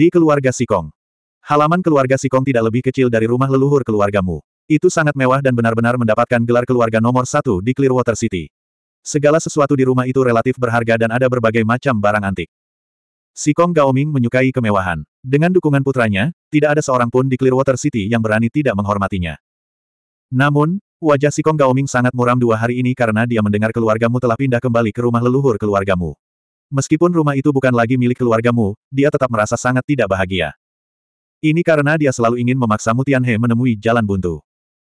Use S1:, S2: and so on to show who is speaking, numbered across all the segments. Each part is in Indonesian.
S1: Di keluarga Sikong. Halaman keluarga Sikong tidak lebih kecil dari rumah leluhur keluargamu. Itu sangat mewah dan benar-benar mendapatkan gelar keluarga nomor satu di Clearwater City. Segala sesuatu di rumah itu relatif berharga dan ada berbagai macam barang antik. Sikong Gaoming menyukai kemewahan. Dengan dukungan putranya, tidak ada seorang pun di Clearwater City yang berani tidak menghormatinya. Namun, wajah Sikong Gaoming sangat muram dua hari ini karena dia mendengar keluargamu telah pindah kembali ke rumah leluhur keluargamu. Meskipun rumah itu bukan lagi milik keluargamu, dia tetap merasa sangat tidak bahagia. Ini karena dia selalu ingin memaksa Mutianhe menemui jalan buntu.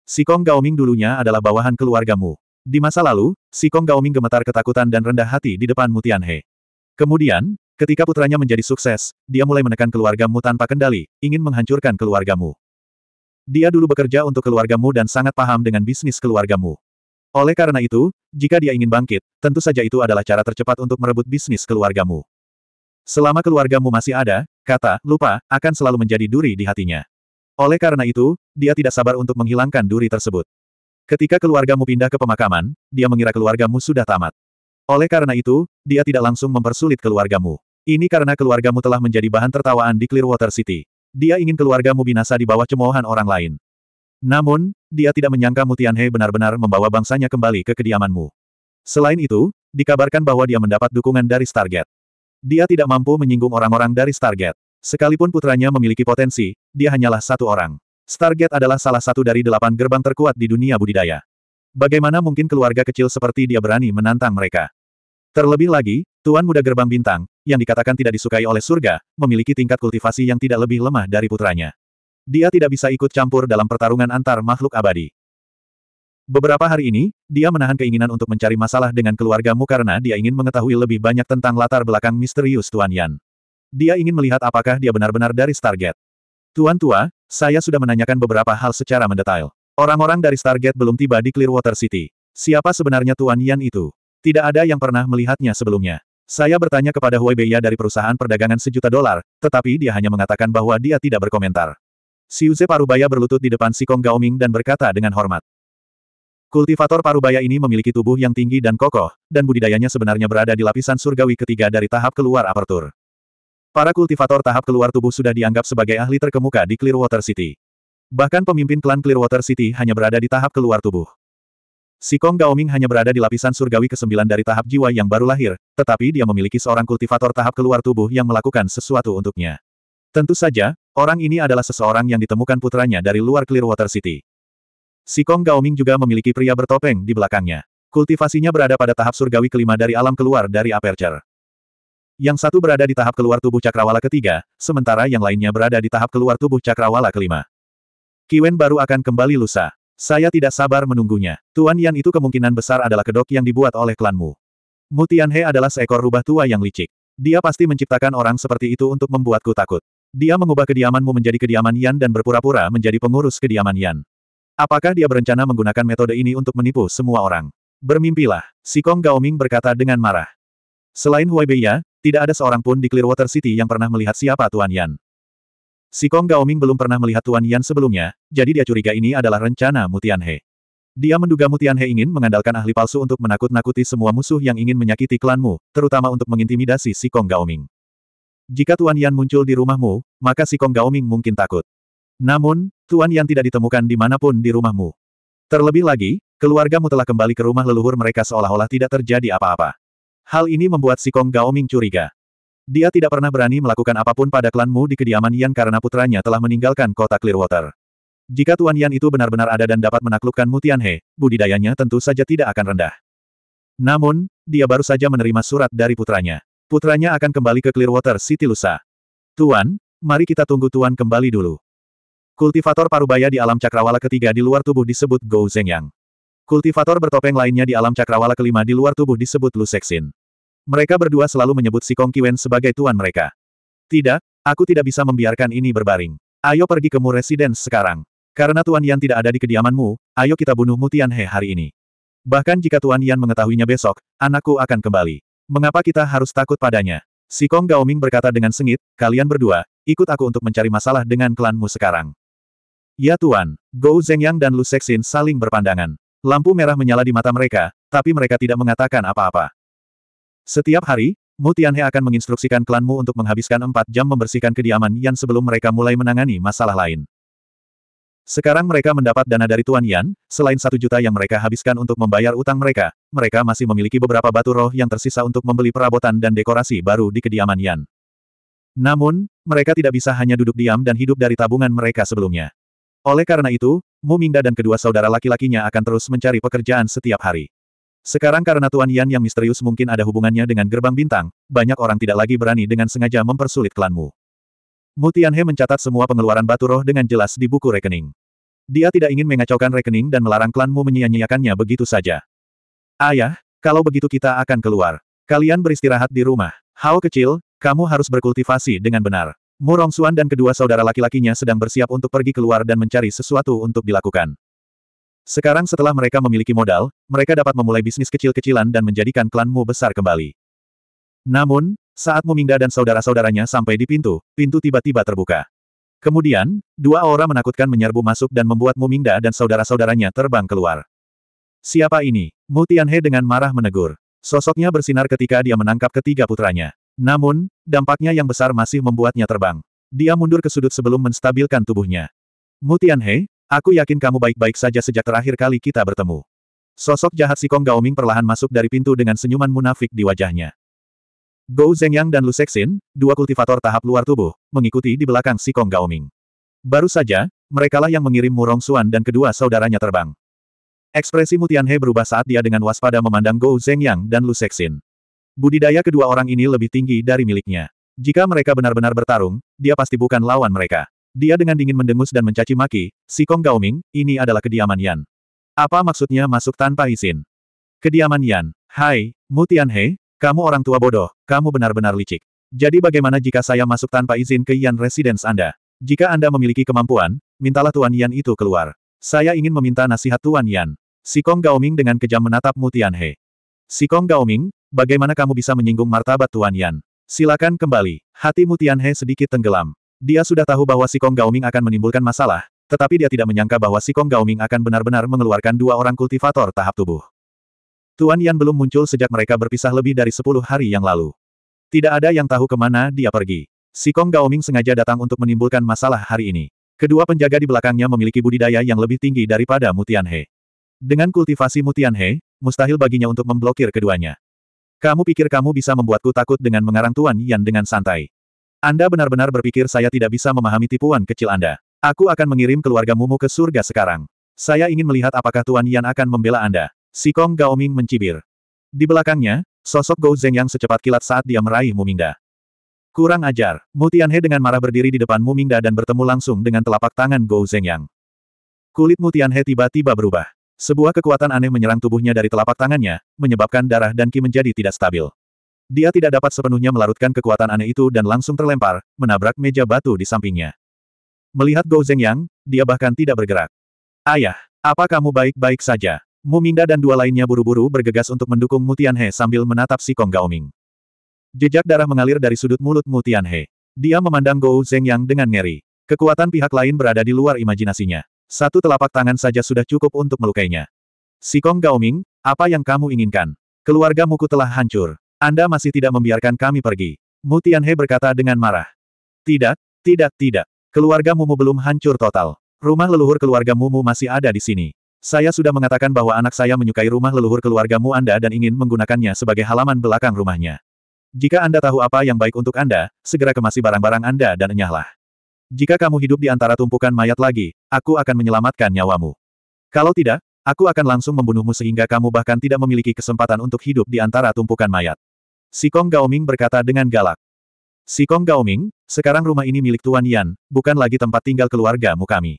S1: Si Kong Gaoming dulunya adalah bawahan keluargamu. Di masa lalu, si Kong Gaoming gemetar ketakutan dan rendah hati di depan Mutianhe. Kemudian, ketika putranya menjadi sukses, dia mulai menekan keluargamu tanpa kendali, ingin menghancurkan keluargamu. Dia dulu bekerja untuk keluargamu dan sangat paham dengan bisnis keluargamu. Oleh karena itu, jika dia ingin bangkit, tentu saja itu adalah cara tercepat untuk merebut bisnis keluargamu. Selama keluargamu masih ada, kata, lupa, akan selalu menjadi duri di hatinya. Oleh karena itu, dia tidak sabar untuk menghilangkan duri tersebut. Ketika keluargamu pindah ke pemakaman, dia mengira keluargamu sudah tamat. Oleh karena itu, dia tidak langsung mempersulit keluargamu. Ini karena keluargamu telah menjadi bahan tertawaan di Clearwater City. Dia ingin keluargamu binasa di bawah cemoohan orang lain. Namun, dia tidak menyangka Mutianhe benar-benar membawa bangsanya kembali ke kediamanmu. Selain itu, dikabarkan bahwa dia mendapat dukungan dari Stargate. Dia tidak mampu menyinggung orang-orang dari Stargate. Sekalipun putranya memiliki potensi, dia hanyalah satu orang. Stargate adalah salah satu dari delapan gerbang terkuat di dunia budidaya. Bagaimana mungkin keluarga kecil seperti dia berani menantang mereka? Terlebih lagi, Tuan Muda Gerbang Bintang, yang dikatakan tidak disukai oleh surga, memiliki tingkat kultivasi yang tidak lebih lemah dari putranya dia tidak bisa ikut campur dalam pertarungan antar makhluk abadi. Beberapa hari ini, dia menahan keinginan untuk mencari masalah dengan keluarga Mu karena dia ingin mengetahui lebih banyak tentang latar belakang misterius Tuan Yan. Dia ingin melihat apakah dia benar-benar dari Stargate. Tuan Tua, saya sudah menanyakan beberapa hal secara mendetail. Orang-orang dari Stargate belum tiba di Clearwater City. Siapa sebenarnya Tuan Yan itu? Tidak ada yang pernah melihatnya sebelumnya. Saya bertanya kepada Huai dari perusahaan perdagangan sejuta dolar, tetapi dia hanya mengatakan bahwa dia tidak berkomentar. Siuze Parubaya berlutut di depan Sikong Gaoming dan berkata dengan hormat. Kultivator Parubaya ini memiliki tubuh yang tinggi dan kokoh, dan budidayanya sebenarnya berada di lapisan surgawi ketiga dari tahap keluar apertur. Para kultivator tahap keluar tubuh sudah dianggap sebagai ahli terkemuka di Clearwater City. Bahkan pemimpin klan Clearwater City hanya berada di tahap keluar tubuh. Sikong Gaoming hanya berada di lapisan surgawi ke-9 dari tahap jiwa yang baru lahir, tetapi dia memiliki seorang kultivator tahap keluar tubuh yang melakukan sesuatu untuknya. Tentu saja, orang ini adalah seseorang yang ditemukan putranya dari luar Clearwater City. Si Kong Gaoming juga memiliki pria bertopeng di belakangnya. Kultivasinya berada pada tahap surgawi kelima dari alam keluar dari Aperture. Yang satu berada di tahap keluar tubuh cakrawala ketiga, sementara yang lainnya berada di tahap keluar tubuh cakrawala kelima. Kiwen baru akan kembali lusa. Saya tidak sabar menunggunya. Tuan Yan itu kemungkinan besar adalah kedok yang dibuat oleh klanmu. Mutianhe adalah seekor rubah tua yang licik. Dia pasti menciptakan orang seperti itu untuk membuatku takut. Dia mengubah kediamanmu menjadi kediaman Yan dan berpura-pura menjadi pengurus kediaman Yan. Apakah dia berencana menggunakan metode ini untuk menipu semua orang? Bermimpilah, si Sikong Gaoming berkata dengan marah. Selain Huai Beiya, tidak ada seorang pun di Clearwater City yang pernah melihat siapa Tuan Yan. Si Sikong Gaoming belum pernah melihat Tuan Yan sebelumnya, jadi dia curiga ini adalah rencana Mutian He. Dia menduga Mutian He ingin mengandalkan ahli palsu untuk menakut-nakuti semua musuh yang ingin menyakiti klanmu, terutama untuk mengintimidasi si Sikong Gaoming. Jika Tuan Yan muncul di rumahmu, maka si Kong Gaoming mungkin takut. Namun, Tuan Yan tidak ditemukan di dimanapun di rumahmu. Terlebih lagi, keluargamu telah kembali ke rumah leluhur mereka seolah-olah tidak terjadi apa-apa. Hal ini membuat si Kong Gaoming curiga. Dia tidak pernah berani melakukan apapun pada klanmu di kediaman Yan karena putranya telah meninggalkan kota Clearwater. Jika Tuan Yan itu benar-benar ada dan dapat menaklukkan Mutianhe, budidayanya tentu saja tidak akan rendah. Namun, dia baru saja menerima surat dari putranya. Putranya akan kembali ke Clearwater City lusa. Tuan, mari kita tunggu Tuan kembali dulu. Kultivator parubaya di alam cakrawala ketiga di luar tubuh disebut Gou Zhengyang. Kultivator bertopeng lainnya di alam cakrawala kelima di luar tubuh disebut Lu Sexin. Mereka berdua selalu menyebut si Kong Kiwen sebagai tuan mereka. Tidak, aku tidak bisa membiarkan ini berbaring. Ayo pergi ke Mu Residence sekarang. Karena Tuan Yan tidak ada di kediamanmu, ayo kita bunuh Mutian He hari ini. Bahkan jika Tuan Yan mengetahuinya besok, anakku akan kembali. Mengapa kita harus takut padanya? Si Kong Gaoming berkata dengan sengit, kalian berdua, ikut aku untuk mencari masalah dengan klanmu sekarang. Ya Tuan, Gou Zhengyang dan Lu Sexin saling berpandangan. Lampu merah menyala di mata mereka, tapi mereka tidak mengatakan apa-apa. Setiap hari, Mu Tianhe akan menginstruksikan klanmu untuk menghabiskan empat jam membersihkan kediaman Yan sebelum mereka mulai menangani masalah lain. Sekarang mereka mendapat dana dari Tuan Yan, selain satu juta yang mereka habiskan untuk membayar utang mereka, mereka masih memiliki beberapa batu roh yang tersisa untuk membeli perabotan dan dekorasi baru di kediaman Yan. Namun, mereka tidak bisa hanya duduk diam dan hidup dari tabungan mereka sebelumnya. Oleh karena itu, Mu Mingda dan kedua saudara laki-lakinya akan terus mencari pekerjaan setiap hari. Sekarang karena Tuan Yan yang misterius mungkin ada hubungannya dengan gerbang bintang, banyak orang tidak lagi berani dengan sengaja mempersulit klanmu. Mu Tianhe mencatat semua pengeluaran batu roh dengan jelas di buku rekening. Dia tidak ingin mengacaukan rekening dan melarang klanmu menyia-nyiakannya begitu saja. Ayah, kalau begitu kita akan keluar. Kalian beristirahat di rumah. Hao kecil, kamu harus berkultivasi dengan benar. Murong Suan dan kedua saudara laki-lakinya sedang bersiap untuk pergi keluar dan mencari sesuatu untuk dilakukan. Sekarang setelah mereka memiliki modal, mereka dapat memulai bisnis kecil-kecilan dan menjadikan klanmu besar kembali. Namun, saat Mingda dan saudara-saudaranya sampai di pintu, pintu tiba-tiba terbuka. Kemudian, dua aura menakutkan menyerbu masuk dan membuat Mingda dan saudara-saudaranya terbang keluar. Siapa ini? Mu Tianhe dengan marah menegur. Sosoknya bersinar ketika dia menangkap ketiga putranya. Namun, dampaknya yang besar masih membuatnya terbang. Dia mundur ke sudut sebelum menstabilkan tubuhnya. Mu Tianhe, aku yakin kamu baik-baik saja sejak terakhir kali kita bertemu. Sosok jahat Si Kong Gaoming perlahan masuk dari pintu dengan senyuman munafik di wajahnya. Gou Zhengyang dan Lu Sexin, dua kultivator tahap luar tubuh, mengikuti di belakang Si Kong Gaoming. Baru saja, merekalah yang mengirim Murong Xuan dan kedua saudaranya terbang. Ekspresi Mutianhe berubah saat dia dengan waspada memandang Gou Zhengyang dan Lu Sexin. Budidaya kedua orang ini lebih tinggi dari miliknya. Jika mereka benar-benar bertarung, dia pasti bukan lawan mereka. Dia dengan dingin mendengus dan mencaci maki, si Kong Gaoming, ini adalah kediaman Yan. Apa maksudnya masuk tanpa izin? Kediaman Yan. Hai, Mutianhe, kamu orang tua bodoh, kamu benar-benar licik. Jadi bagaimana jika saya masuk tanpa izin ke Yan Residence Anda? Jika Anda memiliki kemampuan, mintalah Tuan Yan itu keluar. Saya ingin meminta nasihat Tuan Yan. Sikong Gaoming dengan kejam menatap Mutian He. Sikong Gaoming, bagaimana kamu bisa menyinggung martabat Tuan Yan? Silakan kembali. Hati Mutian He sedikit tenggelam. Dia sudah tahu bahwa Sikong Gaoming akan menimbulkan masalah, tetapi dia tidak menyangka bahwa Sikong Gaoming akan benar-benar mengeluarkan dua orang kultivator tahap tubuh. Tuan Yan belum muncul sejak mereka berpisah lebih dari sepuluh hari yang lalu. Tidak ada yang tahu kemana dia pergi. Sikong Gaoming sengaja datang untuk menimbulkan masalah hari ini. Kedua penjaga di belakangnya memiliki budidaya yang lebih tinggi daripada Mutianhe. Dengan kultivasi Mutianhe, mustahil baginya untuk memblokir keduanya. Kamu pikir kamu bisa membuatku takut dengan mengarang Tuan Yan dengan santai. Anda benar-benar berpikir saya tidak bisa memahami tipuan kecil Anda. Aku akan mengirim keluarga Mumu ke surga sekarang. Saya ingin melihat apakah Tuan Yan akan membela Anda. Si Kong Gaoming mencibir. Di belakangnya, sosok Gou Zeng yang secepat kilat saat dia meraih Muminda. Kurang ajar, Mu Tianhe dengan marah berdiri di depan Mu Mingda dan bertemu langsung dengan telapak tangan Gou Zhengyang. Kulit Mu Tianhe tiba-tiba berubah. Sebuah kekuatan aneh menyerang tubuhnya dari telapak tangannya, menyebabkan darah dan ki menjadi tidak stabil. Dia tidak dapat sepenuhnya melarutkan kekuatan aneh itu dan langsung terlempar, menabrak meja batu di sampingnya. Melihat Gou Zhengyang, dia bahkan tidak bergerak. Ayah, apa kamu baik-baik saja? Mu Mingda dan dua lainnya buru-buru bergegas untuk mendukung Mu Tianhe sambil menatap si Kong Gaoming. Jejak darah mengalir dari sudut mulut Mu Tianhe. Dia memandang Gou Zhengyang dengan ngeri. Kekuatan pihak lain berada di luar imajinasinya. Satu telapak tangan saja sudah cukup untuk melukainya. Sikong Gaoming, apa yang kamu inginkan? Keluarga Muku telah hancur. Anda masih tidak membiarkan kami pergi. Mu Tianhe berkata dengan marah. Tidak, tidak, tidak. Keluarga Mumu belum hancur total. Rumah leluhur keluarga Mumu masih ada di sini. Saya sudah mengatakan bahwa anak saya menyukai rumah leluhur keluargamu Anda dan ingin menggunakannya sebagai halaman belakang rumahnya. Jika Anda tahu apa yang baik untuk Anda, segera kemasi barang-barang Anda dan enyahlah. Jika kamu hidup di antara tumpukan mayat lagi, aku akan menyelamatkan nyawamu. Kalau tidak, aku akan langsung membunuhmu sehingga kamu bahkan tidak memiliki kesempatan untuk hidup di antara tumpukan mayat. Sikong Gaoming berkata dengan galak. Sikong Gaoming, sekarang rumah ini milik Tuan Yan, bukan lagi tempat tinggal keluarga mu kami.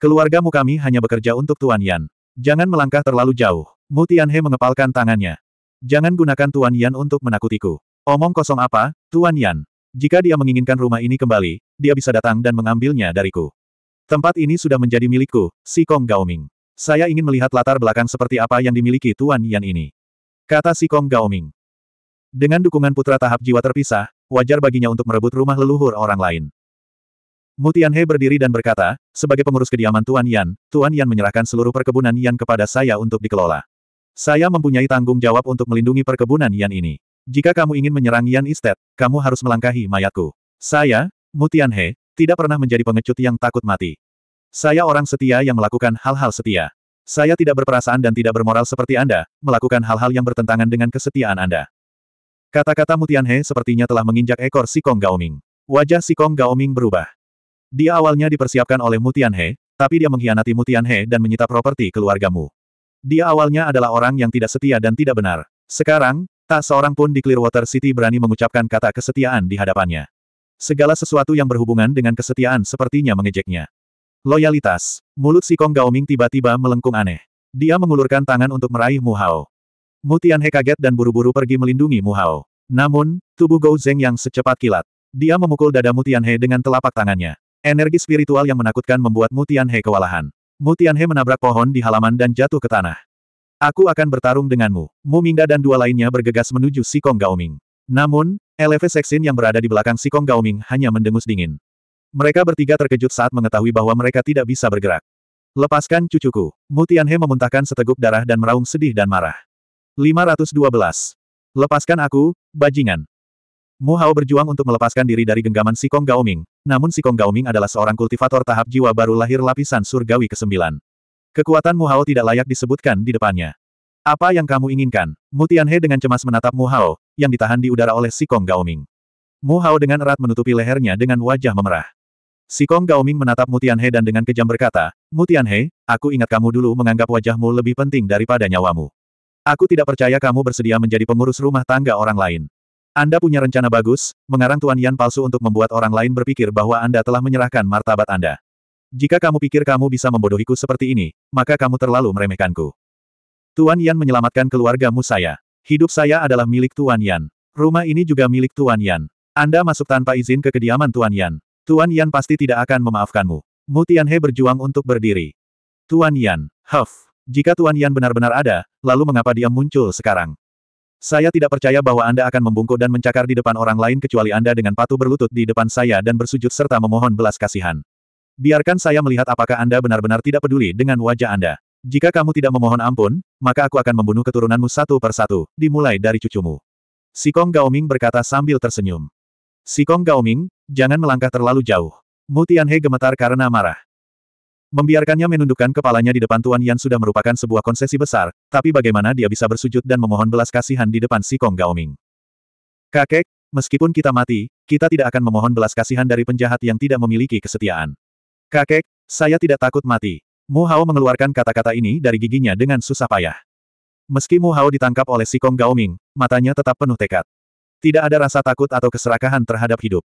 S1: Keluarga mu kami hanya bekerja untuk Tuan Yan. Jangan melangkah terlalu jauh. Mu Tianhe mengepalkan tangannya. Jangan gunakan Tuan Yan untuk menakutiku. Omong kosong apa, Tuan Yan. Jika dia menginginkan rumah ini kembali, dia bisa datang dan mengambilnya dariku. Tempat ini sudah menjadi milikku, si Kong Gaoming. Saya ingin melihat latar belakang seperti apa yang dimiliki Tuan Yan ini. Kata si Kong Gaoming. Dengan dukungan putra tahap jiwa terpisah, wajar baginya untuk merebut rumah leluhur orang lain. Mutianhe berdiri dan berkata, sebagai pengurus kediaman Tuan Yan, Tuan Yan menyerahkan seluruh perkebunan Yan kepada saya untuk dikelola. Saya mempunyai tanggung jawab untuk melindungi perkebunan Yan ini. Jika kamu ingin menyerang Yan Istet, kamu harus melangkahi mayatku. Saya, Mutianhe, tidak pernah menjadi pengecut yang takut mati. Saya orang setia yang melakukan hal-hal setia. Saya tidak berperasaan dan tidak bermoral seperti Anda, melakukan hal-hal yang bertentangan dengan kesetiaan Anda. Kata-kata Mutianhe sepertinya telah menginjak ekor Sikong Gaoming. Wajah Sikong Gaoming berubah. Dia awalnya dipersiapkan oleh Mutianhe, tapi dia mengkhianati Mutianhe dan menyita properti keluargamu. Dia awalnya adalah orang yang tidak setia dan tidak benar. Sekarang, Tak seorang pun di Clearwater City berani mengucapkan kata kesetiaan di hadapannya. Segala sesuatu yang berhubungan dengan kesetiaan sepertinya mengejeknya. Loyalitas. Mulut si Kong Gaoming tiba-tiba melengkung aneh. Dia mengulurkan tangan untuk meraih Mu Hao. Mu Tianhe kaget dan buru-buru pergi melindungi Mu Hao. Namun, tubuh Gou Zeng yang secepat kilat. Dia memukul dada Mu Tianhe dengan telapak tangannya. Energi spiritual yang menakutkan membuat Mu Tianhe kewalahan. Mu Tianhe menabrak pohon di halaman dan jatuh ke tanah. Aku akan bertarung denganmu. Mu Mingda dan dua lainnya bergegas menuju Sikong Gaoming. Namun, LF Sexin yang berada di belakang Sikong Gaoming hanya mendengus dingin. Mereka bertiga terkejut saat mengetahui bahwa mereka tidak bisa bergerak. Lepaskan cucuku. Mu Tianhe memuntahkan seteguk darah dan meraung sedih dan marah. 512. Lepaskan aku, bajingan. Mu Hao berjuang untuk melepaskan diri dari genggaman Sikong Gaoming, namun Sikong Gaoming adalah seorang kultivator tahap jiwa baru lahir lapisan surgawi ke-9. Kekuatan Mu Hao tidak layak disebutkan di depannya. Apa yang kamu inginkan? Mutianhe dengan cemas menatap Mu Hao, yang ditahan di udara oleh Sikong Gaoming. Mu Hao dengan erat menutupi lehernya dengan wajah memerah. Sikong Gaoming menatap Mutianhe dan dengan kejam berkata, Mutianhe, aku ingat kamu dulu menganggap wajahmu lebih penting daripada nyawamu. Aku tidak percaya kamu bersedia menjadi pengurus rumah tangga orang lain. Anda punya rencana bagus, mengarang Tuan Yan palsu untuk membuat orang lain berpikir bahwa Anda telah menyerahkan martabat Anda. Jika kamu pikir kamu bisa membodohiku seperti ini, maka kamu terlalu meremehkanku. Tuan Yan menyelamatkan keluargamu saya. Hidup saya adalah milik Tuan Yan. Rumah ini juga milik Tuan Yan. Anda masuk tanpa izin ke kediaman Tuan Yan. Tuan Yan pasti tidak akan memaafkanmu. Mu Tianhe berjuang untuk berdiri. Tuan Yan, huff. Jika Tuan Yan benar-benar ada, lalu mengapa dia muncul sekarang? Saya tidak percaya bahwa Anda akan membungkuk dan mencakar di depan orang lain kecuali Anda dengan patuh berlutut di depan saya dan bersujud serta memohon belas kasihan. Biarkan saya melihat apakah Anda benar-benar tidak peduli dengan wajah Anda. Jika kamu tidak memohon ampun, maka aku akan membunuh keturunanmu satu per satu dimulai dari cucumu. si Sikong Gaoming berkata sambil tersenyum. si Sikong Gaoming, jangan melangkah terlalu jauh. Mu Tianhe gemetar karena marah. Membiarkannya menundukkan kepalanya di depan Tuan Yan sudah merupakan sebuah konsesi besar, tapi bagaimana dia bisa bersujud dan memohon belas kasihan di depan si Sikong Gaoming? Kakek, meskipun kita mati, kita tidak akan memohon belas kasihan dari penjahat yang tidak memiliki kesetiaan. Kakek, saya tidak takut mati. Mu Hao mengeluarkan kata-kata ini dari giginya dengan susah payah. Meski Mu Hao ditangkap oleh si Sikong Ming, matanya tetap penuh tekad. Tidak ada rasa takut atau keserakahan terhadap hidup.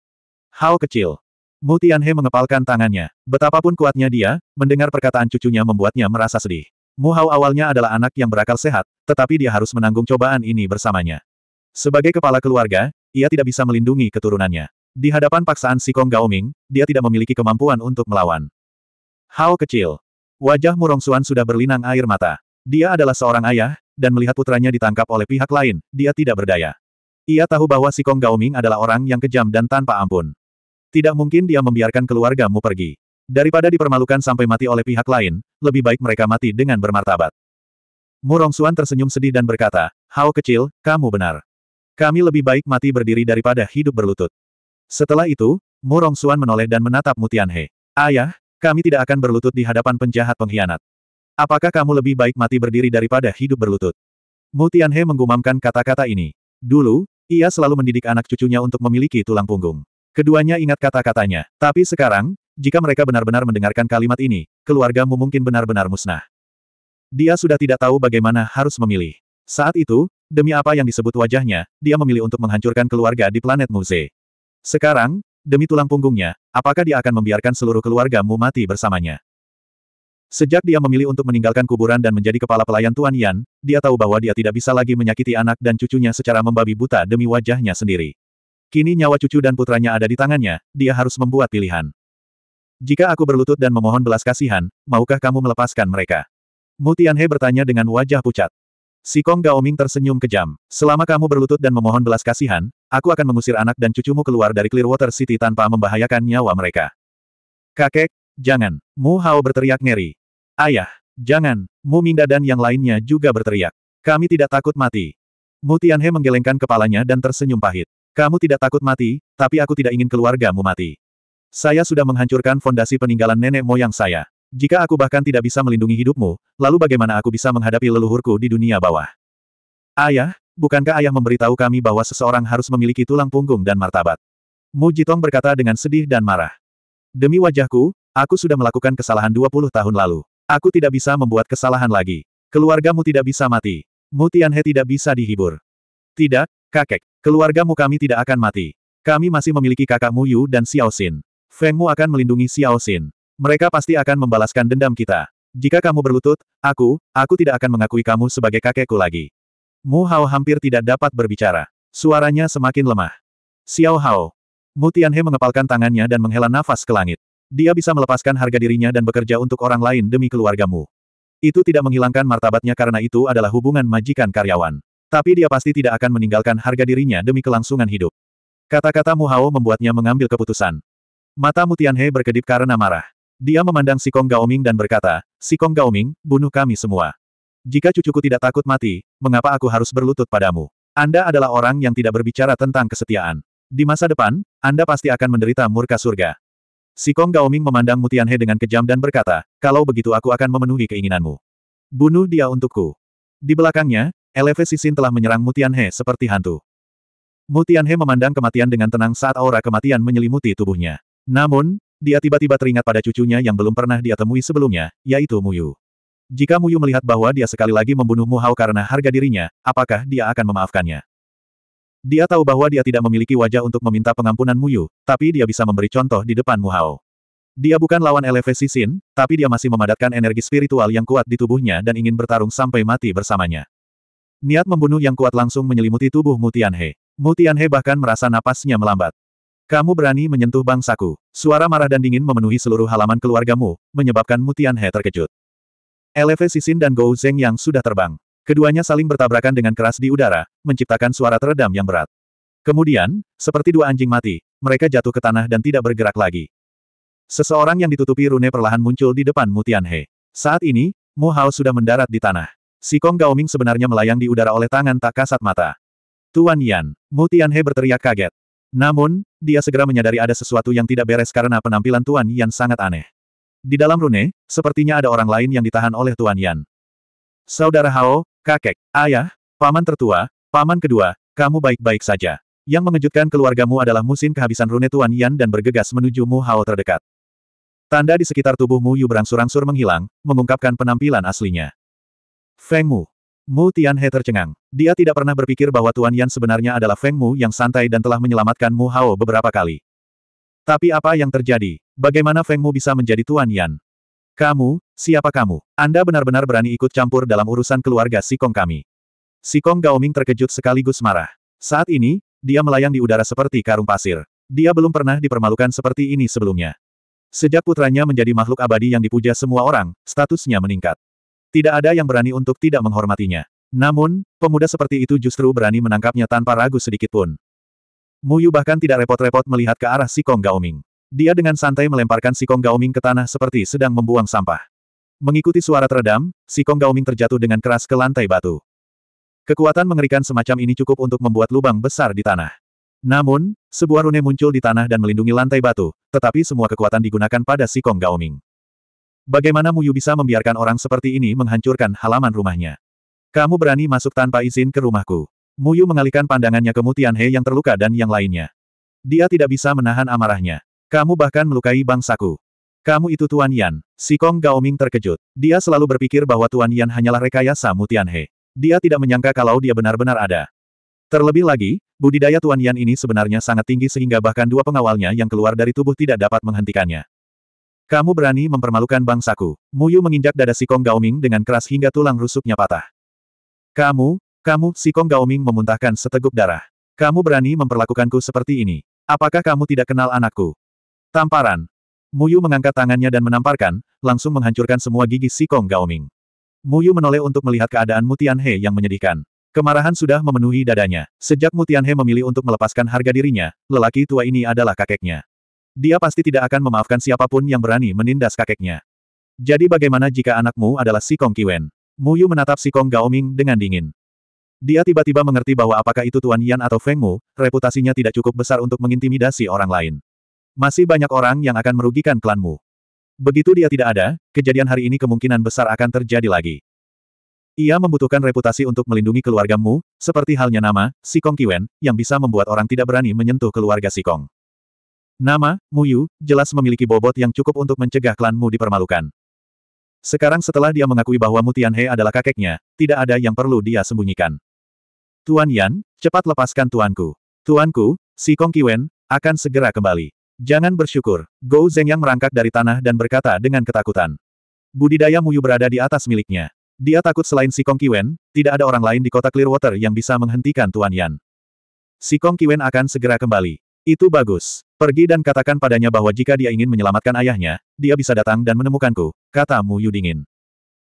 S1: Hao kecil. Mu Tianhe mengepalkan tangannya. Betapapun kuatnya dia, mendengar perkataan cucunya membuatnya merasa sedih. Mu Hao awalnya adalah anak yang berakal sehat, tetapi dia harus menanggung cobaan ini bersamanya. Sebagai kepala keluarga, ia tidak bisa melindungi keturunannya. Di hadapan paksaan Sikong Gaoming, dia tidak memiliki kemampuan untuk melawan. Hao kecil. Wajah Murong Xuan sudah berlinang air mata. Dia adalah seorang ayah, dan melihat putranya ditangkap oleh pihak lain, dia tidak berdaya. Ia tahu bahwa Sikong Gaoming adalah orang yang kejam dan tanpa ampun. Tidak mungkin dia membiarkan keluargamu pergi. Daripada dipermalukan sampai mati oleh pihak lain, lebih baik mereka mati dengan bermartabat. Murong Xuan tersenyum sedih dan berkata, Hao kecil, kamu benar. Kami lebih baik mati berdiri daripada hidup berlutut. Setelah itu, Murong Rongsuan menoleh dan menatap Mutianhe. Tianhe. Ayah, kami tidak akan berlutut di hadapan penjahat pengkhianat. Apakah kamu lebih baik mati berdiri daripada hidup berlutut? Mutianhe Tianhe menggumamkan kata-kata ini. Dulu, ia selalu mendidik anak cucunya untuk memiliki tulang punggung. Keduanya ingat kata-katanya. Tapi sekarang, jika mereka benar-benar mendengarkan kalimat ini, keluargamu mungkin benar-benar musnah. Dia sudah tidak tahu bagaimana harus memilih. Saat itu, demi apa yang disebut wajahnya, dia memilih untuk menghancurkan keluarga di planet Muze. Sekarang, demi tulang punggungnya, apakah dia akan membiarkan seluruh keluargamu mati bersamanya? Sejak dia memilih untuk meninggalkan kuburan dan menjadi kepala pelayan Tuan Yan, dia tahu bahwa dia tidak bisa lagi menyakiti anak dan cucunya secara membabi buta demi wajahnya sendiri. Kini nyawa cucu dan putranya ada di tangannya, dia harus membuat pilihan. Jika aku berlutut dan memohon belas kasihan, maukah kamu melepaskan mereka? Mu Tianhe bertanya dengan wajah pucat. Si Kong Gaoming tersenyum kejam. Selama kamu berlutut dan memohon belas kasihan, aku akan mengusir anak dan cucumu keluar dari Clearwater City tanpa membahayakan nyawa mereka. Kakek, jangan. Mu Hao berteriak ngeri. Ayah, jangan. Mu Mingda dan yang lainnya juga berteriak. Kami tidak takut mati. Mu Tianhe menggelengkan kepalanya dan tersenyum pahit. Kamu tidak takut mati, tapi aku tidak ingin keluargamu mati. Saya sudah menghancurkan fondasi peninggalan nenek moyang saya. Jika aku bahkan tidak bisa melindungi hidupmu, lalu bagaimana aku bisa menghadapi leluhurku di dunia bawah? Ayah, bukankah ayah memberitahu kami bahwa seseorang harus memiliki tulang punggung dan martabat? Mu Jitong berkata dengan sedih dan marah. Demi wajahku, aku sudah melakukan kesalahan 20 tahun lalu. Aku tidak bisa membuat kesalahan lagi. Keluargamu tidak bisa mati. Mu Tianhe tidak bisa dihibur. Tidak, kakek. Keluargamu kami tidak akan mati. Kami masih memiliki kakakmu Yu dan Xiao Xin. Fengmu akan melindungi Xiao Xin. Mereka pasti akan membalaskan dendam kita. Jika kamu berlutut, aku, aku tidak akan mengakui kamu sebagai kakekku lagi. Mu Hao hampir tidak dapat berbicara. Suaranya semakin lemah. Xiao Hao. Mu Tianhe mengepalkan tangannya dan menghela nafas ke langit. Dia bisa melepaskan harga dirinya dan bekerja untuk orang lain demi keluargamu. Itu tidak menghilangkan martabatnya karena itu adalah hubungan majikan karyawan. Tapi dia pasti tidak akan meninggalkan harga dirinya demi kelangsungan hidup. Kata-kata Mu Hao membuatnya mengambil keputusan. Mata Mu Tianhe berkedip karena marah. Dia memandang Sikong Gaoming dan berkata, Sikong Gaoming, bunuh kami semua. Jika cucuku tidak takut mati, mengapa aku harus berlutut padamu? Anda adalah orang yang tidak berbicara tentang kesetiaan. Di masa depan, Anda pasti akan menderita murka surga. Sikong Gaoming memandang Mutianhe dengan kejam dan berkata, kalau begitu aku akan memenuhi keinginanmu. Bunuh dia untukku. Di belakangnya, Eleve Sisin telah menyerang Mutianhe seperti hantu. Mutianhe memandang kematian dengan tenang saat aura kematian menyelimuti tubuhnya. Namun, dia tiba-tiba teringat pada cucunya yang belum pernah dia temui sebelumnya, yaitu Muyu. Jika Muyu melihat bahwa dia sekali lagi membunuh Mu Hao karena harga dirinya, apakah dia akan memaafkannya? Dia tahu bahwa dia tidak memiliki wajah untuk meminta pengampunan Muyu, tapi dia bisa memberi contoh di depan Mu Hao. Dia bukan lawan elevasi Sin, tapi dia masih memadatkan energi spiritual yang kuat di tubuhnya dan ingin bertarung sampai mati bersamanya. Niat membunuh yang kuat langsung menyelimuti tubuh Mu Tianhe. Mu Tianhe bahkan merasa napasnya melambat. Kamu berani menyentuh bangsaku. Suara marah dan dingin memenuhi seluruh halaman keluargamu, menyebabkan Mutian He terkejut. Eleve Sisin dan Gou Zeng yang sudah terbang. Keduanya saling bertabrakan dengan keras di udara, menciptakan suara teredam yang berat. Kemudian, seperti dua anjing mati, mereka jatuh ke tanah dan tidak bergerak lagi. Seseorang yang ditutupi rune perlahan muncul di depan Mutian He. Saat ini, Mu Hao sudah mendarat di tanah. Si Kong Gaoming sebenarnya melayang di udara oleh tangan tak kasat mata. Tuan Yan, Mutian He berteriak kaget. Namun, dia segera menyadari ada sesuatu yang tidak beres karena penampilan Tuan Yan sangat aneh. Di dalam rune, sepertinya ada orang lain yang ditahan oleh Tuan Yan. Saudara Hao, kakek, ayah, paman tertua, paman kedua, kamu baik-baik saja. Yang mengejutkan keluargamu adalah musim kehabisan rune Tuan Yan dan bergegas menuju Mu Hao terdekat. Tanda di sekitar tubuhmu Mu Yu berangsur-angsur menghilang, mengungkapkan penampilan aslinya. Feng Mu, Mu Tianhe tercengang. Dia tidak pernah berpikir bahwa Tuan Yan sebenarnya adalah Feng Mu yang santai dan telah menyelamatkan Mu Hao beberapa kali. Tapi apa yang terjadi? Bagaimana Feng Mu bisa menjadi Tuan Yan? Kamu, siapa kamu? Anda benar-benar berani ikut campur dalam urusan keluarga Sikong kami. Sikong Gaoming terkejut sekaligus marah. Saat ini, dia melayang di udara seperti karung pasir. Dia belum pernah dipermalukan seperti ini sebelumnya. Sejak putranya menjadi makhluk abadi yang dipuja semua orang, statusnya meningkat. Tidak ada yang berani untuk tidak menghormatinya. Namun, pemuda seperti itu justru berani menangkapnya tanpa ragu sedikitpun. pun. Muyu bahkan tidak repot-repot melihat ke arah Sikong Gaoming. Dia dengan santai melemparkan Sikong Gaoming ke tanah seperti sedang membuang sampah. Mengikuti suara teredam, Sikong Gaoming terjatuh dengan keras ke lantai batu. Kekuatan mengerikan semacam ini cukup untuk membuat lubang besar di tanah. Namun, sebuah rune muncul di tanah dan melindungi lantai batu, tetapi semua kekuatan digunakan pada Sikong Gaoming. Bagaimana Muyu bisa membiarkan orang seperti ini menghancurkan halaman rumahnya? Kamu berani masuk tanpa izin ke rumahku. Muyu mengalihkan pandangannya ke Mutian He yang terluka dan yang lainnya. Dia tidak bisa menahan amarahnya. Kamu bahkan melukai bangsaku. Kamu itu Tuan Yan. Si Kong Gaoming terkejut. Dia selalu berpikir bahwa Tuan Yan hanyalah rekayasa Mutian He. Dia tidak menyangka kalau dia benar-benar ada. Terlebih lagi, budidaya Tuan Yan ini sebenarnya sangat tinggi sehingga bahkan dua pengawalnya yang keluar dari tubuh tidak dapat menghentikannya. Kamu berani mempermalukan bangsaku. Muyu menginjak dada Sikong Gaoming dengan keras hingga tulang rusuknya patah. Kamu, kamu, Sikong Gaoming memuntahkan seteguk darah. Kamu berani memperlakukanku seperti ini. Apakah kamu tidak kenal anakku? Tamparan. Muyu mengangkat tangannya dan menamparkan, langsung menghancurkan semua gigi Sikong Gaoming. Muyu menoleh untuk melihat keadaan Mutian He yang menyedihkan. Kemarahan sudah memenuhi dadanya. Sejak Mutianhe memilih untuk melepaskan harga dirinya, lelaki tua ini adalah kakeknya. Dia pasti tidak akan memaafkan siapapun yang berani menindas kakeknya. Jadi bagaimana jika anakmu adalah si Kong Kiwen? Yu menatap si Kong Gaoming dengan dingin. Dia tiba-tiba mengerti bahwa apakah itu Tuan Yan atau Feng Mu, reputasinya tidak cukup besar untuk mengintimidasi orang lain. Masih banyak orang yang akan merugikan klanmu. Begitu dia tidak ada, kejadian hari ini kemungkinan besar akan terjadi lagi. Ia membutuhkan reputasi untuk melindungi keluargamu, seperti halnya nama, si Kong Kiwen, yang bisa membuat orang tidak berani menyentuh keluarga si Kong. Nama, Muyu, jelas memiliki bobot yang cukup untuk mencegah klanmu dipermalukan. Sekarang setelah dia mengakui bahwa Mutianhe adalah kakeknya, tidak ada yang perlu dia sembunyikan. Tuan Yan, cepat lepaskan tuanku. Tuanku, si Kong Kiwen, akan segera kembali. Jangan bersyukur, Gou Zhengyang merangkak dari tanah dan berkata dengan ketakutan. Budidaya Muyu berada di atas miliknya. Dia takut selain si Kong Kiwen, tidak ada orang lain di kota Clearwater yang bisa menghentikan Tuan Yan. Si Kong Kiwen akan segera kembali. Itu bagus. Pergi dan katakan padanya bahwa jika dia ingin menyelamatkan ayahnya, dia bisa datang dan menemukanku, kata Mu Yu dingin.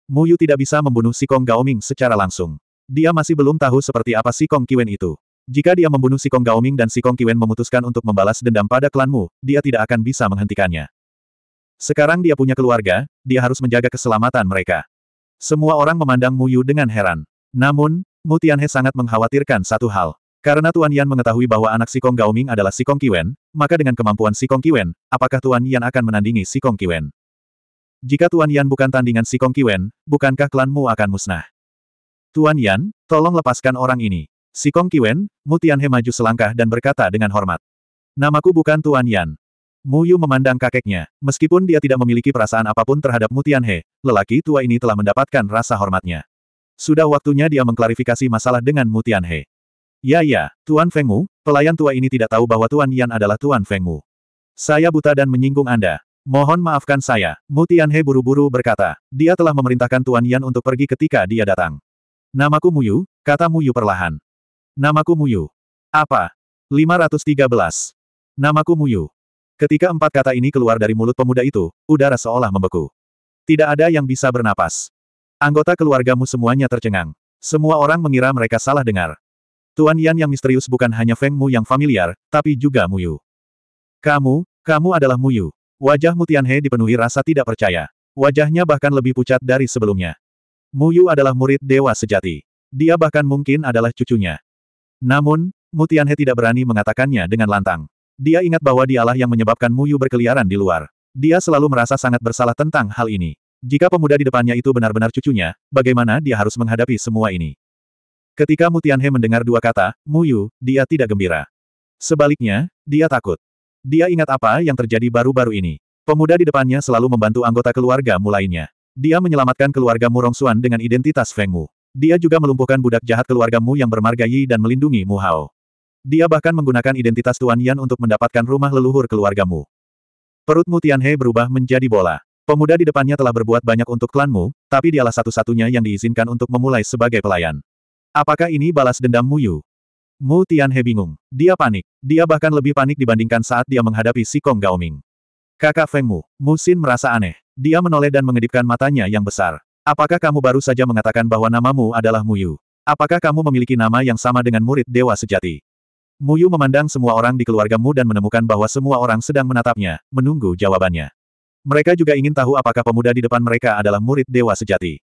S1: Mu Yu tidak bisa membunuh si Kong Gaoming secara langsung. Dia masih belum tahu seperti apa si Kong Kiwen itu. Jika dia membunuh si Kong Gaoming dan si Kong Kiwen memutuskan untuk membalas dendam pada klanmu, dia tidak akan bisa menghentikannya. Sekarang dia punya keluarga, dia harus menjaga keselamatan mereka. Semua orang memandang Mu Yu dengan heran. Namun, Mu Tianhe sangat mengkhawatirkan satu hal. Karena Tuan Yan mengetahui bahwa anak Sikong Gaoming adalah Sikong Kiwen, maka dengan kemampuan Sikong Kiwen, apakah Tuan Yan akan menandingi Sikong Kiwen? Jika Tuan Yan bukan tandingan Sikong Kiwen, bukankah klanmu akan musnah? Tuan Yan, tolong lepaskan orang ini. Sikong Kiwen, Mutianhe maju selangkah dan berkata dengan hormat. Namaku bukan Tuan Yan. Mu Yu memandang kakeknya, meskipun dia tidak memiliki perasaan apapun terhadap Mutianhe, lelaki tua ini telah mendapatkan rasa hormatnya. Sudah waktunya dia mengklarifikasi masalah dengan Mutianhe. Ya ya, Tuan Fengmu, pelayan tua ini tidak tahu bahwa Tuan Yan adalah Tuan Fengmu. Saya buta dan menyinggung Anda. Mohon maafkan saya, Mutianhe buru-buru berkata. Dia telah memerintahkan Tuan Yan untuk pergi ketika dia datang. Namaku Muyu, kata Muyu perlahan. Namaku Muyu. Apa? 513. Namaku Muyu. Ketika empat kata ini keluar dari mulut pemuda itu, udara seolah membeku. Tidak ada yang bisa bernapas. Anggota keluargamu semuanya tercengang. Semua orang mengira mereka salah dengar. Tuan Yan yang misterius bukan hanya Feng Mu yang familiar, tapi juga Mu Yu. Kamu, kamu adalah Mu Yu. Wajah Mu Tianhe dipenuhi rasa tidak percaya. Wajahnya bahkan lebih pucat dari sebelumnya. Mu Yu adalah murid dewa sejati. Dia bahkan mungkin adalah cucunya. Namun, Mu Tianhe tidak berani mengatakannya dengan lantang. Dia ingat bahwa dialah yang menyebabkan Mu Yu berkeliaran di luar. Dia selalu merasa sangat bersalah tentang hal ini. Jika pemuda di depannya itu benar-benar cucunya, bagaimana dia harus menghadapi semua ini? Ketika Mu Tianhe mendengar dua kata, Mu Yu, dia tidak gembira. Sebaliknya, dia takut. Dia ingat apa yang terjadi baru-baru ini. Pemuda di depannya selalu membantu anggota keluarga mulainya. Dia menyelamatkan keluarga Mu Rongsuan dengan identitas Feng Mu. Dia juga melumpuhkan budak jahat keluarga Mu yang bermarga Yi dan melindungi Mu Hao. Dia bahkan menggunakan identitas Tuan Yan untuk mendapatkan rumah leluhur keluarga Mu. Perut Mu Tianhe berubah menjadi bola. Pemuda di depannya telah berbuat banyak untuk Klan Mu, tapi dialah satu-satunya yang diizinkan untuk memulai sebagai pelayan. Apakah ini balas dendam Mu Yu? Mu Tianhe bingung. Dia panik. Dia bahkan lebih panik dibandingkan saat dia menghadapi si Kong Gaoming. Kakak Feng Mu, Mu Xin merasa aneh. Dia menoleh dan mengedipkan matanya yang besar. Apakah kamu baru saja mengatakan bahwa namamu adalah Mu Yu? Apakah kamu memiliki nama yang sama dengan murid dewa sejati? Mu Yu memandang semua orang di keluarga mu dan menemukan bahwa semua orang sedang menatapnya, menunggu jawabannya. Mereka juga ingin tahu apakah pemuda di depan mereka adalah murid dewa sejati.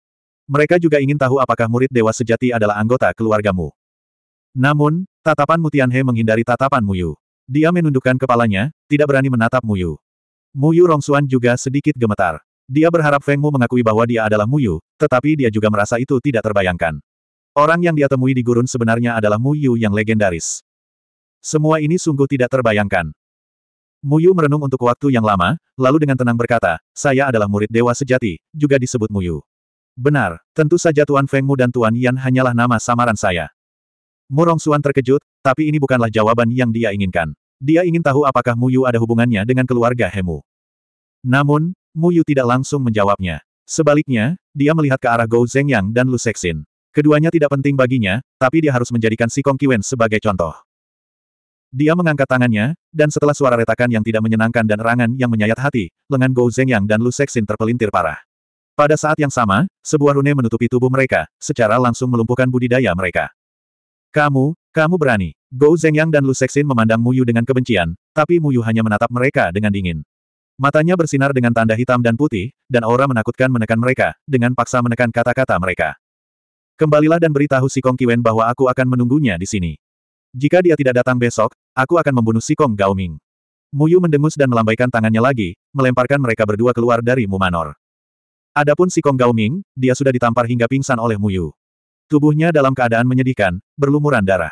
S1: Mereka juga ingin tahu apakah murid dewa sejati adalah anggota keluargamu. Namun, tatapan Mutianhe menghindari tatapan Muyu. Dia menundukkan kepalanya, tidak berani menatap Muyu. Muyu Rongsuan juga sedikit gemetar. Dia berharap Feng Mu mengakui bahwa dia adalah Muyu, tetapi dia juga merasa itu tidak terbayangkan. Orang yang dia temui di gurun sebenarnya adalah Muyu yang legendaris. Semua ini sungguh tidak terbayangkan. Muyu merenung untuk waktu yang lama, lalu dengan tenang berkata, saya adalah murid dewa sejati, juga disebut Muyu. Benar, tentu saja Tuan Fengmu dan Tuan Yan hanyalah nama samaran saya. Murong Suan terkejut, tapi ini bukanlah jawaban yang dia inginkan. Dia ingin tahu apakah mu yu ada hubungannya dengan keluarga Hemu. Namun, mu yu tidak langsung menjawabnya. Sebaliknya, dia melihat ke arah Gou Zhengyang dan Lu Sexin. Keduanya tidak penting baginya, tapi dia harus menjadikan si Kong Kiwen sebagai contoh. Dia mengangkat tangannya, dan setelah suara retakan yang tidak menyenangkan dan erangan yang menyayat hati, lengan Gou Zhengyang dan Lu Sexin terpelintir parah. Pada saat yang sama, sebuah rune menutupi tubuh mereka, secara langsung melumpuhkan budidaya mereka. Kamu, kamu berani. Gou Zhengyang dan Lu Sexin memandang Mu Yu dengan kebencian, tapi Mu Yu hanya menatap mereka dengan dingin. Matanya bersinar dengan tanda hitam dan putih, dan aura menakutkan menekan mereka, dengan paksa menekan kata-kata mereka. Kembalilah dan beritahu si Kong Kiwen bahwa aku akan menunggunya di sini. Jika dia tidak datang besok, aku akan membunuh si Kong Gao Mu Yu mendengus dan melambaikan tangannya lagi, melemparkan mereka berdua keluar dari Mumanor. Adapun si Kong Gaoming, dia sudah ditampar hingga pingsan oleh Muyu. Tubuhnya dalam keadaan menyedihkan, berlumuran darah.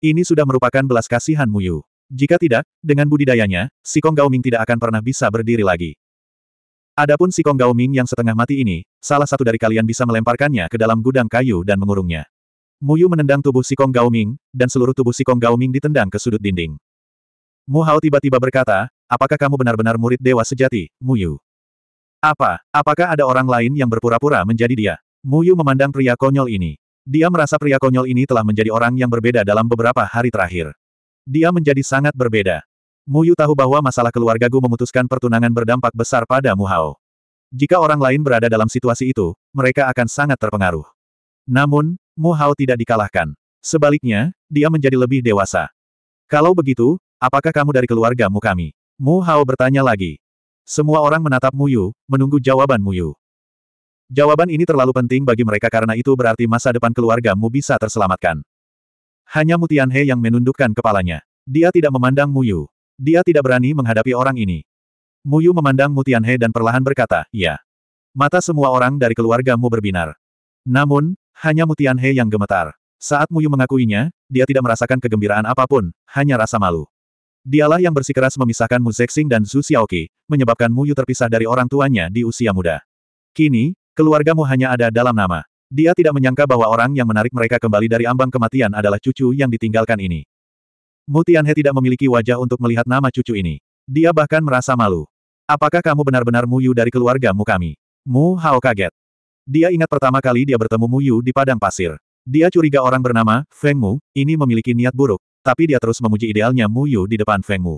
S1: Ini sudah merupakan belas kasihan Muyu. Jika tidak, dengan budidayanya, si Kong Gaoming tidak akan pernah bisa berdiri lagi. Adapun si Kong Gaoming yang setengah mati ini, salah satu dari kalian bisa melemparkannya ke dalam gudang kayu dan mengurungnya. Muyu menendang tubuh si Kong Gaoming, dan seluruh tubuh si Kong Gaoming ditendang ke sudut dinding. Mu Hao tiba-tiba berkata, apakah kamu benar-benar murid dewa sejati, Muyu? Apa, apakah ada orang lain yang berpura-pura menjadi dia? Muyu memandang pria konyol ini. Dia merasa pria konyol ini telah menjadi orang yang berbeda dalam beberapa hari terakhir. Dia menjadi sangat berbeda. Muyu tahu bahwa masalah keluarga Gu memutuskan pertunangan berdampak besar pada Mu Hao Jika orang lain berada dalam situasi itu, mereka akan sangat terpengaruh. Namun, Mu Hao tidak dikalahkan. Sebaliknya, dia menjadi lebih dewasa. Kalau begitu, apakah kamu dari keluargamu kami? Mu Hao bertanya lagi. Semua orang menatap Muyu, menunggu jawaban Muyu. Jawaban ini terlalu penting bagi mereka karena itu berarti masa depan keluargamu bisa terselamatkan. Hanya Mutianhe yang menundukkan kepalanya. Dia tidak memandang Muyu. Dia tidak berani menghadapi orang ini. Muyu memandang Mutianhe dan perlahan berkata, ya. Mata semua orang dari keluargamu berbinar. Namun, hanya Mutianhe yang gemetar. Saat Muyu mengakuinya, dia tidak merasakan kegembiraan apapun, hanya rasa malu. Dialah yang bersikeras memisahkan Mu Zexing dan Zhu Xiaoqi, menyebabkan Mu Yu terpisah dari orang tuanya di usia muda. Kini, keluarga Mu hanya ada dalam nama. Dia tidak menyangka bahwa orang yang menarik mereka kembali dari ambang kematian adalah cucu yang ditinggalkan ini. Mu Tianhe tidak memiliki wajah untuk melihat nama cucu ini. Dia bahkan merasa malu. Apakah kamu benar-benar Mu Yu dari keluarga Mu kami? Mu Hao kaget. Dia ingat pertama kali dia bertemu Mu Yu di padang pasir. Dia curiga orang bernama Feng Mu, ini memiliki niat buruk, tapi dia terus memuji idealnya Mu Yu di depan Feng Mu.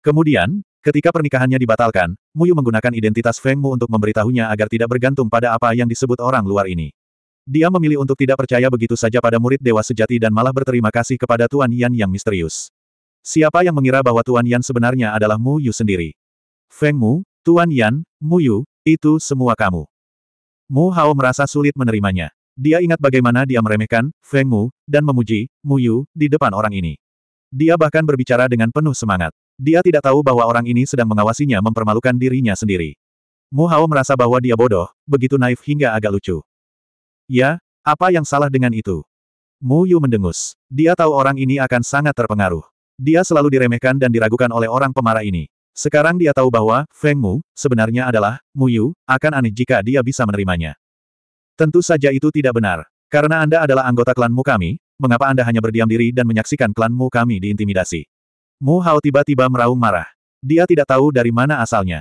S1: Kemudian, ketika pernikahannya dibatalkan, Mu Yu menggunakan identitas Feng Mu untuk memberitahunya agar tidak bergantung pada apa yang disebut orang luar ini. Dia memilih untuk tidak percaya begitu saja pada murid dewa sejati dan malah berterima kasih kepada Tuan Yan yang misterius. Siapa yang mengira bahwa Tuan Yan sebenarnya adalah Mu Yu sendiri? Feng Mu, Tuan Yan, Mu Yu, itu semua kamu. Mu Hao merasa sulit menerimanya. Dia ingat bagaimana dia meremehkan Feng Mu dan memuji Mu Yu di depan orang ini. Dia bahkan berbicara dengan penuh semangat. Dia tidak tahu bahwa orang ini sedang mengawasinya mempermalukan dirinya sendiri. Mu Hao merasa bahwa dia bodoh, begitu naif hingga agak lucu. Ya, apa yang salah dengan itu? Mu Yu mendengus. Dia tahu orang ini akan sangat terpengaruh. Dia selalu diremehkan dan diragukan oleh orang pemarah ini. Sekarang dia tahu bahwa Feng Mu sebenarnya adalah Mu Yu, akan aneh jika dia bisa menerimanya. Tentu saja itu tidak benar. Karena Anda adalah anggota klanmu kami, mengapa Anda hanya berdiam diri dan menyaksikan klanmu kami diintimidasi? Mu Hao tiba-tiba meraung marah. Dia tidak tahu dari mana asalnya.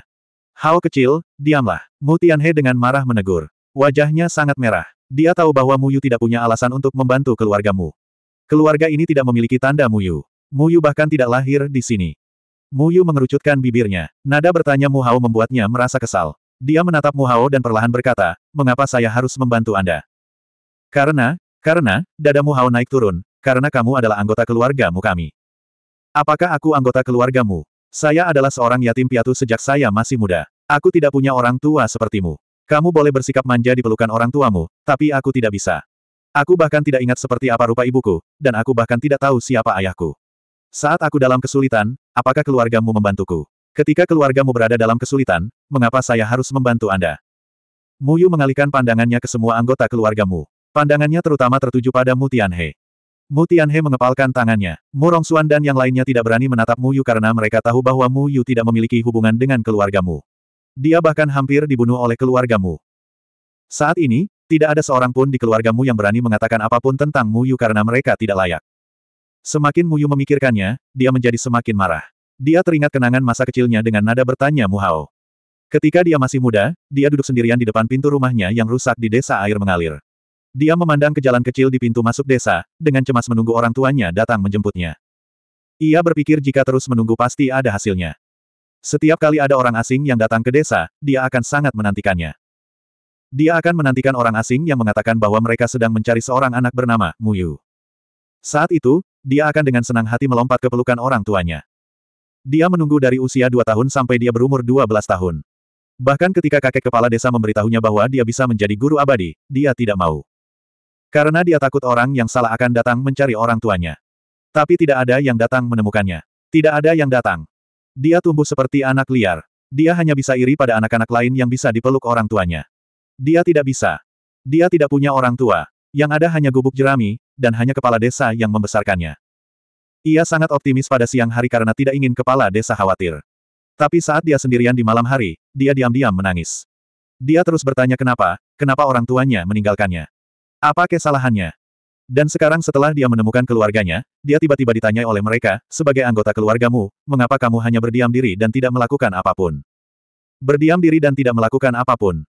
S1: Hao kecil, diamlah. Mu Tianhe dengan marah menegur. Wajahnya sangat merah. Dia tahu bahwa Mu Yu tidak punya alasan untuk membantu keluarga Mu. Keluarga ini tidak memiliki tanda Mu Yu. Mu Yu bahkan tidak lahir di sini. Mu Yu mengerucutkan bibirnya. Nada bertanya Mu Hao membuatnya merasa kesal. Dia menatap Muhao dan perlahan berkata, mengapa saya harus membantu Anda? Karena, karena, dada Muhao naik turun, karena kamu adalah anggota keluargamu kami. Apakah aku anggota keluargamu? Saya adalah seorang yatim piatu sejak saya masih muda. Aku tidak punya orang tua sepertimu. Kamu boleh bersikap manja di pelukan orang tuamu, tapi aku tidak bisa. Aku bahkan tidak ingat seperti apa rupa ibuku, dan aku bahkan tidak tahu siapa ayahku. Saat aku dalam kesulitan, apakah keluargamu membantuku? Ketika keluargamu berada dalam kesulitan, mengapa saya harus membantu Anda? Muyu mengalihkan pandangannya ke semua anggota keluargamu. Pandangannya terutama tertuju pada Mu Tianhe. Mu Tianhe mengepalkan tangannya. Murong Rongsuan dan yang lainnya tidak berani menatap Muyu karena mereka tahu bahwa Muyu tidak memiliki hubungan dengan keluargamu. Dia bahkan hampir dibunuh oleh keluargamu. Saat ini, tidak ada seorang pun di keluargamu yang berani mengatakan apapun tentang Muyu karena mereka tidak layak. Semakin Muyu memikirkannya, dia menjadi semakin marah. Dia teringat kenangan masa kecilnya dengan nada bertanya Muhao. Ketika dia masih muda, dia duduk sendirian di depan pintu rumahnya yang rusak di desa air mengalir. Dia memandang ke jalan kecil di pintu masuk desa, dengan cemas menunggu orang tuanya datang menjemputnya. Ia berpikir jika terus menunggu pasti ada hasilnya. Setiap kali ada orang asing yang datang ke desa, dia akan sangat menantikannya. Dia akan menantikan orang asing yang mengatakan bahwa mereka sedang mencari seorang anak bernama Muyu. Saat itu, dia akan dengan senang hati melompat ke pelukan orang tuanya. Dia menunggu dari usia dua tahun sampai dia berumur dua belas tahun. Bahkan ketika kakek kepala desa memberitahunya bahwa dia bisa menjadi guru abadi, dia tidak mau. Karena dia takut orang yang salah akan datang mencari orang tuanya. Tapi tidak ada yang datang menemukannya. Tidak ada yang datang. Dia tumbuh seperti anak liar. Dia hanya bisa iri pada anak-anak lain yang bisa dipeluk orang tuanya. Dia tidak bisa. Dia tidak punya orang tua. Yang ada hanya gubuk jerami, dan hanya kepala desa yang membesarkannya. Ia sangat optimis pada siang hari karena tidak ingin kepala desa khawatir. Tapi saat dia sendirian di malam hari, dia diam-diam menangis. Dia terus bertanya kenapa, kenapa orang tuanya meninggalkannya. Apa kesalahannya? Dan sekarang setelah dia menemukan keluarganya, dia tiba-tiba ditanya oleh mereka, sebagai anggota keluargamu, mengapa kamu hanya berdiam diri dan tidak melakukan apapun? Berdiam diri dan tidak melakukan apapun.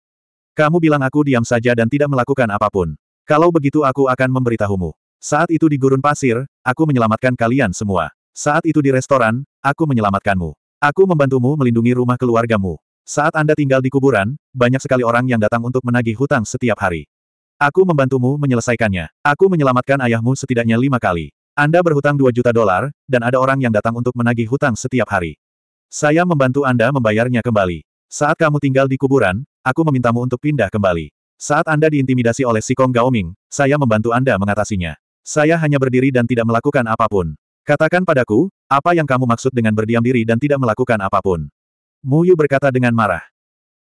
S1: Kamu bilang aku diam saja dan tidak melakukan apapun. Kalau begitu aku akan memberitahumu. Saat itu di gurun pasir, aku menyelamatkan kalian semua. Saat itu di restoran, aku menyelamatkanmu. Aku membantumu melindungi rumah keluargamu. Saat Anda tinggal di kuburan, banyak sekali orang yang datang untuk menagih hutang setiap hari. Aku membantumu menyelesaikannya. Aku menyelamatkan ayahmu setidaknya lima kali. Anda berhutang dua juta dolar, dan ada orang yang datang untuk menagih hutang setiap hari. Saya membantu Anda membayarnya kembali. Saat kamu tinggal di kuburan, aku memintamu untuk pindah kembali. Saat Anda diintimidasi oleh Sikong Gaoming, saya membantu Anda mengatasinya. Saya hanya berdiri dan tidak melakukan apapun. Katakan padaku, apa yang kamu maksud dengan berdiam diri dan tidak melakukan apapun. Mu Yu berkata dengan marah.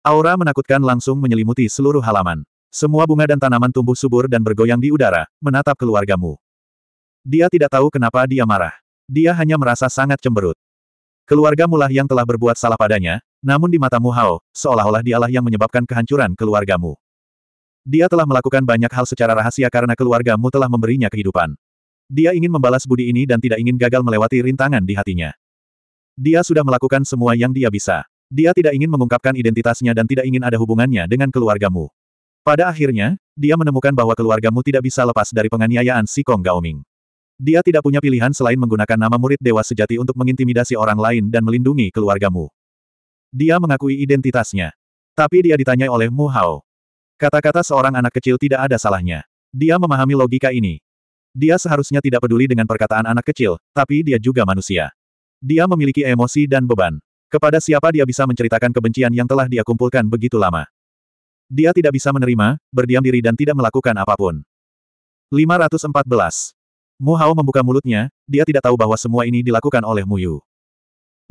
S1: Aura menakutkan langsung menyelimuti seluruh halaman. Semua bunga dan tanaman tumbuh subur dan bergoyang di udara, menatap keluargamu. Dia tidak tahu kenapa dia marah. Dia hanya merasa sangat cemberut. Keluarga mulah yang telah berbuat salah padanya, namun di matamu Hao, seolah-olah dialah yang menyebabkan kehancuran keluargamu. Dia telah melakukan banyak hal secara rahasia karena keluargamu telah memberinya kehidupan. Dia ingin membalas budi ini dan tidak ingin gagal melewati rintangan di hatinya. Dia sudah melakukan semua yang dia bisa. Dia tidak ingin mengungkapkan identitasnya dan tidak ingin ada hubungannya dengan keluargamu. Pada akhirnya, dia menemukan bahwa keluargamu tidak bisa lepas dari penganiayaan si Kong Gaoming. Dia tidak punya pilihan selain menggunakan nama murid dewa sejati untuk mengintimidasi orang lain dan melindungi keluargamu. Dia mengakui identitasnya. Tapi dia ditanya oleh Mu Hao, Kata-kata seorang anak kecil tidak ada salahnya. Dia memahami logika ini. Dia seharusnya tidak peduli dengan perkataan anak kecil, tapi dia juga manusia. Dia memiliki emosi dan beban. Kepada siapa dia bisa menceritakan kebencian yang telah dia kumpulkan begitu lama. Dia tidak bisa menerima, berdiam diri dan tidak melakukan apapun. 514. Mu Hao membuka mulutnya, dia tidak tahu bahwa semua ini dilakukan oleh Mu Yu.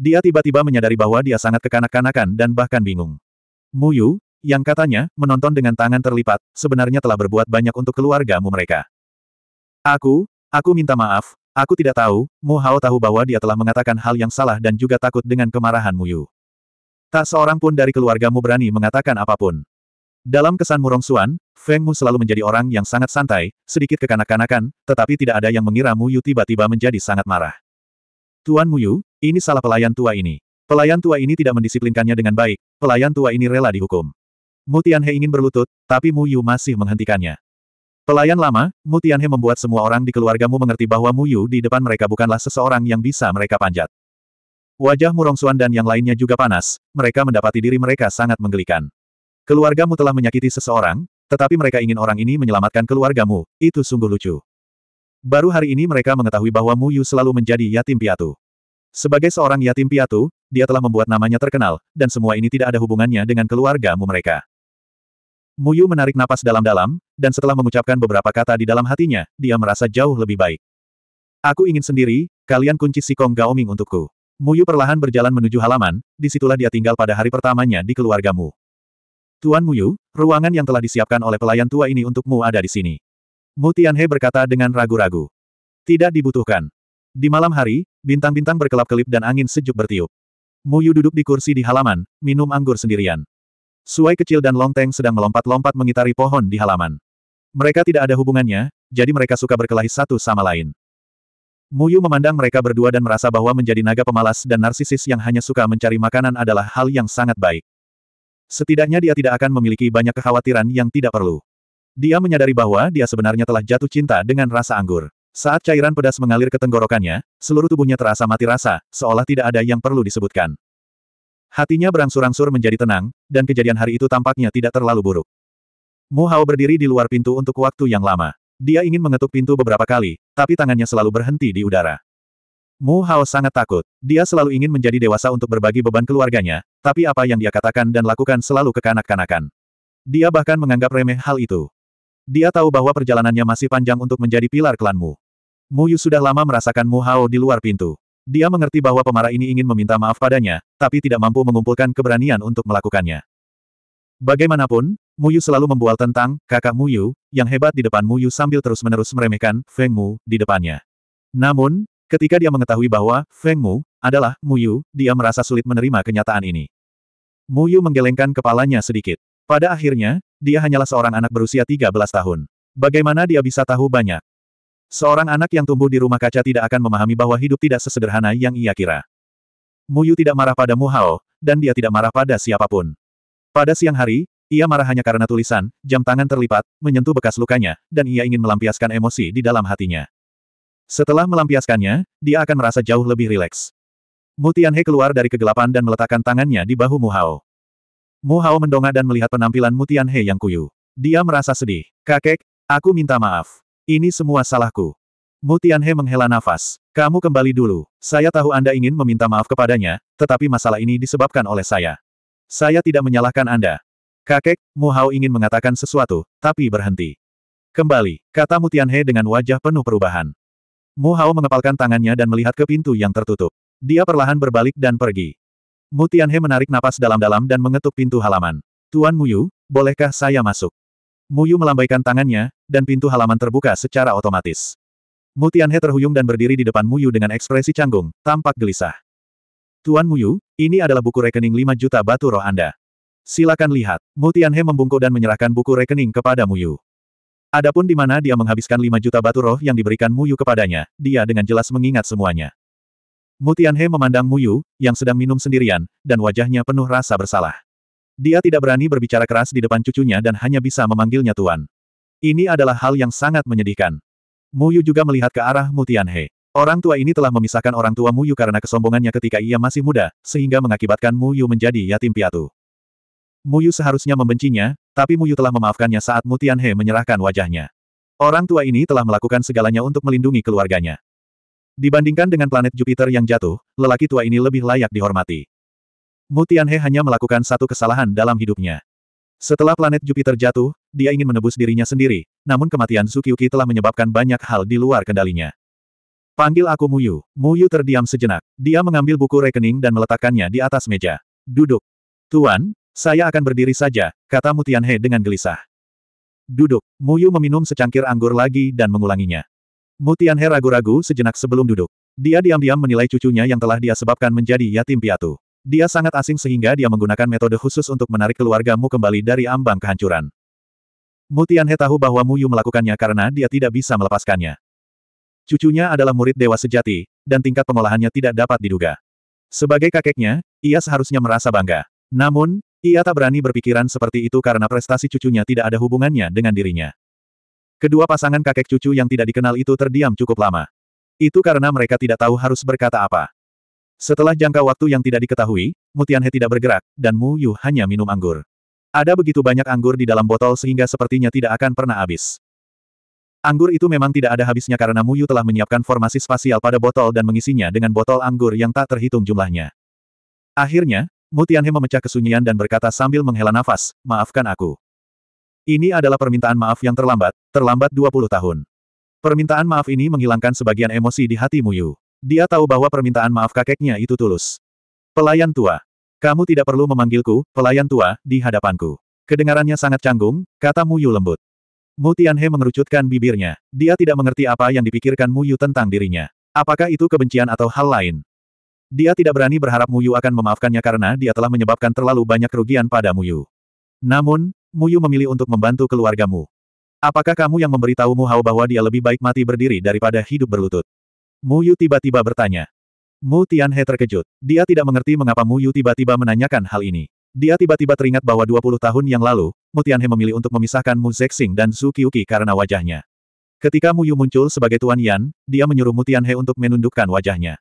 S1: Dia tiba-tiba menyadari bahwa dia sangat kekanak-kanakan dan bahkan bingung. Mu Yu, yang katanya, menonton dengan tangan terlipat, sebenarnya telah berbuat banyak untuk keluargamu mereka. Aku, aku minta maaf, aku tidak tahu, Mu Hao tahu bahwa dia telah mengatakan hal yang salah dan juga takut dengan kemarahan mu Yu. Tak seorang pun dari keluargamu berani mengatakan apapun. Dalam kesan Murong suan, Feng Mu selalu menjadi orang yang sangat santai, sedikit kekanak-kanakan, tetapi tidak ada yang mengira Mu Yu tiba-tiba menjadi sangat marah. Tuan Mu Yu, ini salah pelayan tua ini. Pelayan tua ini tidak mendisiplinkannya dengan baik, pelayan tua ini rela dihukum. Mu Tianhe ingin berlutut, tapi Mu Yu masih menghentikannya. Pelayan lama, Mu Tianhe membuat semua orang di keluargamu mengerti bahwa Mu Yu di depan mereka bukanlah seseorang yang bisa mereka panjat. Wajah Murong Xuan dan yang lainnya juga panas, mereka mendapati diri mereka sangat menggelikan. Keluargamu telah menyakiti seseorang, tetapi mereka ingin orang ini menyelamatkan keluargamu, itu sungguh lucu. Baru hari ini mereka mengetahui bahwa Mu Yu selalu menjadi yatim piatu. Sebagai seorang yatim piatu, dia telah membuat namanya terkenal, dan semua ini tidak ada hubungannya dengan keluargamu mereka. Muyu menarik napas dalam-dalam, dan setelah mengucapkan beberapa kata di dalam hatinya, dia merasa jauh lebih baik. Aku ingin sendiri, kalian kunci si Sikong Gaoming untukku. Muyu perlahan berjalan menuju halaman, disitulah dia tinggal pada hari pertamanya di keluargamu. Tuan Muyu, ruangan yang telah disiapkan oleh pelayan tua ini untukmu ada di sini. Mu Tianhe berkata dengan ragu-ragu. Tidak dibutuhkan. Di malam hari, bintang-bintang berkelap-kelip dan angin sejuk bertiup. Muyu duduk di kursi di halaman, minum anggur sendirian. Suai kecil dan Longteng sedang melompat-lompat mengitari pohon di halaman. Mereka tidak ada hubungannya, jadi mereka suka berkelahi satu sama lain. Muyu memandang mereka berdua dan merasa bahwa menjadi naga pemalas dan narsisis yang hanya suka mencari makanan adalah hal yang sangat baik. Setidaknya dia tidak akan memiliki banyak kekhawatiran yang tidak perlu. Dia menyadari bahwa dia sebenarnya telah jatuh cinta dengan rasa anggur. Saat cairan pedas mengalir ke tenggorokannya, seluruh tubuhnya terasa mati rasa, seolah tidak ada yang perlu disebutkan. Hatinya berangsur-angsur menjadi tenang, dan kejadian hari itu tampaknya tidak terlalu buruk. Mu Hao berdiri di luar pintu untuk waktu yang lama. Dia ingin mengetuk pintu beberapa kali, tapi tangannya selalu berhenti di udara. Mu Hao sangat takut. Dia selalu ingin menjadi dewasa untuk berbagi beban keluarganya, tapi apa yang dia katakan dan lakukan selalu kekanak-kanakan. Dia bahkan menganggap remeh hal itu. Dia tahu bahwa perjalanannya masih panjang untuk menjadi pilar klanmu. Mu Yu sudah lama merasakan Mu Hao di luar pintu. Dia mengerti bahwa pemarah ini ingin meminta maaf padanya, tapi tidak mampu mengumpulkan keberanian untuk melakukannya. Bagaimanapun, Muyu selalu membual tentang kakak Muyu, yang hebat di depan Muyu sambil terus-menerus meremehkan Feng Mu di depannya. Namun, ketika dia mengetahui bahwa Feng Mu adalah Muyu, dia merasa sulit menerima kenyataan ini. Muyu menggelengkan kepalanya sedikit. Pada akhirnya, dia hanyalah seorang anak berusia 13 tahun. Bagaimana dia bisa tahu banyak? Seorang anak yang tumbuh di rumah kaca tidak akan memahami bahwa hidup tidak sesederhana yang ia kira. Muyu tidak marah pada Mu Hao, dan dia tidak marah pada siapapun. Pada siang hari, ia marah hanya karena tulisan, jam tangan terlipat, menyentuh bekas lukanya, dan ia ingin melampiaskan emosi di dalam hatinya. Setelah melampiaskannya, dia akan merasa jauh lebih rileks. Mu Tianhe keluar dari kegelapan dan meletakkan tangannya di bahu Mu Hao. Mu Hao mendongak dan melihat penampilan Mu Tianhe yang kuyu. Dia merasa sedih. Kakek, aku minta maaf. Ini semua salahku. Mu Tianhe menghela nafas. Kamu kembali dulu. Saya tahu Anda ingin meminta maaf kepadanya, tetapi masalah ini disebabkan oleh saya. Saya tidak menyalahkan Anda. Kakek, Mu Hao ingin mengatakan sesuatu, tapi berhenti. Kembali, kata Mu Tianhe dengan wajah penuh perubahan. Mu Hao mengepalkan tangannya dan melihat ke pintu yang tertutup. Dia perlahan berbalik dan pergi. Mu Tianhe menarik napas dalam-dalam dan mengetuk pintu halaman. Tuan Mu Yu, bolehkah saya masuk? Muyu melambaikan tangannya, dan pintu halaman terbuka secara otomatis. Mutianhe terhuyung dan berdiri di depan Muyu dengan ekspresi canggung, tampak gelisah. Tuan Muyu, ini adalah buku rekening 5 juta batu roh Anda. Silakan lihat. Mutianhe membungkuk dan menyerahkan buku rekening kepada Muyu. Adapun di mana dia menghabiskan 5 juta batu roh yang diberikan Muyu kepadanya, dia dengan jelas mengingat semuanya. Mutianhe memandang Muyu, yang sedang minum sendirian, dan wajahnya penuh rasa bersalah. Dia tidak berani berbicara keras di depan cucunya dan hanya bisa memanggilnya Tuan. Ini adalah hal yang sangat menyedihkan. Muyu juga melihat ke arah Mutianhe. Orang tua ini telah memisahkan orang tua Muyu karena kesombongannya ketika ia masih muda, sehingga mengakibatkan Muyu menjadi yatim piatu. Muyu seharusnya membencinya, tapi Muyu telah memaafkannya saat Mutianhe menyerahkan wajahnya. Orang tua ini telah melakukan segalanya untuk melindungi keluarganya. Dibandingkan dengan planet Jupiter yang jatuh, lelaki tua ini lebih layak dihormati. Mu Tianhe hanya melakukan satu kesalahan dalam hidupnya. Setelah planet Jupiter jatuh, dia ingin menebus dirinya sendiri, namun kematian Sukiyuki telah menyebabkan banyak hal di luar kendalinya. Panggil aku Mu Yu. Mu Yu terdiam sejenak. Dia mengambil buku rekening dan meletakkannya di atas meja. Duduk. Tuan, saya akan berdiri saja, kata Mutianhe dengan gelisah. Duduk. Mu Yu meminum secangkir anggur lagi dan mengulanginya. Mutianhe ragu-ragu sejenak sebelum duduk. Dia diam-diam menilai cucunya yang telah dia sebabkan menjadi yatim piatu. Dia sangat asing sehingga dia menggunakan metode khusus untuk menarik keluargamu kembali dari ambang kehancuran. Mutianhe tahu bahwa Mu Yu melakukannya karena dia tidak bisa melepaskannya. Cucunya adalah murid dewa sejati, dan tingkat pengolahannya tidak dapat diduga. Sebagai kakeknya, ia seharusnya merasa bangga. Namun, ia tak berani berpikiran seperti itu karena prestasi cucunya tidak ada hubungannya dengan dirinya. Kedua pasangan kakek cucu yang tidak dikenal itu terdiam cukup lama. Itu karena mereka tidak tahu harus berkata apa. Setelah jangka waktu yang tidak diketahui, Mutianhe tidak bergerak, dan Mu Yu hanya minum anggur. Ada begitu banyak anggur di dalam botol sehingga sepertinya tidak akan pernah habis. Anggur itu memang tidak ada habisnya karena Mu Yu telah menyiapkan formasi spasial pada botol dan mengisinya dengan botol anggur yang tak terhitung jumlahnya. Akhirnya, Mutianhe memecah kesunyian dan berkata sambil menghela nafas, maafkan aku. Ini adalah permintaan maaf yang terlambat, terlambat 20 tahun. Permintaan maaf ini menghilangkan sebagian emosi di hati Mu Yu." Dia tahu bahwa permintaan maaf kakeknya itu tulus. Pelayan tua. Kamu tidak perlu memanggilku, pelayan tua, di hadapanku. Kedengarannya sangat canggung, kata Mu Yu lembut. Mu Tianhe mengerucutkan bibirnya. Dia tidak mengerti apa yang dipikirkan Mu Yu tentang dirinya. Apakah itu kebencian atau hal lain? Dia tidak berani berharap Mu Yu akan memaafkannya karena dia telah menyebabkan terlalu banyak kerugian pada Mu Yu. Namun, Mu Yu memilih untuk membantu keluargamu. Apakah kamu yang memberitahumu Hao bahwa dia lebih baik mati berdiri daripada hidup berlutut? Mu Yu tiba-tiba bertanya. Mu Tianhe terkejut. Dia tidak mengerti mengapa Mu Yu tiba-tiba menanyakan hal ini. Dia tiba-tiba teringat bahwa 20 tahun yang lalu, Mu Tianhe memilih untuk memisahkan Mu Zexing dan Zhu Qiuqi karena wajahnya. Ketika Mu Yu muncul sebagai Tuan Yan, dia menyuruh Mu Tianhe untuk menundukkan wajahnya.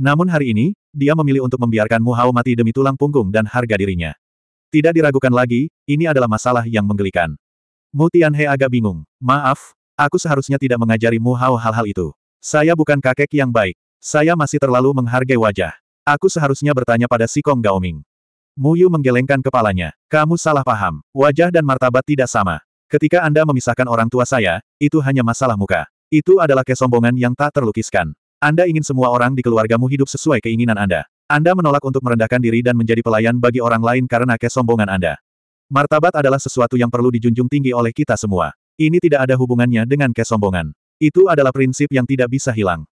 S1: Namun hari ini, dia memilih untuk membiarkan Mu Hao mati demi tulang punggung dan harga dirinya. Tidak diragukan lagi, ini adalah masalah yang menggelikan. Mu Tianhe agak bingung. Maaf, aku seharusnya tidak mengajari Mu Hao hal-hal itu. Saya bukan kakek yang baik. Saya masih terlalu menghargai wajah. Aku seharusnya bertanya pada si Kong Gaoming. Yu menggelengkan kepalanya. Kamu salah paham. Wajah dan martabat tidak sama. Ketika Anda memisahkan orang tua saya, itu hanya masalah muka. Itu adalah kesombongan yang tak terlukiskan. Anda ingin semua orang di keluargamu hidup sesuai keinginan Anda. Anda menolak untuk merendahkan diri dan menjadi pelayan bagi orang lain karena kesombongan Anda. Martabat adalah sesuatu yang perlu dijunjung tinggi oleh kita semua. Ini tidak ada hubungannya dengan kesombongan. Itu adalah prinsip yang tidak bisa hilang.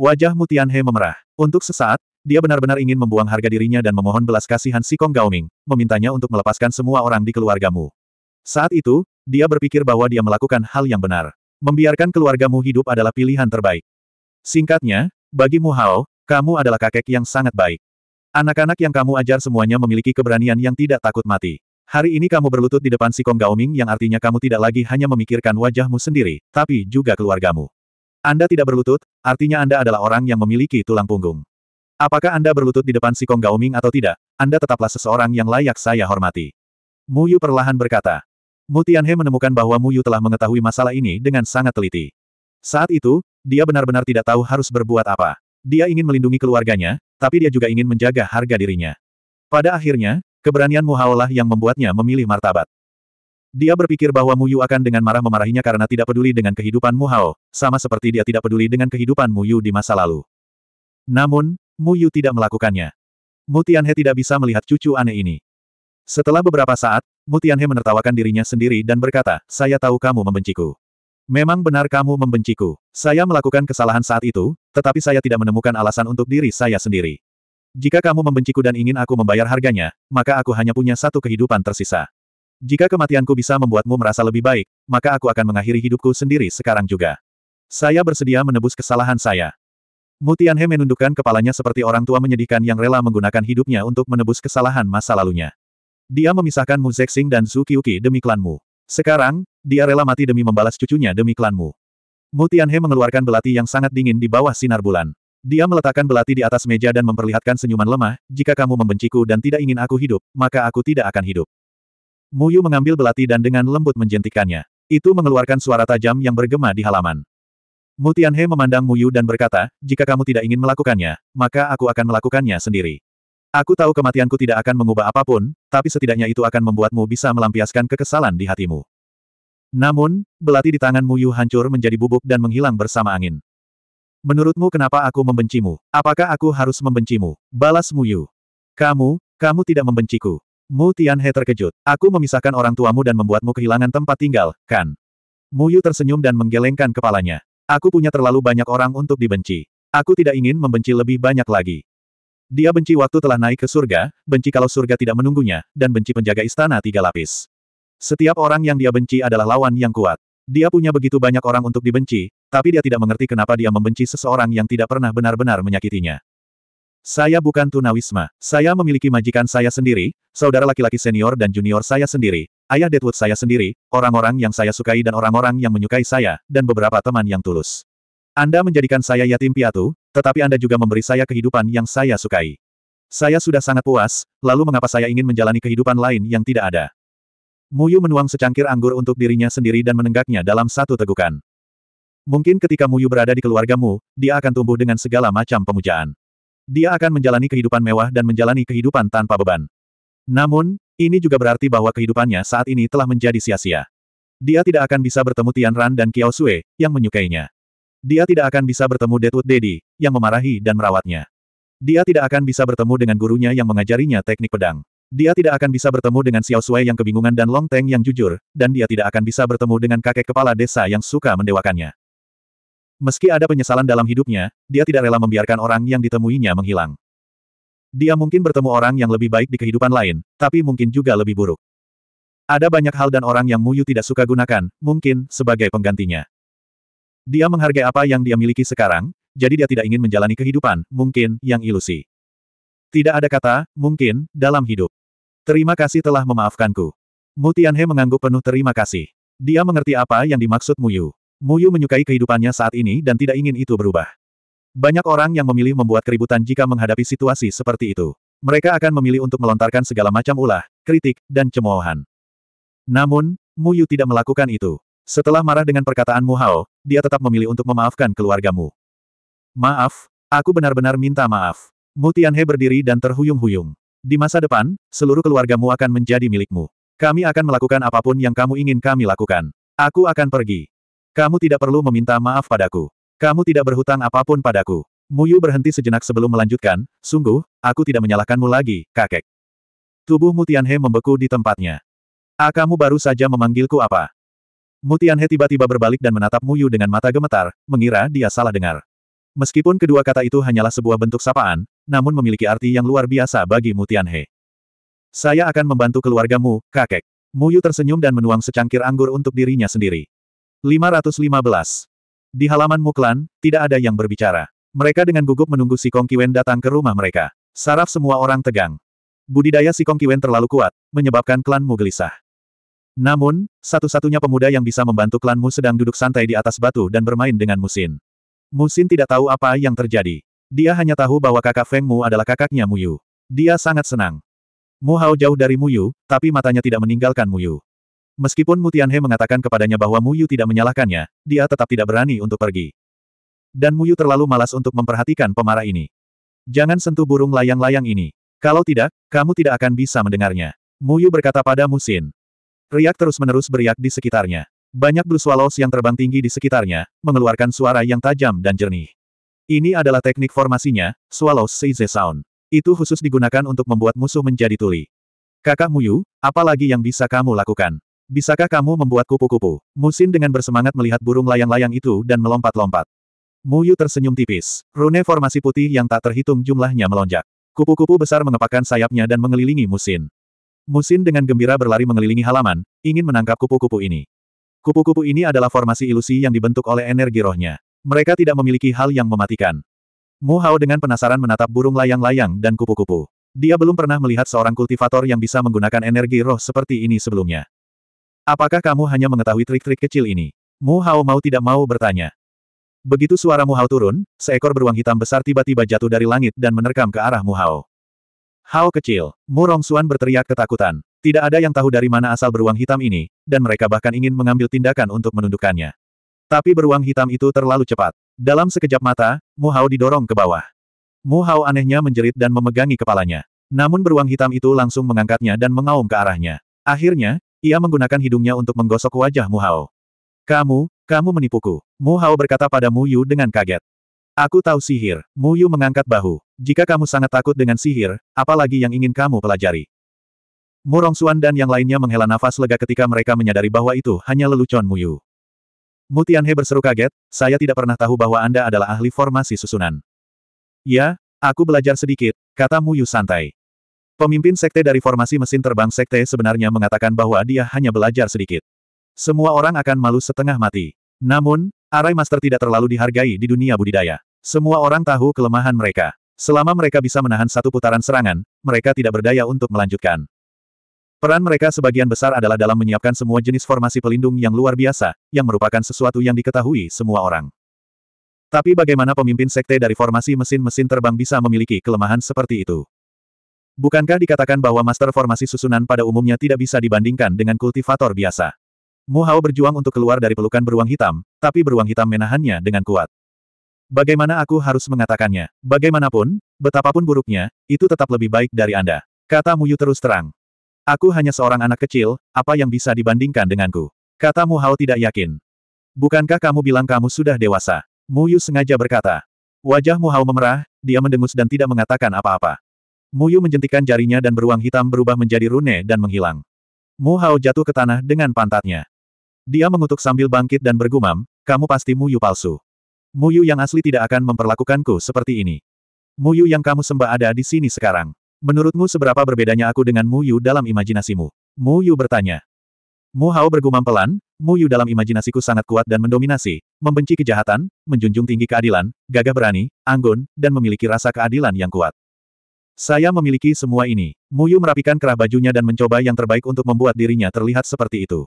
S1: Wajah Mutianhe memerah. Untuk sesaat, dia benar-benar ingin membuang harga dirinya dan memohon belas kasihan si Kong Gaoming, memintanya untuk melepaskan semua orang di keluargamu. Saat itu, dia berpikir bahwa dia melakukan hal yang benar. Membiarkan keluargamu hidup adalah pilihan terbaik. Singkatnya, bagi Mu Hao, kamu adalah kakek yang sangat baik. Anak-anak yang kamu ajar semuanya memiliki keberanian yang tidak takut mati. Hari ini kamu berlutut di depan Si Kong Gaoming yang artinya kamu tidak lagi hanya memikirkan wajahmu sendiri, tapi juga keluargamu. Anda tidak berlutut, artinya Anda adalah orang yang memiliki tulang punggung. Apakah Anda berlutut di depan Si Kong Gaoming atau tidak, Anda tetaplah seseorang yang layak saya hormati. Muyu perlahan berkata. Mutianhe menemukan bahwa Muyu telah mengetahui masalah ini dengan sangat teliti. Saat itu, dia benar-benar tidak tahu harus berbuat apa. Dia ingin melindungi keluarganya, tapi dia juga ingin menjaga harga dirinya. Pada akhirnya, Keberanian Mu yang membuatnya memilih martabat. Dia berpikir bahwa Mu Yu akan dengan marah memarahinya karena tidak peduli dengan kehidupan Mu Hao, sama seperti dia tidak peduli dengan kehidupan Mu Yu di masa lalu. Namun, Mu Yu tidak melakukannya. Mu Tianhe tidak bisa melihat cucu aneh ini. Setelah beberapa saat, Mu Tianhe menertawakan dirinya sendiri dan berkata, saya tahu kamu membenciku. Memang benar kamu membenciku. Saya melakukan kesalahan saat itu, tetapi saya tidak menemukan alasan untuk diri saya sendiri. Jika kamu membenciku dan ingin aku membayar harganya, maka aku hanya punya satu kehidupan tersisa. Jika kematianku bisa membuatmu merasa lebih baik, maka aku akan mengakhiri hidupku sendiri sekarang juga. Saya bersedia menebus kesalahan saya. Mutianhe menundukkan kepalanya seperti orang tua menyedihkan yang rela menggunakan hidupnya untuk menebus kesalahan masa lalunya. Dia memisahkan Mu Zexing dan Zhu Qiuqi demi klanmu. Sekarang, dia rela mati demi membalas cucunya demi klanmu. Mutianhe mengeluarkan belati yang sangat dingin di bawah sinar bulan. Dia meletakkan belati di atas meja dan memperlihatkan senyuman lemah, jika kamu membenciku dan tidak ingin aku hidup, maka aku tidak akan hidup. Muyu mengambil belati dan dengan lembut menjentikannya. Itu mengeluarkan suara tajam yang bergema di halaman. Mutianhe memandang Muyu dan berkata, jika kamu tidak ingin melakukannya, maka aku akan melakukannya sendiri. Aku tahu kematianku tidak akan mengubah apapun, tapi setidaknya itu akan membuatmu bisa melampiaskan kekesalan di hatimu. Namun, belati di tangan Muyu hancur menjadi bubuk dan menghilang bersama angin. Menurutmu kenapa aku membencimu? Apakah aku harus membencimu? Balas Yu, Kamu, kamu tidak membenciku. Mu Tianhe terkejut. Aku memisahkan orang tuamu dan membuatmu kehilangan tempat tinggal, kan? Mu Yu tersenyum dan menggelengkan kepalanya. Aku punya terlalu banyak orang untuk dibenci. Aku tidak ingin membenci lebih banyak lagi. Dia benci waktu telah naik ke surga, benci kalau surga tidak menunggunya, dan benci penjaga istana tiga lapis. Setiap orang yang dia benci adalah lawan yang kuat. Dia punya begitu banyak orang untuk dibenci, tapi dia tidak mengerti kenapa dia membenci seseorang yang tidak pernah benar-benar menyakitinya. Saya bukan tunawisma. Saya memiliki majikan saya sendiri, saudara laki-laki senior dan junior saya sendiri, ayah Deadwood saya sendiri, orang-orang yang saya sukai dan orang-orang yang menyukai saya, dan beberapa teman yang tulus. Anda menjadikan saya yatim piatu, tetapi Anda juga memberi saya kehidupan yang saya sukai. Saya sudah sangat puas, lalu mengapa saya ingin menjalani kehidupan lain yang tidak ada? Muyu menuang secangkir anggur untuk dirinya sendiri dan menenggaknya dalam satu tegukan. Mungkin ketika Muyu berada di keluargamu, dia akan tumbuh dengan segala macam pemujaan. Dia akan menjalani kehidupan mewah dan menjalani kehidupan tanpa beban. Namun, ini juga berarti bahwa kehidupannya saat ini telah menjadi sia-sia. Dia tidak akan bisa bertemu Tian Ran dan Kiao Sui yang menyukainya. Dia tidak akan bisa bertemu Deadwood Daddy, yang memarahi dan merawatnya. Dia tidak akan bisa bertemu dengan gurunya yang mengajarinya teknik pedang. Dia tidak akan bisa bertemu dengan Xiao Sui yang kebingungan dan Long Teng yang jujur, dan dia tidak akan bisa bertemu dengan kakek kepala desa yang suka mendewakannya. Meski ada penyesalan dalam hidupnya, dia tidak rela membiarkan orang yang ditemuinya menghilang. Dia mungkin bertemu orang yang lebih baik di kehidupan lain, tapi mungkin juga lebih buruk. Ada banyak hal dan orang yang Muyu tidak suka gunakan, mungkin, sebagai penggantinya. Dia menghargai apa yang dia miliki sekarang, jadi dia tidak ingin menjalani kehidupan, mungkin, yang ilusi. Tidak ada kata, mungkin, dalam hidup. Terima kasih telah memaafkanku. Mu Tianhe mengangguk penuh terima kasih. Dia mengerti apa yang dimaksud Mu Yu. Mu Yu menyukai kehidupannya saat ini dan tidak ingin itu berubah. Banyak orang yang memilih membuat keributan jika menghadapi situasi seperti itu. Mereka akan memilih untuk melontarkan segala macam ulah, kritik, dan cemoohan. Namun, Mu Yu tidak melakukan itu. Setelah marah dengan perkataan Mu Hao, dia tetap memilih untuk memaafkan keluargamu. Maaf, aku benar-benar minta maaf. Mu Tianhe berdiri dan terhuyung-huyung. Di masa depan, seluruh keluargamu akan menjadi milikmu. Kami akan melakukan apapun yang kamu ingin kami lakukan. Aku akan pergi. Kamu tidak perlu meminta maaf padaku. Kamu tidak berhutang apapun padaku. Muyu berhenti sejenak sebelum melanjutkan, sungguh, aku tidak menyalahkanmu lagi, kakek. Tubuh Mutianhe membeku di tempatnya. Ah kamu baru saja memanggilku apa? Mutianhe tiba-tiba berbalik dan menatap Muyu dengan mata gemetar, mengira dia salah dengar. Meskipun kedua kata itu hanyalah sebuah bentuk sapaan, namun memiliki arti yang luar biasa bagi Mu Tianhe. Saya akan membantu keluargamu, kakek. Mu Yu tersenyum dan menuang secangkir anggur untuk dirinya sendiri. 515. Di halaman Muklan, tidak ada yang berbicara. Mereka dengan gugup menunggu si Kong Kiwen datang ke rumah mereka. Saraf semua orang tegang. Budidaya si Kong Kiwen terlalu kuat, menyebabkan klanmu gelisah. Namun, satu-satunya pemuda yang bisa membantu klanmu sedang duduk santai di atas batu dan bermain dengan Musin. Musin tidak tahu apa yang terjadi. Dia hanya tahu bahwa kakak Feng Mu adalah kakaknya Mu Yu. Dia sangat senang. Mu Hao jauh dari Mu Yu, tapi matanya tidak meninggalkan Mu Yu. Meskipun Mutianhe mengatakan kepadanya bahwa Mu Yu tidak menyalahkannya, dia tetap tidak berani untuk pergi. Dan Mu Yu terlalu malas untuk memperhatikan pemarah ini. Jangan sentuh burung layang-layang ini. Kalau tidak, kamu tidak akan bisa mendengarnya. Mu Yu berkata pada Mu Musin. Riak terus-menerus beriak di sekitarnya. Banyak blue swallows yang terbang tinggi di sekitarnya, mengeluarkan suara yang tajam dan jernih. Ini adalah teknik formasinya, swallow Seize Sound. Itu khusus digunakan untuk membuat musuh menjadi tuli. Kakak Muyu, apa lagi yang bisa kamu lakukan? Bisakah kamu membuat kupu-kupu? Musin dengan bersemangat melihat burung layang-layang itu dan melompat-lompat. Muyu tersenyum tipis. Rune formasi putih yang tak terhitung jumlahnya melonjak. Kupu-kupu besar mengepakkan sayapnya dan mengelilingi Musin. Musin dengan gembira berlari mengelilingi halaman, ingin menangkap kupu-kupu ini. Kupu-kupu ini adalah formasi ilusi yang dibentuk oleh energi rohnya. Mereka tidak memiliki hal yang mematikan. Mu Hao dengan penasaran menatap burung layang-layang dan kupu-kupu. Dia belum pernah melihat seorang kultivator yang bisa menggunakan energi roh seperti ini sebelumnya. Apakah kamu hanya mengetahui trik-trik kecil ini? Mu Hao mau tidak mau bertanya. Begitu suara Mu Hao turun, seekor beruang hitam besar tiba-tiba jatuh dari langit dan menerkam ke arah Mu Hao. Hao kecil, Mu Xuan berteriak ketakutan. Tidak ada yang tahu dari mana asal beruang hitam ini, dan mereka bahkan ingin mengambil tindakan untuk menundukkannya. Tapi beruang hitam itu terlalu cepat. Dalam sekejap mata, Mu Hao didorong ke bawah. Mu Hao anehnya menjerit dan memegangi kepalanya. Namun beruang hitam itu langsung mengangkatnya dan mengaum ke arahnya. Akhirnya, ia menggunakan hidungnya untuk menggosok wajah Mu Hao. Kamu, kamu menipuku. Mu Hao berkata pada Mu Yu dengan kaget. Aku tahu sihir. Mu Yu mengangkat bahu. Jika kamu sangat takut dengan sihir, apalagi yang ingin kamu pelajari? Murong Suan dan yang lainnya menghela nafas lega ketika mereka menyadari bahwa itu hanya lelucon Mu Yu. Mutianhe berseru kaget, saya tidak pernah tahu bahwa Anda adalah ahli formasi susunan. Ya, aku belajar sedikit, kata Mu Yu santai. Pemimpin sekte dari formasi mesin terbang sekte sebenarnya mengatakan bahwa dia hanya belajar sedikit. Semua orang akan malu setengah mati. Namun, Arai Master tidak terlalu dihargai di dunia budidaya. Semua orang tahu kelemahan mereka. Selama mereka bisa menahan satu putaran serangan, mereka tidak berdaya untuk melanjutkan. Peran mereka sebagian besar adalah dalam menyiapkan semua jenis formasi pelindung yang luar biasa, yang merupakan sesuatu yang diketahui semua orang. Tapi bagaimana pemimpin sekte dari formasi mesin-mesin terbang bisa memiliki kelemahan seperti itu? Bukankah dikatakan bahwa master formasi susunan pada umumnya tidak bisa dibandingkan dengan kultivator biasa? Mu Hao berjuang untuk keluar dari pelukan beruang hitam, tapi beruang hitam menahannya dengan kuat. Bagaimana aku harus mengatakannya? Bagaimanapun, betapapun buruknya, itu tetap lebih baik dari Anda. Kata Mu Yu terus terang. Aku hanya seorang anak kecil, apa yang bisa dibandingkan denganku? Kata Mu Hao tidak yakin. Bukankah kamu bilang kamu sudah dewasa? Mu Yu sengaja berkata. Wajah Mu Hao memerah, dia mendengus dan tidak mengatakan apa-apa. Mu Yu menjentikan jarinya dan beruang hitam berubah menjadi rune dan menghilang. Mu Hao jatuh ke tanah dengan pantatnya. Dia mengutuk sambil bangkit dan bergumam, kamu pasti Mu Yu palsu. Mu Yu yang asli tidak akan memperlakukanku seperti ini. Mu Yu yang kamu sembah ada di sini sekarang. Menurutmu seberapa berbedanya aku dengan Mu Yu dalam imajinasimu? Mu Yu bertanya. Mu Hao bergumam pelan, Mu Yu dalam imajinasiku sangat kuat dan mendominasi, membenci kejahatan, menjunjung tinggi keadilan, gagah berani, anggun, dan memiliki rasa keadilan yang kuat. Saya memiliki semua ini. Mu Yu merapikan kerah bajunya dan mencoba yang terbaik untuk membuat dirinya terlihat seperti itu.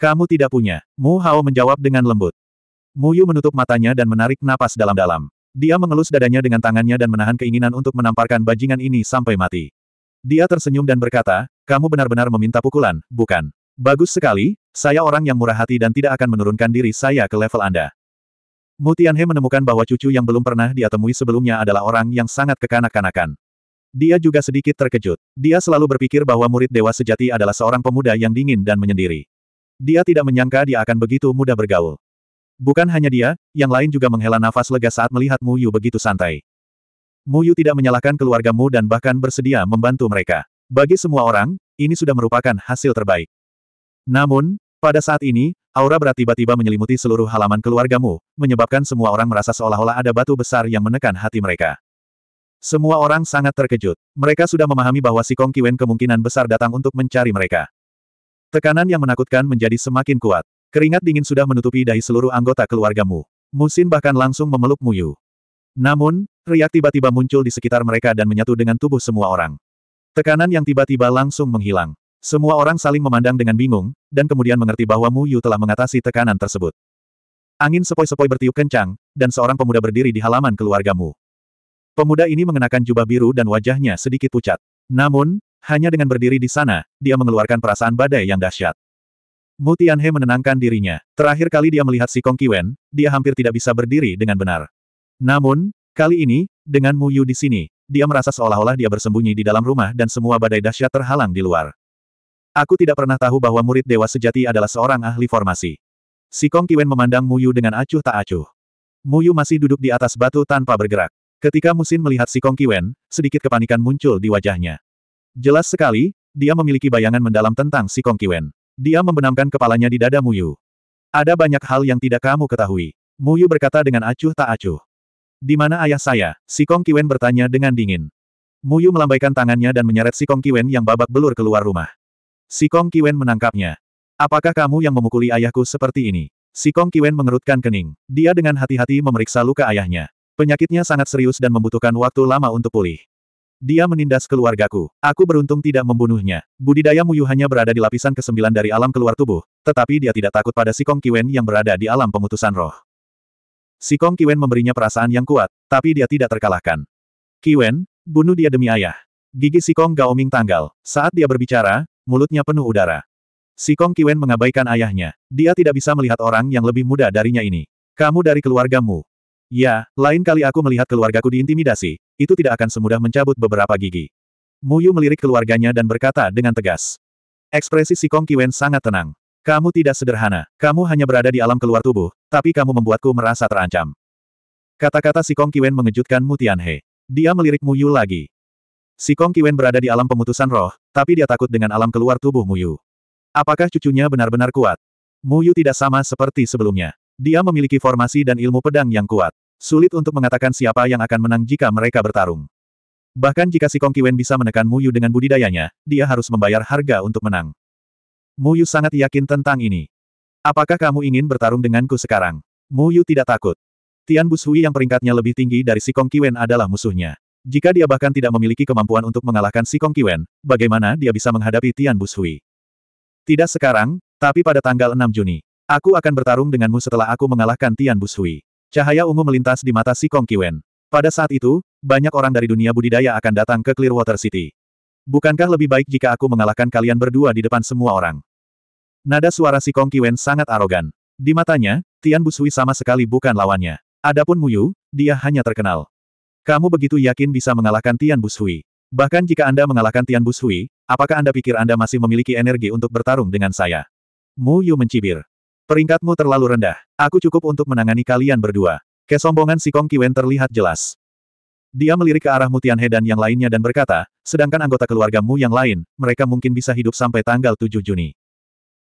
S1: Kamu tidak punya. Mu Hao menjawab dengan lembut. Mu Yu menutup matanya dan menarik napas dalam-dalam. Dia mengelus dadanya dengan tangannya dan menahan keinginan untuk menamparkan bajingan ini sampai mati. Dia tersenyum dan berkata, kamu benar-benar meminta pukulan, bukan? Bagus sekali, saya orang yang murah hati dan tidak akan menurunkan diri saya ke level Anda. Mutianhe menemukan bahwa cucu yang belum pernah dia temui sebelumnya adalah orang yang sangat kekanak-kanakan. Dia juga sedikit terkejut. Dia selalu berpikir bahwa murid dewa sejati adalah seorang pemuda yang dingin dan menyendiri. Dia tidak menyangka dia akan begitu mudah bergaul. Bukan hanya dia, yang lain juga menghela nafas lega saat melihat Mu Yu begitu santai. Mu Yu tidak menyalahkan keluargamu dan bahkan bersedia membantu mereka. Bagi semua orang, ini sudah merupakan hasil terbaik. Namun, pada saat ini, aura berat tiba-tiba menyelimuti seluruh halaman keluargamu, menyebabkan semua orang merasa seolah-olah ada batu besar yang menekan hati mereka. Semua orang sangat terkejut. Mereka sudah memahami bahwa si Kong Kiwen kemungkinan besar datang untuk mencari mereka. Tekanan yang menakutkan menjadi semakin kuat. Keringat dingin sudah menutupi dahi seluruh anggota keluargamu. Musin bahkan langsung memeluk Muyu. Namun, riak tiba-tiba muncul di sekitar mereka dan menyatu dengan tubuh semua orang. Tekanan yang tiba-tiba langsung menghilang. Semua orang saling memandang dengan bingung, dan kemudian mengerti bahwa Muyu telah mengatasi tekanan tersebut. Angin sepoi-sepoi bertiup kencang, dan seorang pemuda berdiri di halaman keluargamu. Pemuda ini mengenakan jubah biru dan wajahnya sedikit pucat. Namun, hanya dengan berdiri di sana, dia mengeluarkan perasaan badai yang dahsyat. Mu Tianhe menenangkan dirinya. Terakhir kali dia melihat si Kong Kiwen, dia hampir tidak bisa berdiri dengan benar. Namun, kali ini, dengan Mu Yu di sini, dia merasa seolah-olah dia bersembunyi di dalam rumah dan semua badai dahsyat terhalang di luar. Aku tidak pernah tahu bahwa murid dewa sejati adalah seorang ahli formasi. Si Kong Kiwen memandang Mu Yu dengan acuh tak acuh. Mu Yu masih duduk di atas batu tanpa bergerak. Ketika Musin melihat si Kong Kiwen, sedikit kepanikan muncul di wajahnya. Jelas sekali, dia memiliki bayangan mendalam tentang si Kong Kiwen. Dia membenamkan kepalanya di dada Muyu. Ada banyak hal yang tidak kamu ketahui. Muyu berkata dengan acuh tak acuh. Di mana ayah saya? Sikong Kiwen bertanya dengan dingin. Muyu melambaikan tangannya dan menyeret Sikong Kiwen yang babak belur keluar rumah. Sikong Kiwen menangkapnya. Apakah kamu yang memukuli ayahku seperti ini? Sikong Kiwen mengerutkan kening. Dia dengan hati-hati memeriksa luka ayahnya. Penyakitnya sangat serius dan membutuhkan waktu lama untuk pulih. Dia menindas keluargaku. Aku beruntung tidak membunuhnya. Budidaya Muyu hanya berada di lapisan ke-9 dari alam keluar tubuh, tetapi dia tidak takut pada si Kong Kiwen yang berada di alam pemutusan roh. Si Kong Kiwen memberinya perasaan yang kuat, tapi dia tidak terkalahkan. Kiwen, bunuh dia demi ayah. Gigi si Sikong Gaoming tanggal. Saat dia berbicara, mulutnya penuh udara. Si Kong Kiwen mengabaikan ayahnya. Dia tidak bisa melihat orang yang lebih muda darinya ini. Kamu dari keluargamu, Ya, lain kali aku melihat keluargaku diintimidasi, itu tidak akan semudah mencabut beberapa gigi. Mu Yu melirik keluarganya dan berkata dengan tegas. Ekspresi si Kong Kiwen sangat tenang. Kamu tidak sederhana, kamu hanya berada di alam keluar tubuh, tapi kamu membuatku merasa terancam. Kata-kata si Kong Kiwen mengejutkan Mutianhe. Dia melirik Mu Yu lagi. Si Kong Kiwen berada di alam pemutusan roh, tapi dia takut dengan alam keluar tubuh Mu Yu. Apakah cucunya benar-benar kuat? Mu Yu tidak sama seperti sebelumnya. Dia memiliki formasi dan ilmu pedang yang kuat. Sulit untuk mengatakan siapa yang akan menang jika mereka bertarung. Bahkan jika si Kong Kiwen bisa menekan Mu Yu dengan budidayanya, dia harus membayar harga untuk menang. Mu Yu sangat yakin tentang ini. Apakah kamu ingin bertarung denganku sekarang? Mu Yu tidak takut. Tian Bushui yang peringkatnya lebih tinggi dari si Kong Kiwen adalah musuhnya. Jika dia bahkan tidak memiliki kemampuan untuk mengalahkan si Kong Kiwen, bagaimana dia bisa menghadapi Tian Bushui? Tidak sekarang, tapi pada tanggal 6 Juni. Aku akan bertarung denganmu setelah aku mengalahkan Tian Bushui. Cahaya ungu melintas di mata si Kong Kiwen. Pada saat itu, banyak orang dari dunia budidaya akan datang ke Clearwater City. Bukankah lebih baik jika aku mengalahkan kalian berdua di depan semua orang? Nada suara si Kong Kiwen sangat arogan. Di matanya, Tian Bushui sama sekali bukan lawannya. Adapun Muyu, dia hanya terkenal. Kamu begitu yakin bisa mengalahkan Tian Bushui. Bahkan jika Anda mengalahkan Tian Bushui, apakah Anda pikir Anda masih memiliki energi untuk bertarung dengan saya? Mu Yu mencibir. Peringkatmu terlalu rendah. Aku cukup untuk menangani kalian berdua. Kesombongan si Kong Kiwen terlihat jelas. Dia melirik ke arah Mutianhe dan yang lainnya dan berkata, sedangkan anggota keluargamu yang lain, mereka mungkin bisa hidup sampai tanggal 7 Juni.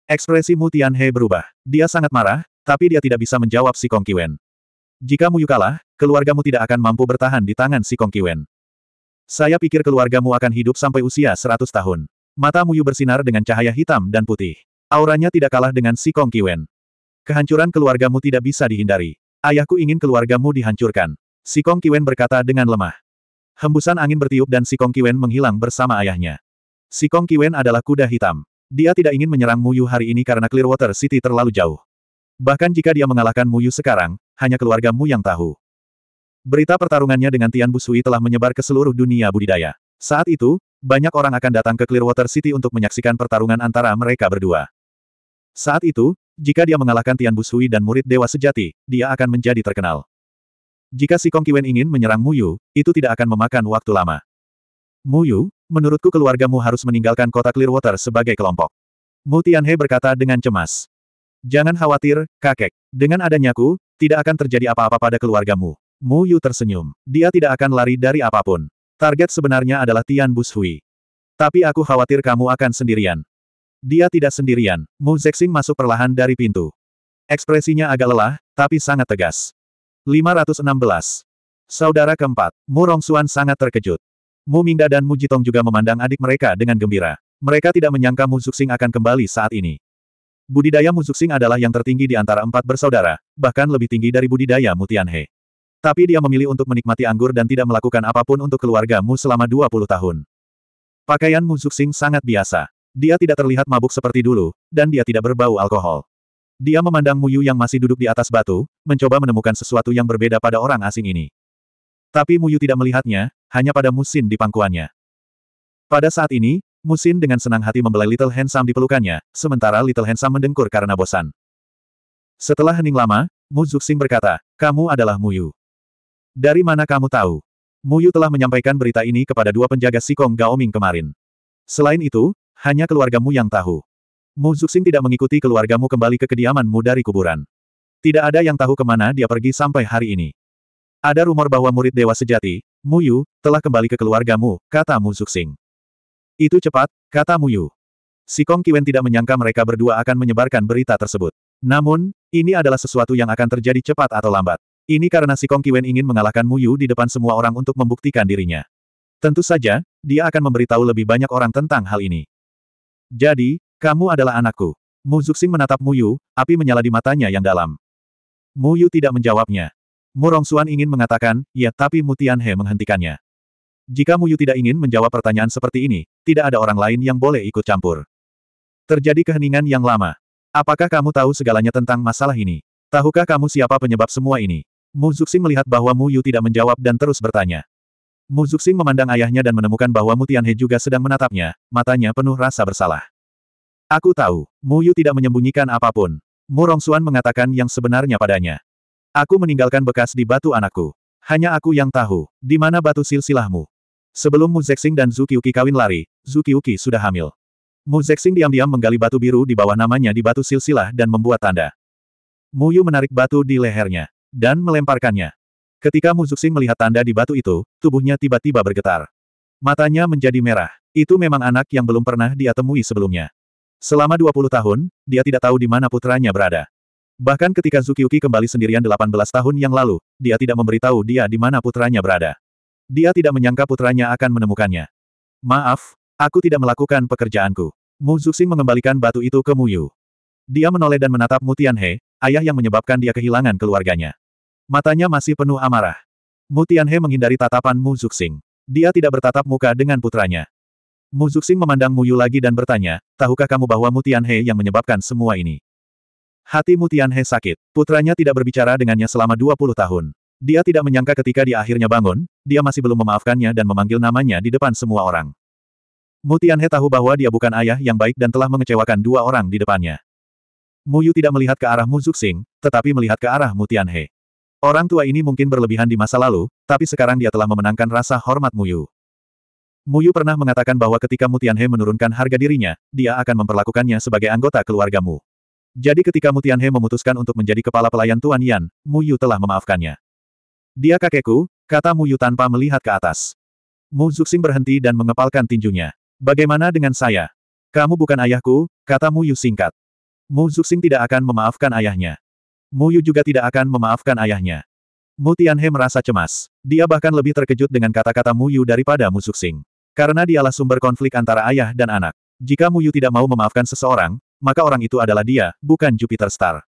S1: Ekspresi Mutianhe berubah. Dia sangat marah, tapi dia tidak bisa menjawab si Kong Kiwen. Jika Muyu kalah, keluargamu tidak akan mampu bertahan di tangan si Kong Kiwen. Saya pikir keluargamu akan hidup sampai usia 100 tahun. Mata Muyu bersinar dengan cahaya hitam dan putih. Auranya tidak kalah dengan si Kong Kiwen. Kehancuran keluargamu tidak bisa dihindari. Ayahku ingin keluargamu dihancurkan. Si Kong Kiwen berkata dengan lemah. Hembusan angin bertiup dan si Kong Kiwen menghilang bersama ayahnya. Si Kong Kiwen adalah kuda hitam. Dia tidak ingin menyerang Muyu hari ini karena Clearwater City terlalu jauh. Bahkan jika dia mengalahkan Muyu sekarang, hanya keluargamu yang tahu. Berita pertarungannya dengan Tian Busui telah menyebar ke seluruh dunia budidaya. Saat itu, banyak orang akan datang ke Clearwater City untuk menyaksikan pertarungan antara mereka berdua. Saat itu, jika dia mengalahkan Tian Busui dan murid dewa sejati, dia akan menjadi terkenal. Jika si Kong Kiwen ingin menyerang Mu Yu, itu tidak akan memakan waktu lama. Mu Yu, menurutku keluargamu harus meninggalkan kota Clearwater sebagai kelompok. Mu Tianhe berkata dengan cemas. Jangan khawatir, kakek. Dengan adanyaku, tidak akan terjadi apa-apa pada keluargamu. Mu Yu tersenyum. Dia tidak akan lari dari apapun. Target sebenarnya adalah Tian Bushui. Tapi aku khawatir kamu akan sendirian. Dia tidak sendirian, Mu Zexing masuk perlahan dari pintu. Ekspresinya agak lelah, tapi sangat tegas. 516. Saudara keempat, Mu Rongsuan sangat terkejut. Mu Mingda dan Mu Jitong juga memandang adik mereka dengan gembira. Mereka tidak menyangka Mu Zuxing akan kembali saat ini. Budidaya Mu Zuxing adalah yang tertinggi di antara empat bersaudara, bahkan lebih tinggi dari budidaya Mu Tianhe. Tapi dia memilih untuk menikmati anggur dan tidak melakukan apapun untuk keluarga Mu selama 20 tahun. Pakaian Mu Zuxing sangat biasa. Dia tidak terlihat mabuk seperti dulu, dan dia tidak berbau alkohol. Dia memandang Muyu yang masih duduk di atas batu, mencoba menemukan sesuatu yang berbeda pada orang asing ini. Tapi Muyu tidak melihatnya, hanya pada Musin di pangkuannya. Pada saat ini, Musin dengan senang hati membelai Little Handsome di pelukannya, sementara Little Handsome mendengkur karena bosan. Setelah hening lama, Mu Zuxing berkata, kamu adalah Muyu. Dari mana kamu tahu? Muyu telah menyampaikan berita ini kepada dua penjaga Sikong Gaoming kemarin. Selain itu, hanya keluargamu yang tahu. Mu Zuxing tidak mengikuti keluargamu kembali ke kediamanmu dari kuburan. Tidak ada yang tahu kemana dia pergi sampai hari ini. Ada rumor bahwa murid dewa sejati, Mu Yu, telah kembali ke keluargamu, kata Mu Zuxing. Itu cepat, kata Mu Yu. Si Kong Kiwen tidak menyangka mereka berdua akan menyebarkan berita tersebut. Namun, ini adalah sesuatu yang akan terjadi cepat atau lambat. Ini karena si Kong Kiwen ingin mengalahkan Mu Yu di depan semua orang untuk membuktikan dirinya. Tentu saja, dia akan memberitahu lebih banyak orang tentang hal ini. Jadi, kamu adalah anakku. Mu Zuxing menatap Mu Yu, api menyala di matanya yang dalam. Mu Yu tidak menjawabnya. Mu Rongsuan ingin mengatakan, ya tapi Mu Tianhe menghentikannya. Jika Mu Yu tidak ingin menjawab pertanyaan seperti ini, tidak ada orang lain yang boleh ikut campur. Terjadi keheningan yang lama. Apakah kamu tahu segalanya tentang masalah ini? Tahukah kamu siapa penyebab semua ini? Mu Zuxing melihat bahwa Mu Yu tidak menjawab dan terus bertanya. Mu Zuxing memandang ayahnya dan menemukan bahwa Mu Tianhe juga sedang menatapnya, matanya penuh rasa bersalah. Aku tahu, Mu Yu tidak menyembunyikan apapun. Mu Rongsuan mengatakan yang sebenarnya padanya. Aku meninggalkan bekas di batu anakku. Hanya aku yang tahu, di mana batu silsilahmu. Sebelum Mu Zexing dan Zukiuki kawin lari, Zukiuki sudah hamil. Mu Zexing diam-diam menggali batu biru di bawah namanya di batu silsilah dan membuat tanda. Mu Yu menarik batu di lehernya, dan melemparkannya. Ketika Mu Zuxing melihat tanda di batu itu, tubuhnya tiba-tiba bergetar. Matanya menjadi merah. Itu memang anak yang belum pernah dia temui sebelumnya. Selama 20 tahun, dia tidak tahu di mana putranya berada. Bahkan ketika Zukiuki kembali sendirian 18 tahun yang lalu, dia tidak memberitahu dia di mana putranya berada. Dia tidak menyangka putranya akan menemukannya. Maaf, aku tidak melakukan pekerjaanku. Mu Zuxing mengembalikan batu itu ke Muyu. Dia menoleh dan menatap Mu Tianhe, ayah yang menyebabkan dia kehilangan keluarganya. Matanya masih penuh amarah. Mu Tianhe menghindari tatapan Mu Zuxing. Dia tidak bertatap muka dengan putranya. Mu Zuxing memandang Mu Yu lagi dan bertanya, tahukah kamu bahwa Mu Tianhe yang menyebabkan semua ini? Hati Mu Tianhe sakit. Putranya tidak berbicara dengannya selama 20 tahun. Dia tidak menyangka ketika dia akhirnya bangun, dia masih belum memaafkannya dan memanggil namanya di depan semua orang. Mu Tianhe tahu bahwa dia bukan ayah yang baik dan telah mengecewakan dua orang di depannya. Mu Yu tidak melihat ke arah Mu Zuxing, tetapi melihat ke arah Mu Tianhe. Orang tua ini mungkin berlebihan di masa lalu, tapi sekarang dia telah memenangkan rasa hormat Muyu. Muyu pernah mengatakan bahwa ketika Mutianhe menurunkan harga dirinya, dia akan memperlakukannya sebagai anggota keluargamu. Jadi ketika Mutianhe memutuskan untuk menjadi kepala pelayan Tuan Yan, Muyu telah memaafkannya. Dia kakekku, kata Muyu tanpa melihat ke atas. Mu Zuxing berhenti dan mengepalkan tinjunya. Bagaimana dengan saya? Kamu bukan ayahku, kata Muyu singkat. Mu Zuxing tidak akan memaafkan ayahnya. Mu Yu juga tidak akan memaafkan ayahnya. Mu Tianhe merasa cemas. Dia bahkan lebih terkejut dengan kata-kata Mu Yu daripada Mu Suxing. Karena dialah sumber konflik antara ayah dan anak. Jika Mu Yu tidak mau memaafkan seseorang, maka orang itu adalah dia, bukan Jupiter Star.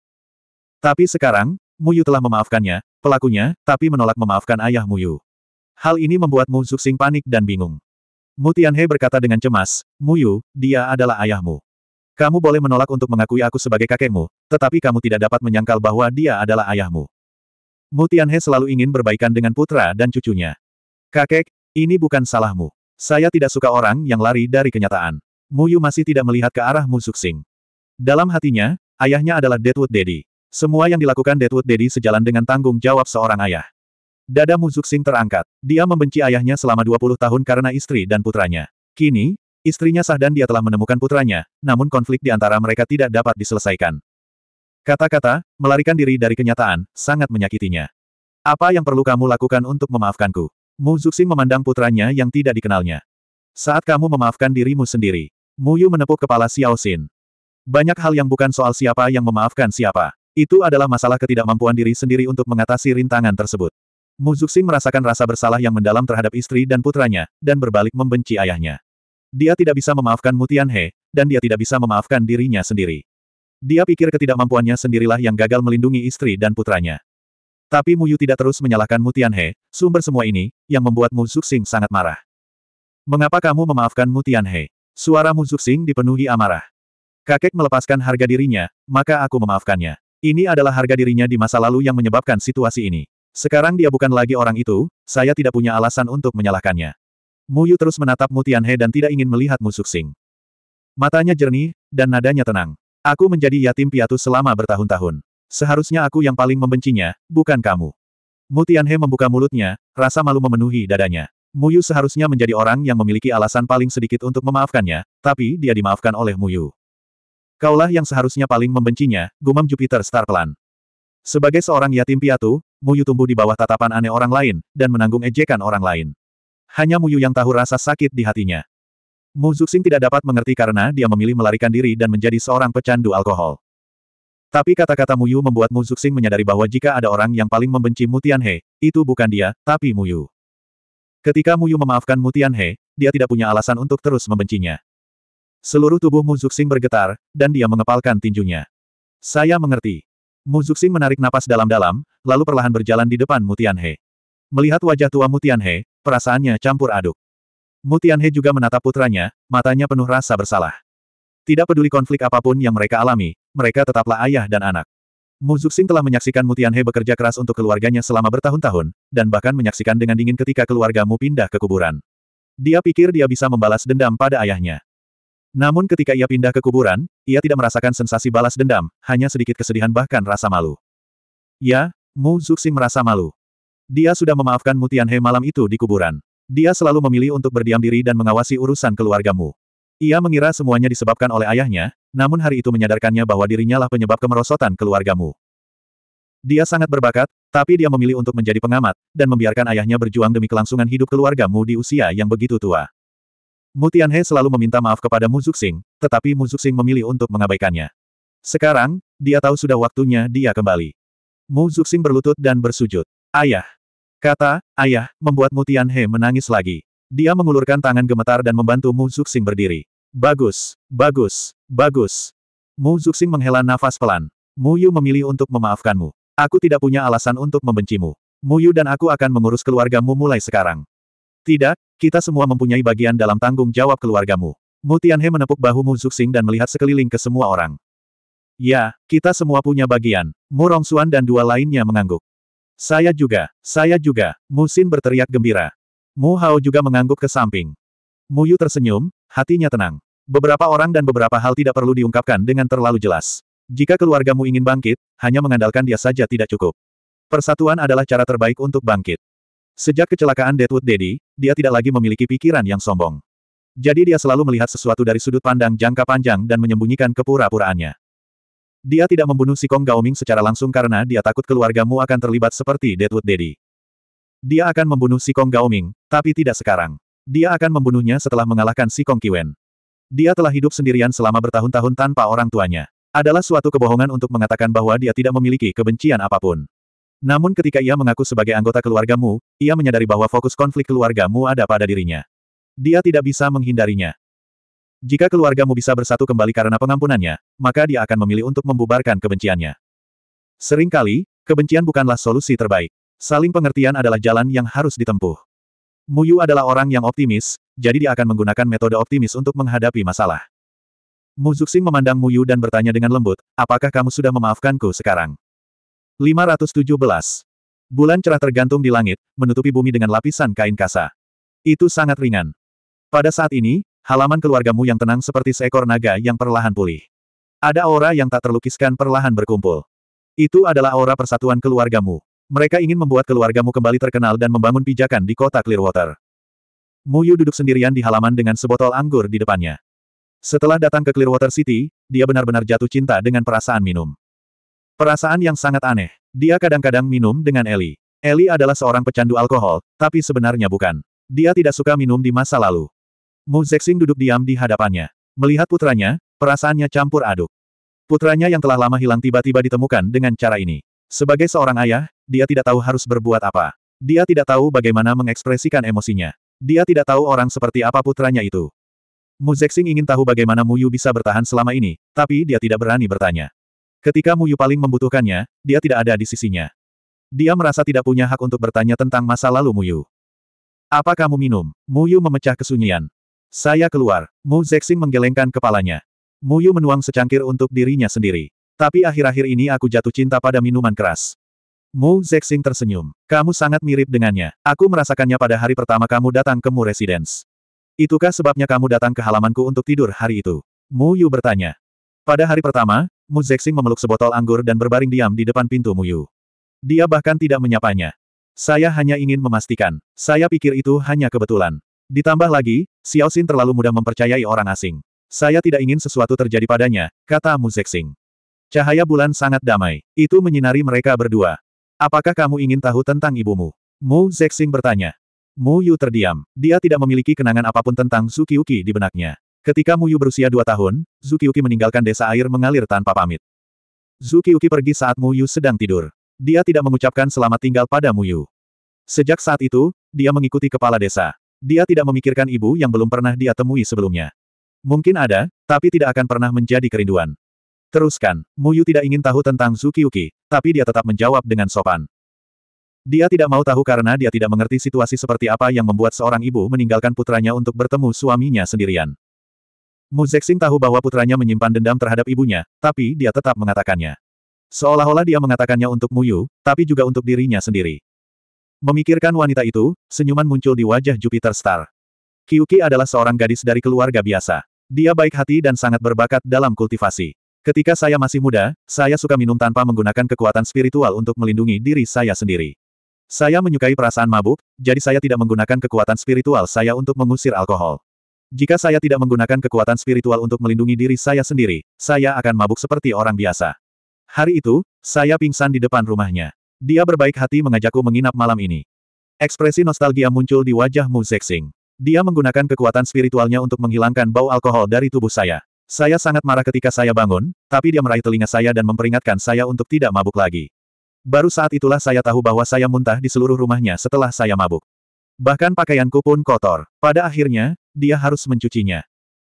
S1: Tapi sekarang, Mu Yu telah memaafkannya, pelakunya, tapi menolak memaafkan ayah Mu Yu. Hal ini membuat Mu Suxing panik dan bingung. Mu Tianhe berkata dengan cemas, Mu Yu, dia adalah ayahmu. Kamu boleh menolak untuk mengakui aku sebagai kakekmu, tetapi kamu tidak dapat menyangkal bahwa dia adalah ayahmu. Mutianhe selalu ingin berbaikan dengan putra dan cucunya. Kakek, ini bukan salahmu. Saya tidak suka orang yang lari dari kenyataan. Muyu masih tidak melihat ke arah Mu Suksing. Dalam hatinya, ayahnya adalah Deadwood Daddy. Semua yang dilakukan Deadwood Daddy sejalan dengan tanggung jawab seorang ayah. Dada Mu Suksing terangkat. Dia membenci ayahnya selama 20 tahun karena istri dan putranya. Kini, Istrinya sah dan dia telah menemukan putranya, namun konflik di antara mereka tidak dapat diselesaikan. Kata-kata, melarikan diri dari kenyataan, sangat menyakitinya. Apa yang perlu kamu lakukan untuk memaafkanku? Mu Zuxing memandang putranya yang tidak dikenalnya. Saat kamu memaafkan dirimu sendiri, Mu Yu menepuk kepala Xiao Xin. Banyak hal yang bukan soal siapa yang memaafkan siapa. Itu adalah masalah ketidakmampuan diri sendiri untuk mengatasi rintangan tersebut. Mu Zuxing merasakan rasa bersalah yang mendalam terhadap istri dan putranya, dan berbalik membenci ayahnya. Dia tidak bisa memaafkan Mutian He, dan dia tidak bisa memaafkan dirinya sendiri. Dia pikir ketidakmampuannya sendirilah yang gagal melindungi istri dan putranya. Tapi Muyu tidak terus menyalahkan Mutian He, sumber semua ini, yang membuat Mu Zuxing sangat marah. Mengapa kamu memaafkan Mutian He? Suara Mu Zuxing dipenuhi amarah. Kakek melepaskan harga dirinya, maka aku memaafkannya. Ini adalah harga dirinya di masa lalu yang menyebabkan situasi ini. Sekarang dia bukan lagi orang itu, saya tidak punya alasan untuk menyalahkannya. Muyu terus menatap Mutianhe dan tidak ingin melihat Musuk Sing. Matanya jernih, dan nadanya tenang. Aku menjadi yatim piatu selama bertahun-tahun. Seharusnya aku yang paling membencinya, bukan kamu. Mutianhe membuka mulutnya, rasa malu memenuhi dadanya. Muyu seharusnya menjadi orang yang memiliki alasan paling sedikit untuk memaafkannya, tapi dia dimaafkan oleh Muyu. Kaulah yang seharusnya paling membencinya, gumam Jupiter Starplan. Sebagai seorang yatim piatu, Muyu tumbuh di bawah tatapan aneh orang lain, dan menanggung ejekan orang lain. Hanya Muyu yang tahu rasa sakit di hatinya. Mu Zuxing tidak dapat mengerti karena dia memilih melarikan diri dan menjadi seorang pecandu alkohol. Tapi kata-kata Muyu membuat Mu Zuxing menyadari bahwa jika ada orang yang paling membenci Mutianhe, Tianhe, itu bukan dia, tapi Muyu. Ketika Muyu memaafkan Mutianhe, Tianhe, dia tidak punya alasan untuk terus membencinya. Seluruh tubuh Mu Zuxing bergetar, dan dia mengepalkan tinjunya. Saya mengerti. Mu Zuxing menarik napas dalam-dalam, lalu perlahan berjalan di depan Mutianhe. Tianhe. Melihat wajah tua Mutianhe, Tianhe perasaannya campur aduk. Mutianhe juga menatap putranya, matanya penuh rasa bersalah. Tidak peduli konflik apapun yang mereka alami, mereka tetaplah ayah dan anak. Mu Zuxing telah menyaksikan Mutianhe bekerja keras untuk keluarganya selama bertahun-tahun, dan bahkan menyaksikan dengan dingin ketika keluargamu pindah ke kuburan. Dia pikir dia bisa membalas dendam pada ayahnya. Namun ketika ia pindah ke kuburan, ia tidak merasakan sensasi balas dendam, hanya sedikit kesedihan bahkan rasa malu. Ya, Mu Zuxing merasa malu. Dia sudah memaafkan Mutianhe malam itu di kuburan. Dia selalu memilih untuk berdiam diri dan mengawasi urusan keluargamu. Ia mengira semuanya disebabkan oleh ayahnya, namun hari itu menyadarkannya bahwa dirinya lah penyebab kemerosotan keluargamu. Dia sangat berbakat, tapi dia memilih untuk menjadi pengamat, dan membiarkan ayahnya berjuang demi kelangsungan hidup keluargamu di usia yang begitu tua. Mutianhe selalu meminta maaf kepada Mu Zuxing, tetapi Mu Zuxing memilih untuk mengabaikannya. Sekarang, dia tahu sudah waktunya dia kembali. Mu Zuxing berlutut dan bersujud. Ayah, Kata, ayah, membuat Mu He menangis lagi. Dia mengulurkan tangan gemetar dan membantu Mu Zuxing berdiri. Bagus, bagus, bagus. Mu Zuxing menghela nafas pelan. Mu Yu memilih untuk memaafkanmu. Aku tidak punya alasan untuk membencimu. Mu Yu dan aku akan mengurus keluargamu mulai sekarang. Tidak, kita semua mempunyai bagian dalam tanggung jawab keluargamu. Mu Tianhe menepuk bahu Mu Zuxing dan melihat sekeliling ke semua orang. Ya, kita semua punya bagian. Mu Rongsuan dan dua lainnya mengangguk. Saya juga, saya juga, Musin berteriak gembira. Mu Hao juga mengangguk ke samping. Mu Yu tersenyum, hatinya tenang. Beberapa orang dan beberapa hal tidak perlu diungkapkan dengan terlalu jelas. Jika keluargamu ingin bangkit, hanya mengandalkan dia saja tidak cukup. Persatuan adalah cara terbaik untuk bangkit. Sejak kecelakaan Deadwood Daddy, dia tidak lagi memiliki pikiran yang sombong. Jadi dia selalu melihat sesuatu dari sudut pandang jangka panjang dan menyembunyikan kepura-puraannya. Dia tidak membunuh si Kong Gaoming secara langsung karena dia takut keluargamu akan terlibat seperti Deadwood Daddy. Dia akan membunuh si Kong Gaoming, tapi tidak sekarang. Dia akan membunuhnya setelah mengalahkan si Kong Kiwen. Dia telah hidup sendirian selama bertahun-tahun tanpa orang tuanya. Adalah suatu kebohongan untuk mengatakan bahwa dia tidak memiliki kebencian apapun. Namun ketika ia mengaku sebagai anggota keluargamu, ia menyadari bahwa fokus konflik keluargamu ada pada dirinya. Dia tidak bisa menghindarinya. Jika keluargamu bisa bersatu kembali karena pengampunannya, maka dia akan memilih untuk membubarkan kebenciannya. Seringkali, kebencian bukanlah solusi terbaik. Saling pengertian adalah jalan yang harus ditempuh. Muyu adalah orang yang optimis, jadi dia akan menggunakan metode optimis untuk menghadapi masalah. Muzuxing memandang Muyu dan bertanya dengan lembut, apakah kamu sudah memaafkanku sekarang? 517. Bulan cerah tergantung di langit, menutupi bumi dengan lapisan kain kasa. Itu sangat ringan. Pada saat ini, halaman keluargamu yang tenang seperti seekor naga yang perlahan pulih. Ada aura yang tak terlukiskan perlahan berkumpul. Itu adalah aura persatuan keluargamu. Mereka ingin membuat keluargamu kembali terkenal dan membangun pijakan di kota Clearwater. Muyu duduk sendirian di halaman dengan sebotol anggur di depannya. Setelah datang ke Clearwater City, dia benar-benar jatuh cinta dengan perasaan minum. Perasaan yang sangat aneh. Dia kadang-kadang minum dengan Ellie. Ellie adalah seorang pecandu alkohol, tapi sebenarnya bukan. Dia tidak suka minum di masa lalu. Mu Zexing duduk diam di hadapannya. Melihat putranya, perasaannya campur aduk. Putranya yang telah lama hilang tiba-tiba ditemukan dengan cara ini. Sebagai seorang ayah, dia tidak tahu harus berbuat apa. Dia tidak tahu bagaimana mengekspresikan emosinya. Dia tidak tahu orang seperti apa putranya itu. Mu Zexing ingin tahu bagaimana Mu Yu bisa bertahan selama ini, tapi dia tidak berani bertanya. Ketika Mu Yu paling membutuhkannya, dia tidak ada di sisinya. Dia merasa tidak punya hak untuk bertanya tentang masa lalu Mu Yu. Apa kamu minum? Mu Yu memecah kesunyian. Saya keluar. Mu Zexing menggelengkan kepalanya. Mu Yu menuang secangkir untuk dirinya sendiri. Tapi akhir-akhir ini aku jatuh cinta pada minuman keras. Mu Zexing tersenyum. Kamu sangat mirip dengannya. Aku merasakannya pada hari pertama kamu datang ke Mu Residence. Itukah sebabnya kamu datang ke halamanku untuk tidur hari itu? Mu Yu bertanya. Pada hari pertama, Mu Zexing memeluk sebotol anggur dan berbaring diam di depan pintu Mu Yu. Dia bahkan tidak menyapanya. Saya hanya ingin memastikan. Saya pikir itu hanya kebetulan. Ditambah lagi, Xiao Xin terlalu mudah mempercayai orang asing. Saya tidak ingin sesuatu terjadi padanya, kata Mu Zexing. Cahaya bulan sangat damai. Itu menyinari mereka berdua. Apakah kamu ingin tahu tentang ibumu? Mu Zexing bertanya. Mu Yu terdiam. Dia tidak memiliki kenangan apapun tentang Zukiuki di benaknya. Ketika Mu Yu berusia dua tahun, Zukiuki meninggalkan desa air mengalir tanpa pamit. Zukiuki pergi saat Mu Yu sedang tidur. Dia tidak mengucapkan selamat tinggal pada Mu Yu. Sejak saat itu, dia mengikuti kepala desa. Dia tidak memikirkan ibu yang belum pernah dia temui sebelumnya. Mungkin ada, tapi tidak akan pernah menjadi kerinduan. Teruskan, Muyu tidak ingin tahu tentang Zukiuki, tapi dia tetap menjawab dengan sopan. Dia tidak mau tahu karena dia tidak mengerti situasi seperti apa yang membuat seorang ibu meninggalkan putranya untuk bertemu suaminya sendirian. Mu Zexing tahu bahwa putranya menyimpan dendam terhadap ibunya, tapi dia tetap mengatakannya. Seolah-olah dia mengatakannya untuk Muyu, tapi juga untuk dirinya sendiri. Memikirkan wanita itu, senyuman muncul di wajah Jupiter Star. Kyuki adalah seorang gadis dari keluarga biasa. Dia baik hati dan sangat berbakat dalam kultivasi. Ketika saya masih muda, saya suka minum tanpa menggunakan kekuatan spiritual untuk melindungi diri saya sendiri. Saya menyukai perasaan mabuk, jadi saya tidak menggunakan kekuatan spiritual saya untuk mengusir alkohol. Jika saya tidak menggunakan kekuatan spiritual untuk melindungi diri saya sendiri, saya akan mabuk seperti orang biasa. Hari itu, saya pingsan di depan rumahnya. Dia berbaik hati mengajakku menginap malam ini. Ekspresi nostalgia muncul di wajah Mu Zexing. Dia menggunakan kekuatan spiritualnya untuk menghilangkan bau alkohol dari tubuh saya. Saya sangat marah ketika saya bangun, tapi dia meraih telinga saya dan memperingatkan saya untuk tidak mabuk lagi. Baru saat itulah saya tahu bahwa saya muntah di seluruh rumahnya setelah saya mabuk. Bahkan pakaianku pun kotor. Pada akhirnya, dia harus mencucinya.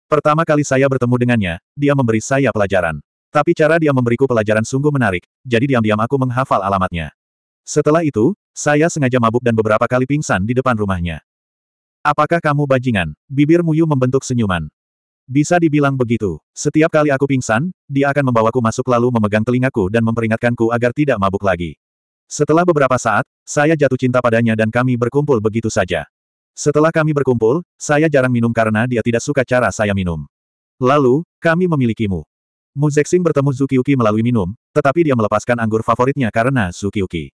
S1: Pertama kali saya bertemu dengannya, dia memberi saya pelajaran. Tapi cara dia memberiku pelajaran sungguh menarik, jadi diam-diam aku menghafal alamatnya. Setelah itu, saya sengaja mabuk dan beberapa kali pingsan di depan rumahnya. Apakah kamu bajingan? Bibir Muyu membentuk senyuman. Bisa dibilang begitu. Setiap kali aku pingsan, dia akan membawaku masuk lalu memegang telingaku dan memperingatkanku agar tidak mabuk lagi. Setelah beberapa saat, saya jatuh cinta padanya dan kami berkumpul begitu saja. Setelah kami berkumpul, saya jarang minum karena dia tidak suka cara saya minum. Lalu, kami memilikimu. Mu Zexing bertemu Zukiuki melalui minum, tetapi dia melepaskan anggur favoritnya karena Zukiuki.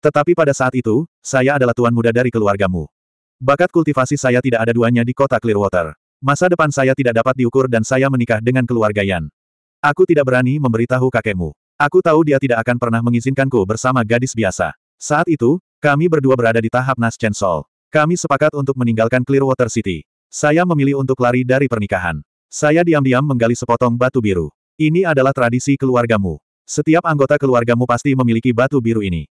S1: Tetapi pada saat itu, saya adalah tuan muda dari keluargamu. Bakat kultivasi saya tidak ada duanya di kota Clearwater. Masa depan saya tidak dapat diukur dan saya menikah dengan keluarga Yan. Aku tidak berani memberitahu kakekmu. Aku tahu dia tidak akan pernah mengizinkanku bersama gadis biasa. Saat itu, kami berdua berada di tahap Nas Chen Sol. Kami sepakat untuk meninggalkan Clearwater City. Saya memilih untuk lari dari pernikahan. Saya diam-diam menggali sepotong batu biru. Ini adalah tradisi keluargamu. Setiap anggota keluargamu pasti memiliki batu biru ini.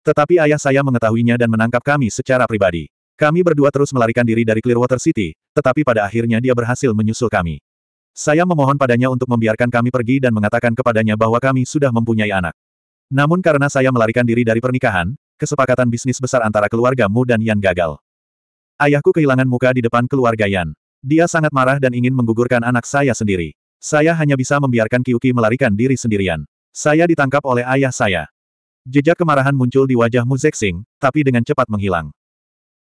S1: Tetapi ayah saya mengetahuinya dan menangkap kami secara pribadi. Kami berdua terus melarikan diri dari Clearwater City, tetapi pada akhirnya dia berhasil menyusul kami. Saya memohon padanya untuk membiarkan kami pergi dan mengatakan kepadanya bahwa kami sudah mempunyai anak. Namun karena saya melarikan diri dari pernikahan, kesepakatan bisnis besar antara keluargamu dan Yan gagal. Ayahku kehilangan muka di depan keluarga Yan. Dia sangat marah dan ingin menggugurkan anak saya sendiri. Saya hanya bisa membiarkan Kiuki melarikan diri sendirian. Saya ditangkap oleh ayah saya. Jejak kemarahan muncul di wajah Mu Zexing, tapi dengan cepat menghilang.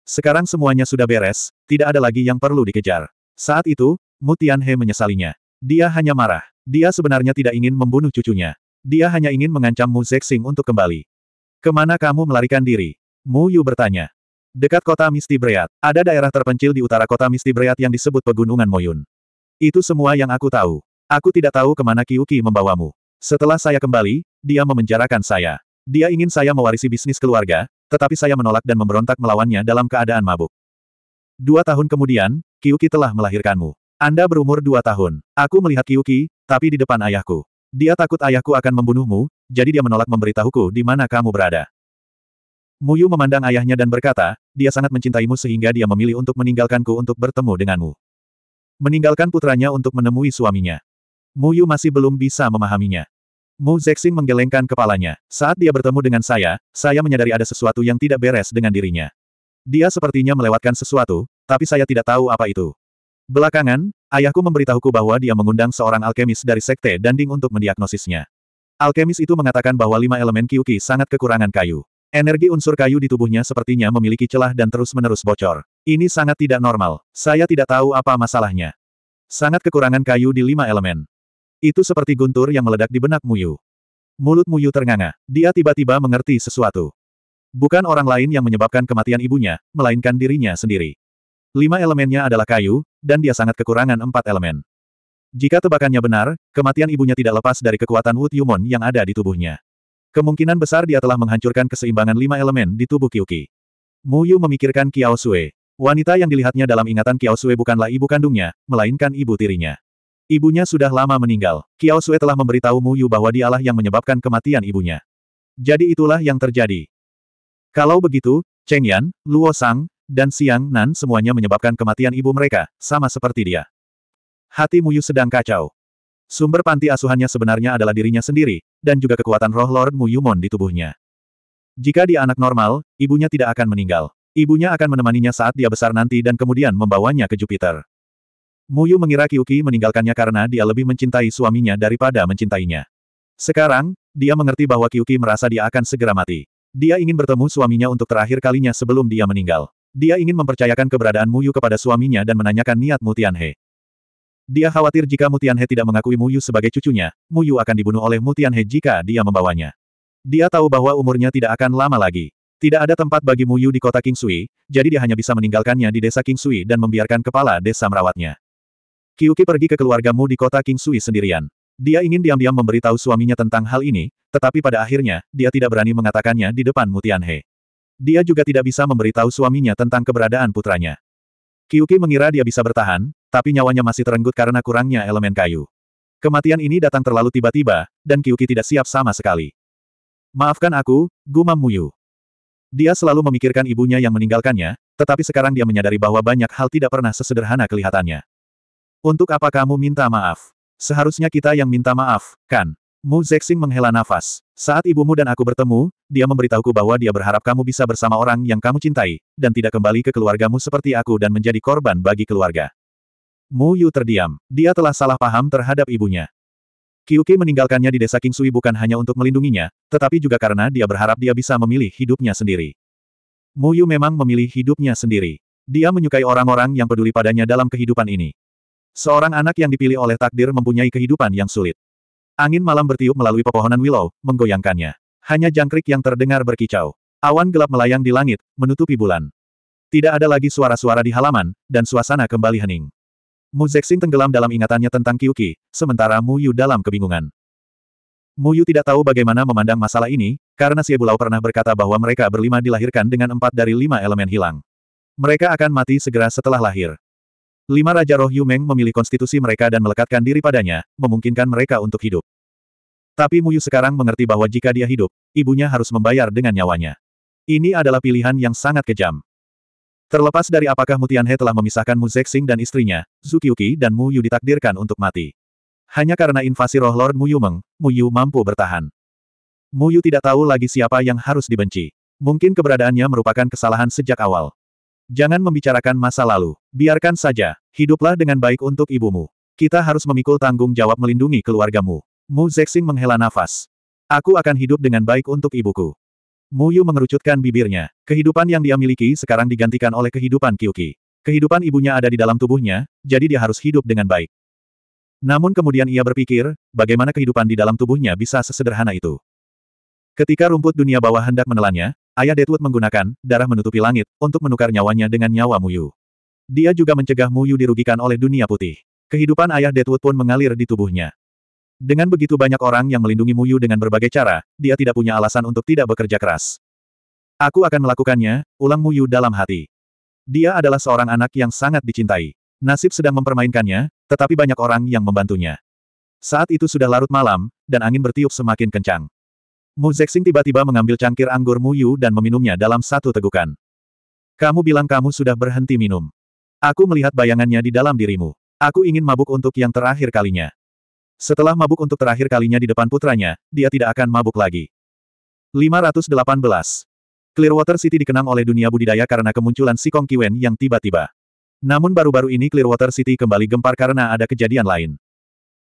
S1: Sekarang semuanya sudah beres, tidak ada lagi yang perlu dikejar. Saat itu, Mu Tianhe menyesalinya. Dia hanya marah. Dia sebenarnya tidak ingin membunuh cucunya. Dia hanya ingin mengancam Mu Zexing untuk kembali. Kemana kamu melarikan diri? Mu Yu bertanya. Dekat kota Misti Mistibreat, ada daerah terpencil di utara kota Misti Mistibreat yang disebut Pegunungan Moyun. Itu semua yang aku tahu. Aku tidak tahu kemana Kiuki membawamu. Setelah saya kembali, dia memenjarakan saya. Dia ingin saya mewarisi bisnis keluarga, tetapi saya menolak dan memberontak melawannya dalam keadaan mabuk. Dua tahun kemudian, Kiuki telah melahirkanmu. Anda berumur dua tahun. Aku melihat Kiuki, tapi di depan ayahku. Dia takut ayahku akan membunuhmu, jadi dia menolak memberitahuku di mana kamu berada. Muyu memandang ayahnya dan berkata, dia sangat mencintaimu sehingga dia memilih untuk meninggalkanku untuk bertemu denganmu. Meninggalkan putranya untuk menemui suaminya. Muyu masih belum bisa memahaminya. Mu Zexing menggelengkan kepalanya. Saat dia bertemu dengan saya, saya menyadari ada sesuatu yang tidak beres dengan dirinya. Dia sepertinya melewatkan sesuatu, tapi saya tidak tahu apa itu. Belakangan, ayahku memberitahuku bahwa dia mengundang seorang alkemis dari sekte Danding untuk mendiagnosisnya. Alkemis itu mengatakan bahwa lima elemen Kyuki sangat kekurangan kayu. Energi unsur kayu di tubuhnya sepertinya memiliki celah dan terus-menerus bocor. Ini sangat tidak normal. Saya tidak tahu apa masalahnya. Sangat kekurangan kayu di lima elemen. Itu seperti guntur yang meledak di benak Muyu. Mulut Muyu ternganga. Dia tiba-tiba mengerti sesuatu. Bukan orang lain yang menyebabkan kematian ibunya, melainkan dirinya sendiri. Lima elemennya adalah kayu, dan dia sangat kekurangan empat elemen. Jika tebakannya benar, kematian ibunya tidak lepas dari kekuatan Wut Yumon yang ada di tubuhnya. Kemungkinan besar dia telah menghancurkan keseimbangan lima elemen di tubuh Kyuki. Mu Yu memikirkan Kiao Sui, Wanita yang dilihatnya dalam ingatan Kiao Sui bukanlah ibu kandungnya, melainkan ibu tirinya. Ibunya sudah lama meninggal. Kiao Sui telah memberitahu Mu Yu bahwa dialah yang menyebabkan kematian ibunya. Jadi itulah yang terjadi. Kalau begitu, Cheng Yan, Luo Sang, dan Siang Nan semuanya menyebabkan kematian ibu mereka, sama seperti dia. Hati Mu Yu sedang kacau. Sumber panti asuhannya sebenarnya adalah dirinya sendiri, dan juga kekuatan roh Lord Mu Yumon di tubuhnya. Jika dia anak normal, ibunya tidak akan meninggal. Ibunya akan menemaninya saat dia besar nanti dan kemudian membawanya ke Jupiter. Muyu mengira Kyuki meninggalkannya karena dia lebih mencintai suaminya daripada mencintainya. Sekarang, dia mengerti bahwa Kyuki merasa dia akan segera mati. Dia ingin bertemu suaminya untuk terakhir kalinya sebelum dia meninggal. Dia ingin mempercayakan keberadaan Muyu kepada suaminya dan menanyakan niat Mutianhe. Dia khawatir jika Mutianhe tidak mengakui Muyu sebagai cucunya, Muyu akan dibunuh oleh Mutianhe jika dia membawanya. Dia tahu bahwa umurnya tidak akan lama lagi. Tidak ada tempat bagi Muyu di kota Kingsui, jadi dia hanya bisa meninggalkannya di desa Kingsui dan membiarkan kepala desa merawatnya. Kyuki pergi ke keluargamu di kota Kingsui sendirian. Dia ingin diam-diam memberitahu suaminya tentang hal ini, tetapi pada akhirnya, dia tidak berani mengatakannya di depan Mutianhe. Dia juga tidak bisa memberitahu suaminya tentang keberadaan putranya. Kyuki mengira dia bisa bertahan, tapi nyawanya masih terenggut karena kurangnya elemen kayu. Kematian ini datang terlalu tiba-tiba, dan Kyuki tidak siap sama sekali. Maafkan aku, gumam Muyu. Dia selalu memikirkan ibunya yang meninggalkannya, tetapi sekarang dia menyadari bahwa banyak hal tidak pernah sesederhana kelihatannya. Untuk apa kamu minta maaf? Seharusnya kita yang minta maaf, kan? Mu Zexing menghela nafas. Saat ibumu dan aku bertemu, dia memberitahuku bahwa dia berharap kamu bisa bersama orang yang kamu cintai, dan tidak kembali ke keluargamu seperti aku dan menjadi korban bagi keluarga. Mu Yu terdiam. Dia telah salah paham terhadap ibunya. Kyuki meninggalkannya di desa Kingsui bukan hanya untuk melindunginya, tetapi juga karena dia berharap dia bisa memilih hidupnya sendiri. Mu Yu memang memilih hidupnya sendiri. Dia menyukai orang-orang yang peduli padanya dalam kehidupan ini. Seorang anak yang dipilih oleh takdir mempunyai kehidupan yang sulit. Angin malam bertiup melalui pepohonan willow, menggoyangkannya. Hanya jangkrik yang terdengar berkicau. Awan gelap melayang di langit, menutupi bulan. Tidak ada lagi suara-suara di halaman, dan suasana kembali hening. Mu Zexing tenggelam dalam ingatannya tentang Kyuki, sementara Mu Yu dalam kebingungan. Mu Yu tidak tahu bagaimana memandang masalah ini, karena si Bulau pernah berkata bahwa mereka berlima dilahirkan dengan empat dari lima elemen hilang. Mereka akan mati segera setelah lahir. Lima Raja Roh Yumeng memilih konstitusi mereka dan melekatkan diri padanya, memungkinkan mereka untuk hidup. Tapi Muyu sekarang mengerti bahwa jika dia hidup, ibunya harus membayar dengan nyawanya. Ini adalah pilihan yang sangat kejam. Terlepas dari apakah Mutianhe telah memisahkan Mu Zexing dan istrinya, Zukiuki dan Mu Yu ditakdirkan untuk mati. Hanya karena invasi roh Lord Mu Meng, Mu Yu mampu bertahan. Mu Yu tidak tahu lagi siapa yang harus dibenci. Mungkin keberadaannya merupakan kesalahan sejak awal. Jangan membicarakan masa lalu. Biarkan saja, hiduplah dengan baik untuk ibumu. Kita harus memikul tanggung jawab melindungi keluargamu. Mu Zexing menghela nafas. Aku akan hidup dengan baik untuk ibuku. Mu Yu mengerucutkan bibirnya. Kehidupan yang dia miliki sekarang digantikan oleh kehidupan Kyuki. Kehidupan ibunya ada di dalam tubuhnya, jadi dia harus hidup dengan baik. Namun kemudian ia berpikir, bagaimana kehidupan di dalam tubuhnya bisa sesederhana itu. Ketika rumput dunia bawah hendak menelannya, Ayah Deadwood menggunakan darah menutupi langit untuk menukar nyawanya dengan nyawa Muyu. Dia juga mencegah Muyu dirugikan oleh dunia putih. Kehidupan ayah Deadwood pun mengalir di tubuhnya. Dengan begitu banyak orang yang melindungi Muyu dengan berbagai cara, dia tidak punya alasan untuk tidak bekerja keras. Aku akan melakukannya, ulang Muyu dalam hati. Dia adalah seorang anak yang sangat dicintai. Nasib sedang mempermainkannya, tetapi banyak orang yang membantunya. Saat itu sudah larut malam, dan angin bertiup semakin kencang. Mu Zexing tiba-tiba mengambil cangkir anggur Mu Yu dan meminumnya dalam satu tegukan. Kamu bilang kamu sudah berhenti minum. Aku melihat bayangannya di dalam dirimu. Aku ingin mabuk untuk yang terakhir kalinya. Setelah mabuk untuk terakhir kalinya di depan putranya, dia tidak akan mabuk lagi. 518. Clearwater City dikenang oleh dunia budidaya karena kemunculan si Kong Kiwen yang tiba-tiba. Namun baru-baru ini Clearwater City kembali gempar karena ada kejadian lain.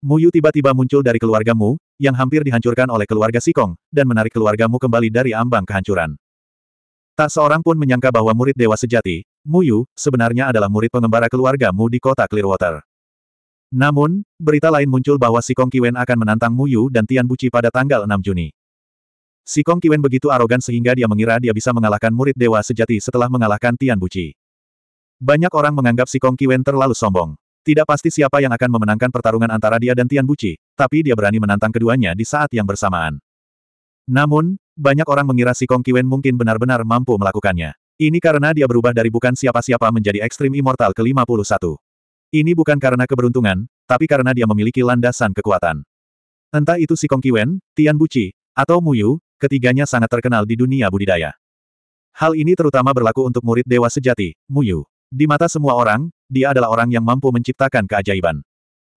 S1: Mu Yu tiba-tiba muncul dari keluargamu, yang hampir dihancurkan oleh keluarga Sikong, dan menarik keluargamu kembali dari ambang kehancuran. Tak seorang pun menyangka bahwa murid dewa sejati, Mu Yu, sebenarnya adalah murid pengembara keluargamu di kota Clearwater. Namun, berita lain muncul bahwa Sikong Kiwen akan menantang Mu Yu dan Tian Buci pada tanggal 6 Juni. Sikong Kiwen begitu arogan sehingga dia mengira dia bisa mengalahkan murid dewa sejati setelah mengalahkan Tian Buci. Banyak orang menganggap Sikong Kiwen terlalu sombong. Tidak pasti siapa yang akan memenangkan pertarungan antara dia dan Tian Buci, tapi dia berani menantang keduanya di saat yang bersamaan. Namun, banyak orang mengira si Kong Kiwen mungkin benar-benar mampu melakukannya. Ini karena dia berubah dari bukan siapa-siapa menjadi ekstrim immortal ke-51. Ini bukan karena keberuntungan, tapi karena dia memiliki landasan kekuatan. Entah itu si Kong Kiwen, Tian Buci, atau Mu Yu, ketiganya sangat terkenal di dunia budidaya. Hal ini terutama berlaku untuk murid dewa sejati, Mu Yu. Di mata semua orang, dia adalah orang yang mampu menciptakan keajaiban.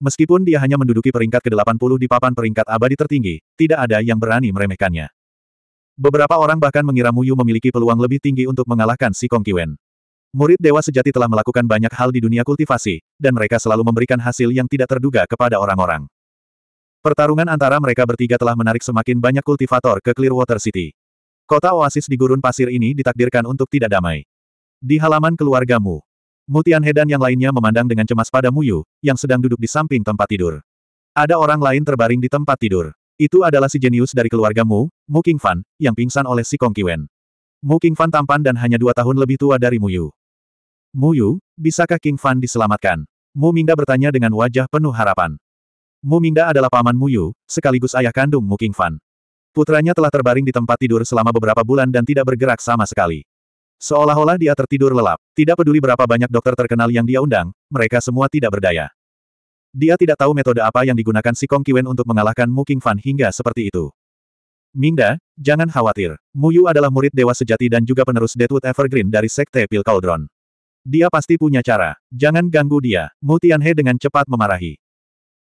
S1: Meskipun dia hanya menduduki peringkat ke-80 di papan peringkat abadi tertinggi, tidak ada yang berani meremehkannya. Beberapa orang bahkan mengira Muyu memiliki peluang lebih tinggi untuk mengalahkan si Kong Kiwen. Murid dewa sejati telah melakukan banyak hal di dunia kultivasi, dan mereka selalu memberikan hasil yang tidak terduga kepada orang-orang. Pertarungan antara mereka bertiga telah menarik semakin banyak kultivator ke Clearwater City. Kota oasis di gurun pasir ini ditakdirkan untuk tidak damai. Di halaman keluargamu, Mutian Hedan dan yang lainnya memandang dengan cemas pada Muyu, yang sedang duduk di samping tempat tidur. Ada orang lain terbaring di tempat tidur. Itu adalah si jenius dari keluargamu, Mu Fan, yang pingsan oleh si Kong Kiwen. Mu Fan tampan dan hanya dua tahun lebih tua dari Muyu. Muyu, bisakah King Fan diselamatkan? Mu Mingda bertanya dengan wajah penuh harapan. Mu Mingda adalah paman Muyu, sekaligus ayah kandung Mu Fan. Putranya telah terbaring di tempat tidur selama beberapa bulan dan tidak bergerak sama sekali. Seolah-olah dia tertidur lelap, tidak peduli berapa banyak dokter terkenal yang dia undang, mereka semua tidak berdaya. Dia tidak tahu metode apa yang digunakan si Kong Kiwen untuk mengalahkan Mu Qingfan hingga seperti itu. Mingda, jangan khawatir. Mu Yu adalah murid dewa sejati dan juga penerus Deadwood Evergreen dari Sekte Pil Cauldron. Dia pasti punya cara. Jangan ganggu dia. Mu Tianhe dengan cepat memarahi.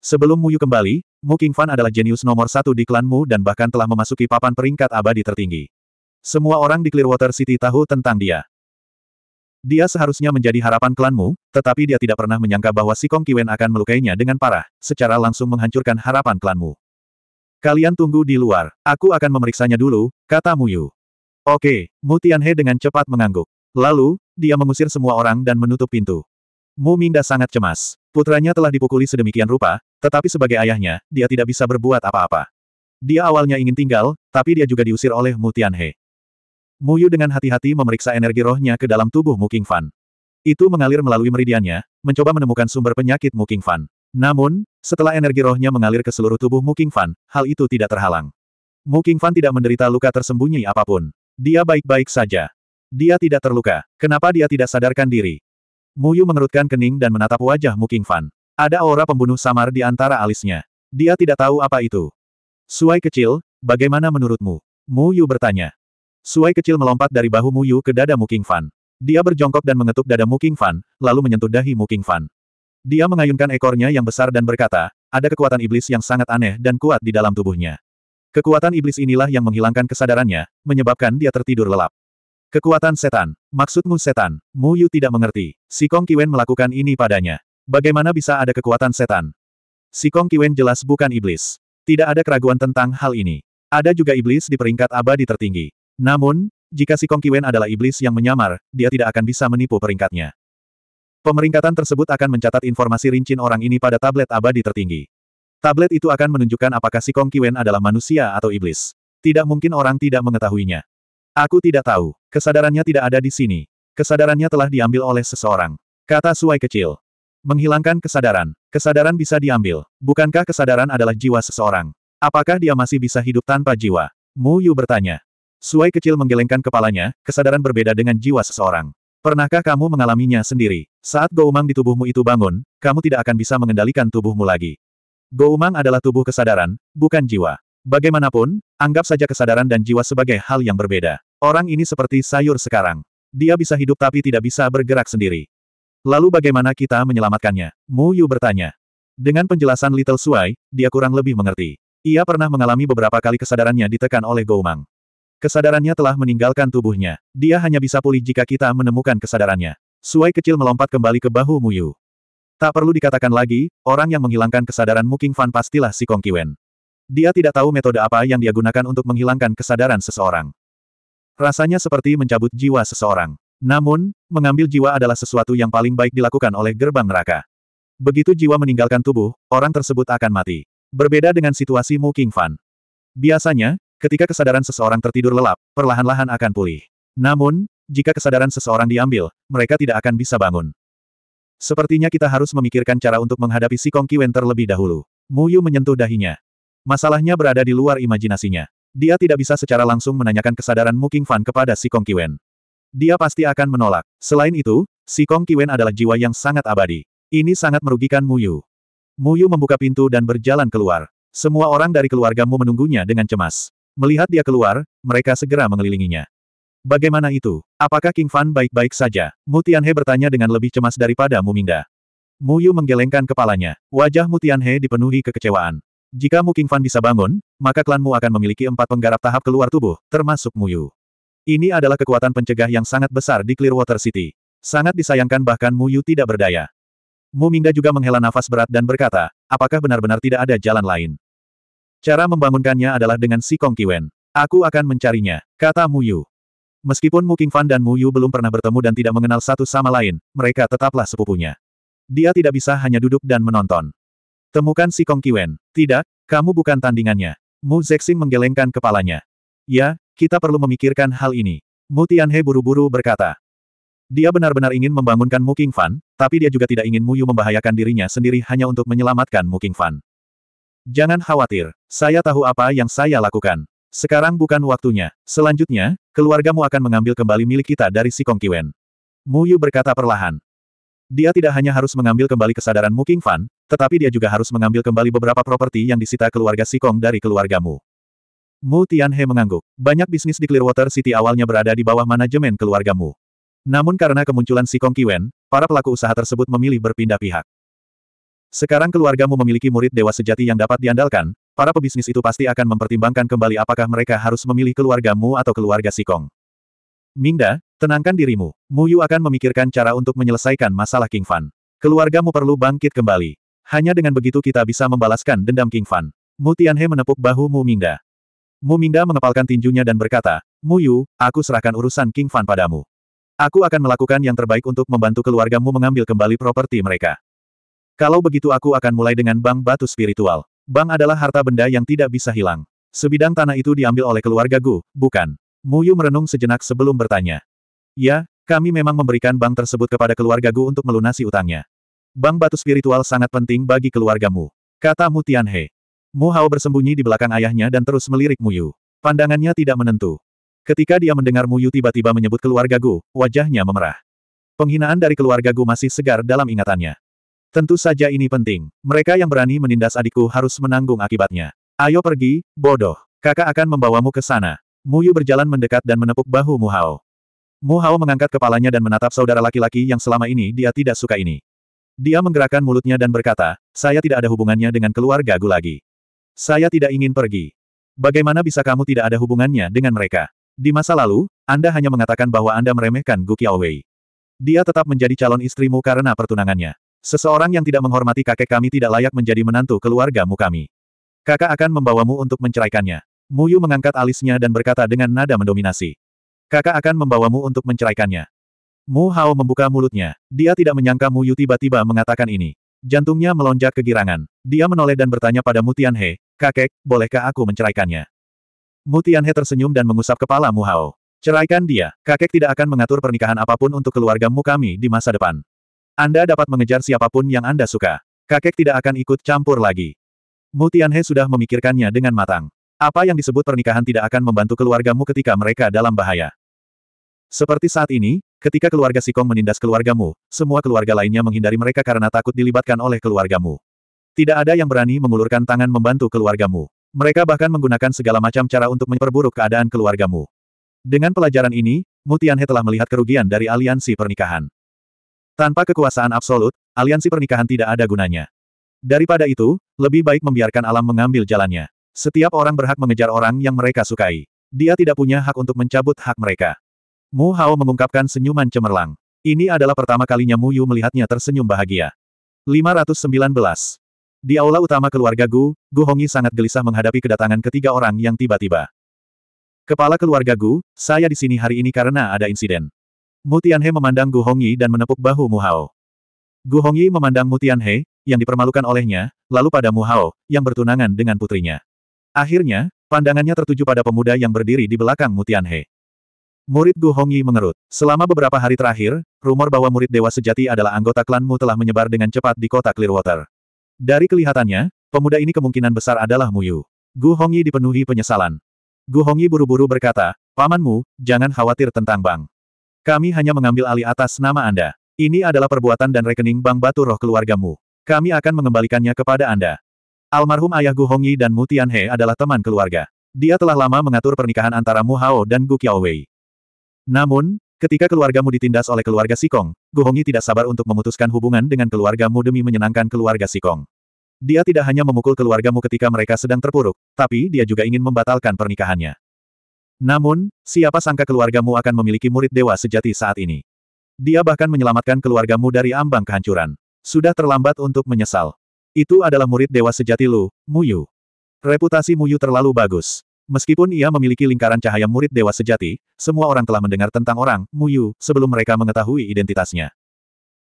S1: Sebelum Mu Yu kembali, Mu Qingfan adalah jenius nomor satu di Klan Mu dan bahkan telah memasuki papan peringkat abadi tertinggi. Semua orang di Clearwater City tahu tentang dia. Dia seharusnya menjadi harapan klanmu, tetapi dia tidak pernah menyangka bahwa si Kong Kiwen akan melukainya dengan parah, secara langsung menghancurkan harapan klanmu. Kalian tunggu di luar, aku akan memeriksanya dulu, kata Mu Yu. Oke, Mu Tianhe dengan cepat mengangguk. Lalu, dia mengusir semua orang dan menutup pintu. Mu Mingda sangat cemas. Putranya telah dipukuli sedemikian rupa, tetapi sebagai ayahnya, dia tidak bisa berbuat apa-apa. Dia awalnya ingin tinggal, tapi dia juga diusir oleh Mu Tianhe. Muyu dengan hati-hati memeriksa energi rohnya ke dalam tubuh Muking Fan. Itu mengalir melalui meridiannya, mencoba menemukan sumber penyakit Muking Fan. Namun, setelah energi rohnya mengalir ke seluruh tubuh Muking Fan, hal itu tidak terhalang. Muking Fan tidak menderita luka tersembunyi apapun. Dia baik-baik saja. Dia tidak terluka. Kenapa dia tidak sadarkan diri? Muyu mengerutkan kening dan menatap wajah Muking Fan. Ada aura pembunuh samar di antara alisnya. Dia tidak tahu apa itu. Suai kecil, bagaimana menurutmu? Muyu bertanya. Suai kecil melompat dari bahu Mu Yu ke dada Mu Fan. Dia berjongkok dan mengetuk dada Mu Fan, lalu menyentuh dahi Mu Fan. Dia mengayunkan ekornya yang besar dan berkata, ada kekuatan iblis yang sangat aneh dan kuat di dalam tubuhnya. Kekuatan iblis inilah yang menghilangkan kesadarannya, menyebabkan dia tertidur lelap. Kekuatan setan. Maksudmu setan? Mu Yu tidak mengerti. Si Kong Kiwen melakukan ini padanya. Bagaimana bisa ada kekuatan setan? Si Kong Kiwen jelas bukan iblis. Tidak ada keraguan tentang hal ini. Ada juga iblis di peringkat abadi tertinggi. Namun, jika si Kong Kiwen adalah iblis yang menyamar, dia tidak akan bisa menipu peringkatnya. Pemeringkatan tersebut akan mencatat informasi rincin orang ini pada tablet abadi tertinggi. Tablet itu akan menunjukkan apakah si Kong Kiwen adalah manusia atau iblis. Tidak mungkin orang tidak mengetahuinya. Aku tidak tahu. Kesadarannya tidak ada di sini. Kesadarannya telah diambil oleh seseorang. Kata Suai kecil. Menghilangkan kesadaran. Kesadaran bisa diambil. Bukankah kesadaran adalah jiwa seseorang? Apakah dia masih bisa hidup tanpa jiwa? Mu Yu bertanya. Suai kecil menggelengkan kepalanya, kesadaran berbeda dengan jiwa seseorang. Pernahkah kamu mengalaminya sendiri? Saat Goumang di tubuhmu itu bangun, kamu tidak akan bisa mengendalikan tubuhmu lagi. Goumang adalah tubuh kesadaran, bukan jiwa. Bagaimanapun, anggap saja kesadaran dan jiwa sebagai hal yang berbeda. Orang ini seperti sayur sekarang. Dia bisa hidup tapi tidak bisa bergerak sendiri. Lalu bagaimana kita menyelamatkannya? Mu Yu bertanya. Dengan penjelasan Little Suai, dia kurang lebih mengerti. Ia pernah mengalami beberapa kali kesadarannya ditekan oleh Goumang. Kesadarannya telah meninggalkan tubuhnya. Dia hanya bisa pulih jika kita menemukan kesadarannya. Suai kecil melompat kembali ke bahu Muyu. Tak perlu dikatakan lagi, orang yang menghilangkan kesadaran Muking Fan pastilah si Kong Kiwen. Dia tidak tahu metode apa yang dia gunakan untuk menghilangkan kesadaran seseorang. Rasanya seperti mencabut jiwa seseorang. Namun, mengambil jiwa adalah sesuatu yang paling baik dilakukan oleh gerbang neraka. Begitu jiwa meninggalkan tubuh, orang tersebut akan mati. Berbeda dengan situasi Mu King Fan. Biasanya, Ketika kesadaran seseorang tertidur lelap, perlahan-lahan akan pulih. Namun, jika kesadaran seseorang diambil, mereka tidak akan bisa bangun. Sepertinya kita harus memikirkan cara untuk menghadapi si Kong Kiwen terlebih dahulu. Mu Yu menyentuh dahinya. Masalahnya berada di luar imajinasinya. Dia tidak bisa secara langsung menanyakan kesadaran Muking Fan kepada si Kong Kiwen. Dia pasti akan menolak. Selain itu, si Kong Kiwen adalah jiwa yang sangat abadi. Ini sangat merugikan Mu Yu. Mu Yu membuka pintu dan berjalan keluar. Semua orang dari keluargamu menunggunya dengan cemas. Melihat dia keluar, mereka segera mengelilinginya. Bagaimana itu? Apakah King Fan baik-baik saja? Mu Tianhe bertanya dengan lebih cemas daripada Mu Mingda. Mu Yu menggelengkan kepalanya. Wajah Mu Tianhe dipenuhi kekecewaan. Jika Mu King Fan bisa bangun, maka klanmu akan memiliki empat penggarap tahap keluar tubuh, termasuk Mu Yu. Ini adalah kekuatan pencegah yang sangat besar di Clearwater City. Sangat disayangkan bahkan Mu Yu tidak berdaya. Mu Mingda juga menghela nafas berat dan berkata, apakah benar-benar tidak ada jalan lain? Cara membangunkannya adalah dengan si Kong Kiwen. Aku akan mencarinya, kata Mu Yu. Meskipun Mu Fan dan Mu Yu belum pernah bertemu dan tidak mengenal satu sama lain, mereka tetaplah sepupunya. Dia tidak bisa hanya duduk dan menonton. Temukan si Kong Kiwen. Tidak, kamu bukan tandingannya. Mu Zexing menggelengkan kepalanya. Ya, kita perlu memikirkan hal ini. Mu Tianhe buru-buru berkata. Dia benar-benar ingin membangunkan Mu Fan, tapi dia juga tidak ingin Mu Yu membahayakan dirinya sendiri hanya untuk menyelamatkan Mu Fan. Jangan khawatir, saya tahu apa yang saya lakukan. Sekarang bukan waktunya. Selanjutnya, keluargamu akan mengambil kembali milik kita dari si Kong Kiwen. Yu berkata perlahan. Dia tidak hanya harus mengambil kembali kesadaran Mu King Fan, tetapi dia juga harus mengambil kembali beberapa properti yang disita keluarga si Kong dari keluargamu. Mu Tianhe mengangguk. Banyak bisnis di Clearwater City awalnya berada di bawah manajemen keluargamu. Namun karena kemunculan si Kong Kiwen, para pelaku usaha tersebut memilih berpindah pihak. Sekarang keluargamu memiliki murid dewa sejati yang dapat diandalkan, para pebisnis itu pasti akan mempertimbangkan kembali apakah mereka harus memilih keluargamu atau keluarga Sikong. Mingda, tenangkan dirimu. Muyu akan memikirkan cara untuk menyelesaikan masalah King Fan. Keluargamu perlu bangkit kembali. Hanya dengan begitu kita bisa membalaskan dendam King Fan. Mu Tianhe menepuk bahu Mu Mingda. Mu Mingda mengepalkan tinjunya dan berkata, Muyu, aku serahkan urusan King Fan padamu. Aku akan melakukan yang terbaik untuk membantu keluargamu mengambil kembali properti mereka. Kalau begitu aku akan mulai dengan bank batu spiritual. Bank adalah harta benda yang tidak bisa hilang. Sebidang tanah itu diambil oleh keluarga Gu, bukan. Muyu merenung sejenak sebelum bertanya. Ya, kami memang memberikan bank tersebut kepada keluarga Gu untuk melunasi utangnya. Bank batu spiritual sangat penting bagi keluargamu. Kata Mu Tianhe. Mu Hao bersembunyi di belakang ayahnya dan terus melirik Muyu. Pandangannya tidak menentu. Ketika dia mendengar Muyu tiba-tiba menyebut keluarga Gu, wajahnya memerah. Penghinaan dari keluarga Gu masih segar dalam ingatannya. Tentu saja ini penting. Mereka yang berani menindas adikku harus menanggung akibatnya. Ayo pergi, bodoh. Kakak akan membawamu ke sana. Muyu berjalan mendekat dan menepuk bahu Muhao. Muhao mengangkat kepalanya dan menatap saudara laki-laki yang selama ini dia tidak suka ini. Dia menggerakkan mulutnya dan berkata, saya tidak ada hubungannya dengan keluarga Gu lagi. Saya tidak ingin pergi. Bagaimana bisa kamu tidak ada hubungannya dengan mereka? Di masa lalu, Anda hanya mengatakan bahwa Anda meremehkan Gu Qiaowei. Dia tetap menjadi calon istrimu karena pertunangannya. Seseorang yang tidak menghormati kakek kami tidak layak menjadi menantu keluarga mu kami. Kakak akan membawamu untuk menceraikannya. Muyu mengangkat alisnya dan berkata dengan nada mendominasi. Kakak akan membawamu untuk menceraikannya. Mu Hao membuka mulutnya. Dia tidak menyangka Muyu tiba-tiba mengatakan ini. Jantungnya melonjak kegirangan. Dia menoleh dan bertanya pada Mutian He, kakek, bolehkah aku menceraikannya? Mutian He tersenyum dan mengusap kepala Mu Hao. Ceraikan dia, kakek tidak akan mengatur pernikahan apapun untuk keluarga mu kami di masa depan. Anda dapat mengejar siapapun yang Anda suka. Kakek tidak akan ikut campur lagi. Mu Tianhe sudah memikirkannya dengan matang. Apa yang disebut pernikahan tidak akan membantu keluargamu ketika mereka dalam bahaya. Seperti saat ini, ketika keluarga Sikong menindas keluargamu, semua keluarga lainnya menghindari mereka karena takut dilibatkan oleh keluargamu. Tidak ada yang berani mengulurkan tangan membantu keluargamu. Mereka bahkan menggunakan segala macam cara untuk memperburuk keadaan keluargamu. Dengan pelajaran ini, Mu Tianhe telah melihat kerugian dari aliansi pernikahan. Tanpa kekuasaan absolut, aliansi pernikahan tidak ada gunanya. Daripada itu, lebih baik membiarkan alam mengambil jalannya. Setiap orang berhak mengejar orang yang mereka sukai. Dia tidak punya hak untuk mencabut hak mereka. Mu Hao mengungkapkan senyuman cemerlang. Ini adalah pertama kalinya Mu Yu melihatnya tersenyum bahagia. 519. Di aula utama keluarga Gu, Gu Hongyi sangat gelisah menghadapi kedatangan ketiga orang yang tiba-tiba. Kepala keluarga Gu, saya di sini hari ini karena ada insiden. Mu Tianhe memandang Gu Hongyi dan menepuk bahu Mu Hao. Gu Hongyi memandang Mu Tianhe, yang dipermalukan olehnya, lalu pada Mu Hao, yang bertunangan dengan putrinya. Akhirnya, pandangannya tertuju pada pemuda yang berdiri di belakang Mu Tianhe. Murid Gu Hongyi mengerut. Selama beberapa hari terakhir, rumor bahwa murid dewa sejati adalah anggota klanmu telah menyebar dengan cepat di kota Clearwater. Dari kelihatannya, pemuda ini kemungkinan besar adalah Mu Yu. Gu Hongyi dipenuhi penyesalan. Gu Hongyi buru-buru berkata, Pamanmu, jangan khawatir tentang Bang. Kami hanya mengambil alih atas nama Anda. Ini adalah perbuatan dan rekening Bang Batu Roh keluargamu. Kami akan mengembalikannya kepada Anda. Almarhum ayah Gu Hongyi dan Mu Tianhe adalah teman keluarga. Dia telah lama mengatur pernikahan antara Mu Hao dan Gu Qiaowei. Namun, ketika keluargamu ditindas oleh keluarga Sikong, Gu Hongyi tidak sabar untuk memutuskan hubungan dengan keluargamu demi menyenangkan keluarga Sikong. Dia tidak hanya memukul keluargamu ketika mereka sedang terpuruk, tapi dia juga ingin membatalkan pernikahannya. Namun, siapa sangka keluargamu akan memiliki murid dewa sejati saat ini. Dia bahkan menyelamatkan keluargamu dari ambang kehancuran. Sudah terlambat untuk menyesal. Itu adalah murid dewa sejati Lu, Muyu. Reputasi Muyu terlalu bagus. Meskipun ia memiliki lingkaran cahaya murid dewa sejati, semua orang telah mendengar tentang orang, Muyu, sebelum mereka mengetahui identitasnya.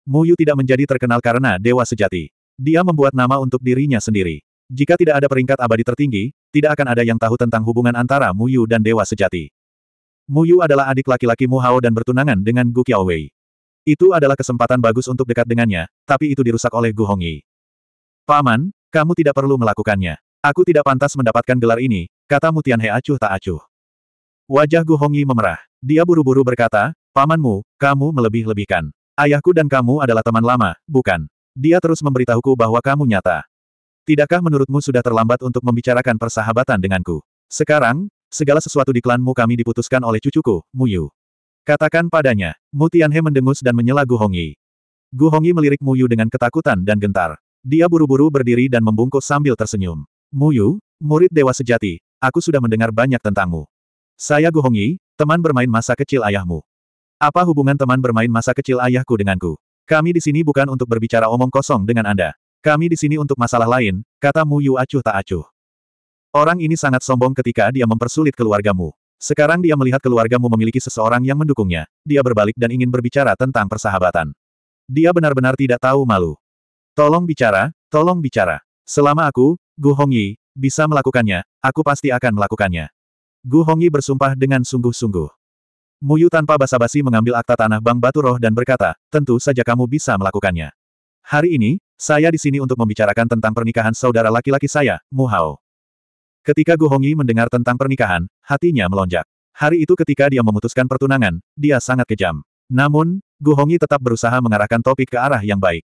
S1: Muyu tidak menjadi terkenal karena dewa sejati. Dia membuat nama untuk dirinya sendiri. Jika tidak ada peringkat abadi tertinggi, tidak akan ada yang tahu tentang hubungan antara Mu Yu dan Dewa Sejati. Mu Yu adalah adik laki-laki Mu Hao dan bertunangan dengan Gu Qiaowei. Itu adalah kesempatan bagus untuk dekat dengannya, tapi itu dirusak oleh Gu Hongyi. Paman, kamu tidak perlu melakukannya. Aku tidak pantas mendapatkan gelar ini, kata Mutian He acuh tak acuh. Wajah Gu Hongyi memerah. Dia buru-buru berkata, Pamanmu, kamu melebih-lebihkan. Ayahku dan kamu adalah teman lama, bukan? Dia terus memberitahuku bahwa kamu nyata. Tidakkah menurutmu sudah terlambat untuk membicarakan persahabatan denganku? Sekarang, segala sesuatu di klanmu kami diputuskan oleh cucuku, Muyu. Katakan padanya, Mu Tianhe mendengus dan menyela Gu Hongyi. Gu Hongyi melirik Muyu dengan ketakutan dan gentar. Dia buru-buru berdiri dan membungkuk sambil tersenyum. Muyu, murid dewa sejati, aku sudah mendengar banyak tentangmu. Saya Gu Hongyi, teman bermain masa kecil ayahmu. Apa hubungan teman bermain masa kecil ayahku denganku? Kami di sini bukan untuk berbicara omong kosong dengan Anda. Kami di sini untuk masalah lain, kata Mu Yu acuh tak acuh. Orang ini sangat sombong ketika dia mempersulit keluargamu. Sekarang dia melihat keluargamu memiliki seseorang yang mendukungnya, dia berbalik dan ingin berbicara tentang persahabatan. Dia benar-benar tidak tahu malu. Tolong bicara, tolong bicara. Selama aku, Gu Hongyi, bisa melakukannya, aku pasti akan melakukannya. Gu Hongyi bersumpah dengan sungguh-sungguh. Muyu tanpa basa-basi mengambil akta tanah Bang Batu Roh dan berkata, tentu saja kamu bisa melakukannya. Hari ini, saya di sini untuk membicarakan tentang pernikahan saudara laki-laki saya, Mu Hao. Ketika Gu Hongyi mendengar tentang pernikahan, hatinya melonjak. Hari itu ketika dia memutuskan pertunangan, dia sangat kejam. Namun, Gu Hongyi tetap berusaha mengarahkan topik ke arah yang baik.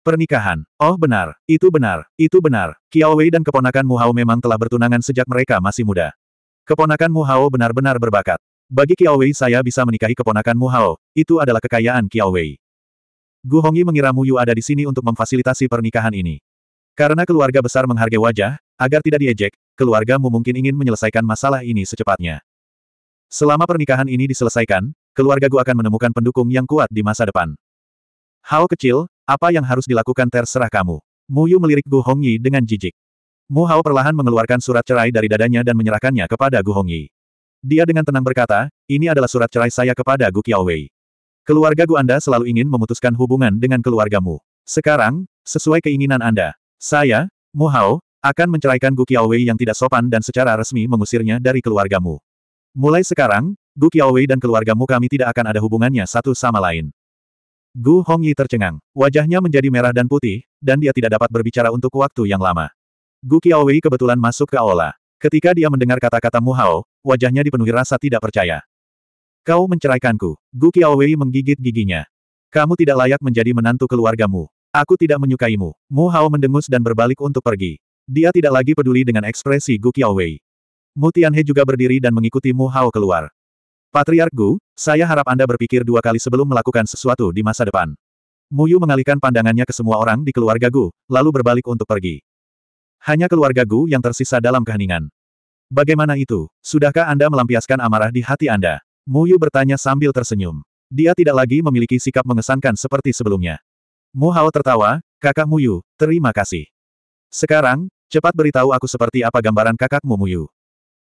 S1: Pernikahan. Oh benar, itu benar, itu benar. Kiao Wei dan keponakan Mu Hao memang telah bertunangan sejak mereka masih muda. Keponakan Mu Hao benar-benar berbakat. Bagi Kiao Wei saya bisa menikahi keponakan Mu Hao, itu adalah kekayaan Kiao Wei. Gu Hongyi mengira Yu ada di sini untuk memfasilitasi pernikahan ini. Karena keluarga besar menghargai wajah, agar tidak diejek, keluarga keluargamu mungkin ingin menyelesaikan masalah ini secepatnya. Selama pernikahan ini diselesaikan, keluarga Gu akan menemukan pendukung yang kuat di masa depan. Hao kecil, apa yang harus dilakukan terserah kamu. Mu Yu melirik Gu Hongyi dengan jijik. Mu Hao perlahan mengeluarkan surat cerai dari dadanya dan menyerahkannya kepada Gu Hongyi. Dia dengan tenang berkata, ini adalah surat cerai saya kepada Gu Kiawei. Keluarga Gu Anda selalu ingin memutuskan hubungan dengan keluargamu. Sekarang, sesuai keinginan Anda, saya, Mu Hao, akan menceraikan Gu Qiaowei yang tidak sopan dan secara resmi mengusirnya dari keluargamu. Mulai sekarang, Gu Qiaowei dan keluargamu kami tidak akan ada hubungannya satu sama lain. Gu Hongyi tercengang, wajahnya menjadi merah dan putih, dan dia tidak dapat berbicara untuk waktu yang lama. Gu Qiaowei kebetulan masuk ke aula. Ketika dia mendengar kata-kata Mu Hao, wajahnya dipenuhi rasa tidak percaya. Kau menceraikanku. Gu Qiaowei menggigit giginya. Kamu tidak layak menjadi menantu keluargamu. Aku tidak menyukaimu. Mu Hao mendengus dan berbalik untuk pergi. Dia tidak lagi peduli dengan ekspresi Gu Qiaowei. Mu Tianhe juga berdiri dan mengikuti Mu Hao keluar. Patriark Gu, saya harap Anda berpikir dua kali sebelum melakukan sesuatu di masa depan. Mu Yu mengalihkan pandangannya ke semua orang di keluarga Gu, lalu berbalik untuk pergi. Hanya keluarga Gu yang tersisa dalam keheningan. Bagaimana itu? Sudahkah Anda melampiaskan amarah di hati Anda? Muyu bertanya sambil tersenyum. Dia tidak lagi memiliki sikap mengesankan seperti sebelumnya. Mu Hao tertawa, kakak Muyu, terima kasih. Sekarang, cepat beritahu aku seperti apa gambaran kakakmu Muyu.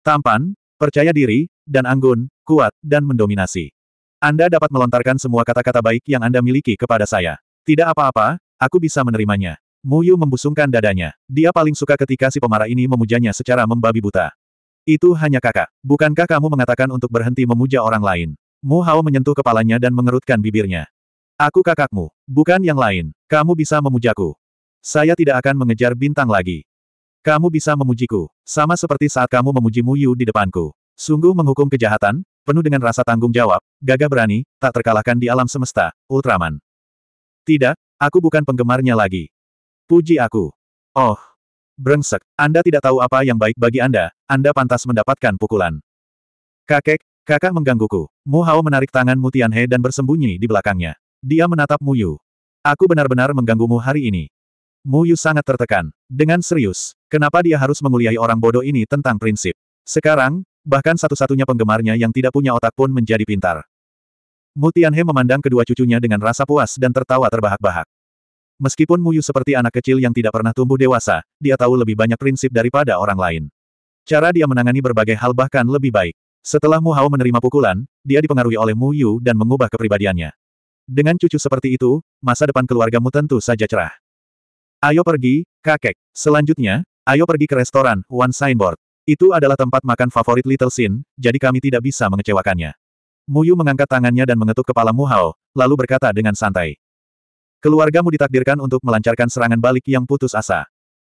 S1: Tampan, percaya diri, dan anggun, kuat, dan mendominasi. Anda dapat melontarkan semua kata-kata baik yang Anda miliki kepada saya. Tidak apa-apa, aku bisa menerimanya. Muyu membusungkan dadanya. Dia paling suka ketika si pemarah ini memujanya secara membabi buta. Itu hanya kakak. Bukankah kamu mengatakan untuk berhenti memuja orang lain? Mu Hao menyentuh kepalanya dan mengerutkan bibirnya. Aku kakakmu, bukan yang lain. Kamu bisa memujaku. Saya tidak akan mengejar bintang lagi. Kamu bisa memujiku, sama seperti saat kamu memuji Mu Yu di depanku. Sungguh menghukum kejahatan, penuh dengan rasa tanggung jawab, gagah berani, tak terkalahkan di alam semesta, Ultraman. Tidak, aku bukan penggemarnya lagi. Puji aku. Oh, Brengsek, Anda tidak tahu apa yang baik bagi Anda, Anda pantas mendapatkan pukulan. Kakek, kakak menggangguku. Mu Hao menarik tangan Mu Tianhe dan bersembunyi di belakangnya. Dia menatap Mu Yu. Aku benar-benar mengganggumu hari ini. Mu Yu sangat tertekan. Dengan serius, kenapa dia harus menguliahi orang bodoh ini tentang prinsip? Sekarang, bahkan satu-satunya penggemarnya yang tidak punya otak pun menjadi pintar. Mu Tianhe memandang kedua cucunya dengan rasa puas dan tertawa terbahak-bahak. Meskipun Muyu seperti anak kecil yang tidak pernah tumbuh dewasa, dia tahu lebih banyak prinsip daripada orang lain. Cara dia menangani berbagai hal bahkan lebih baik. Setelah Mu Hao menerima pukulan, dia dipengaruhi oleh Mu Yu dan mengubah kepribadiannya. Dengan cucu seperti itu, masa depan keluargamu tentu saja cerah. Ayo pergi, kakek. Selanjutnya, ayo pergi ke restoran, One Signboard. Itu adalah tempat makan favorit Little Sin, jadi kami tidak bisa mengecewakannya. Mu Yu mengangkat tangannya dan mengetuk kepala Mu Hao, lalu berkata dengan santai. Keluargamu ditakdirkan untuk melancarkan serangan balik yang putus asa.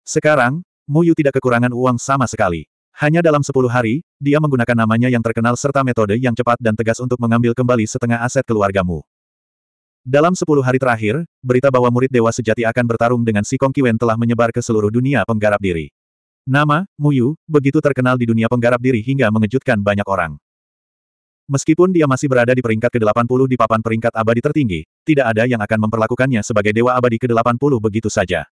S1: Sekarang, Muyu tidak kekurangan uang sama sekali. Hanya dalam sepuluh hari, dia menggunakan namanya yang terkenal serta metode yang cepat dan tegas untuk mengambil kembali setengah aset keluargamu. Dalam sepuluh hari terakhir, berita bahwa murid dewa sejati akan bertarung dengan si Kong Kiwen telah menyebar ke seluruh dunia penggarap diri. Nama, Muyu, begitu terkenal di dunia penggarap diri hingga mengejutkan banyak orang. Meskipun dia masih berada di peringkat ke-80 di papan peringkat abadi tertinggi, tidak ada yang akan memperlakukannya sebagai dewa abadi ke-80 begitu saja.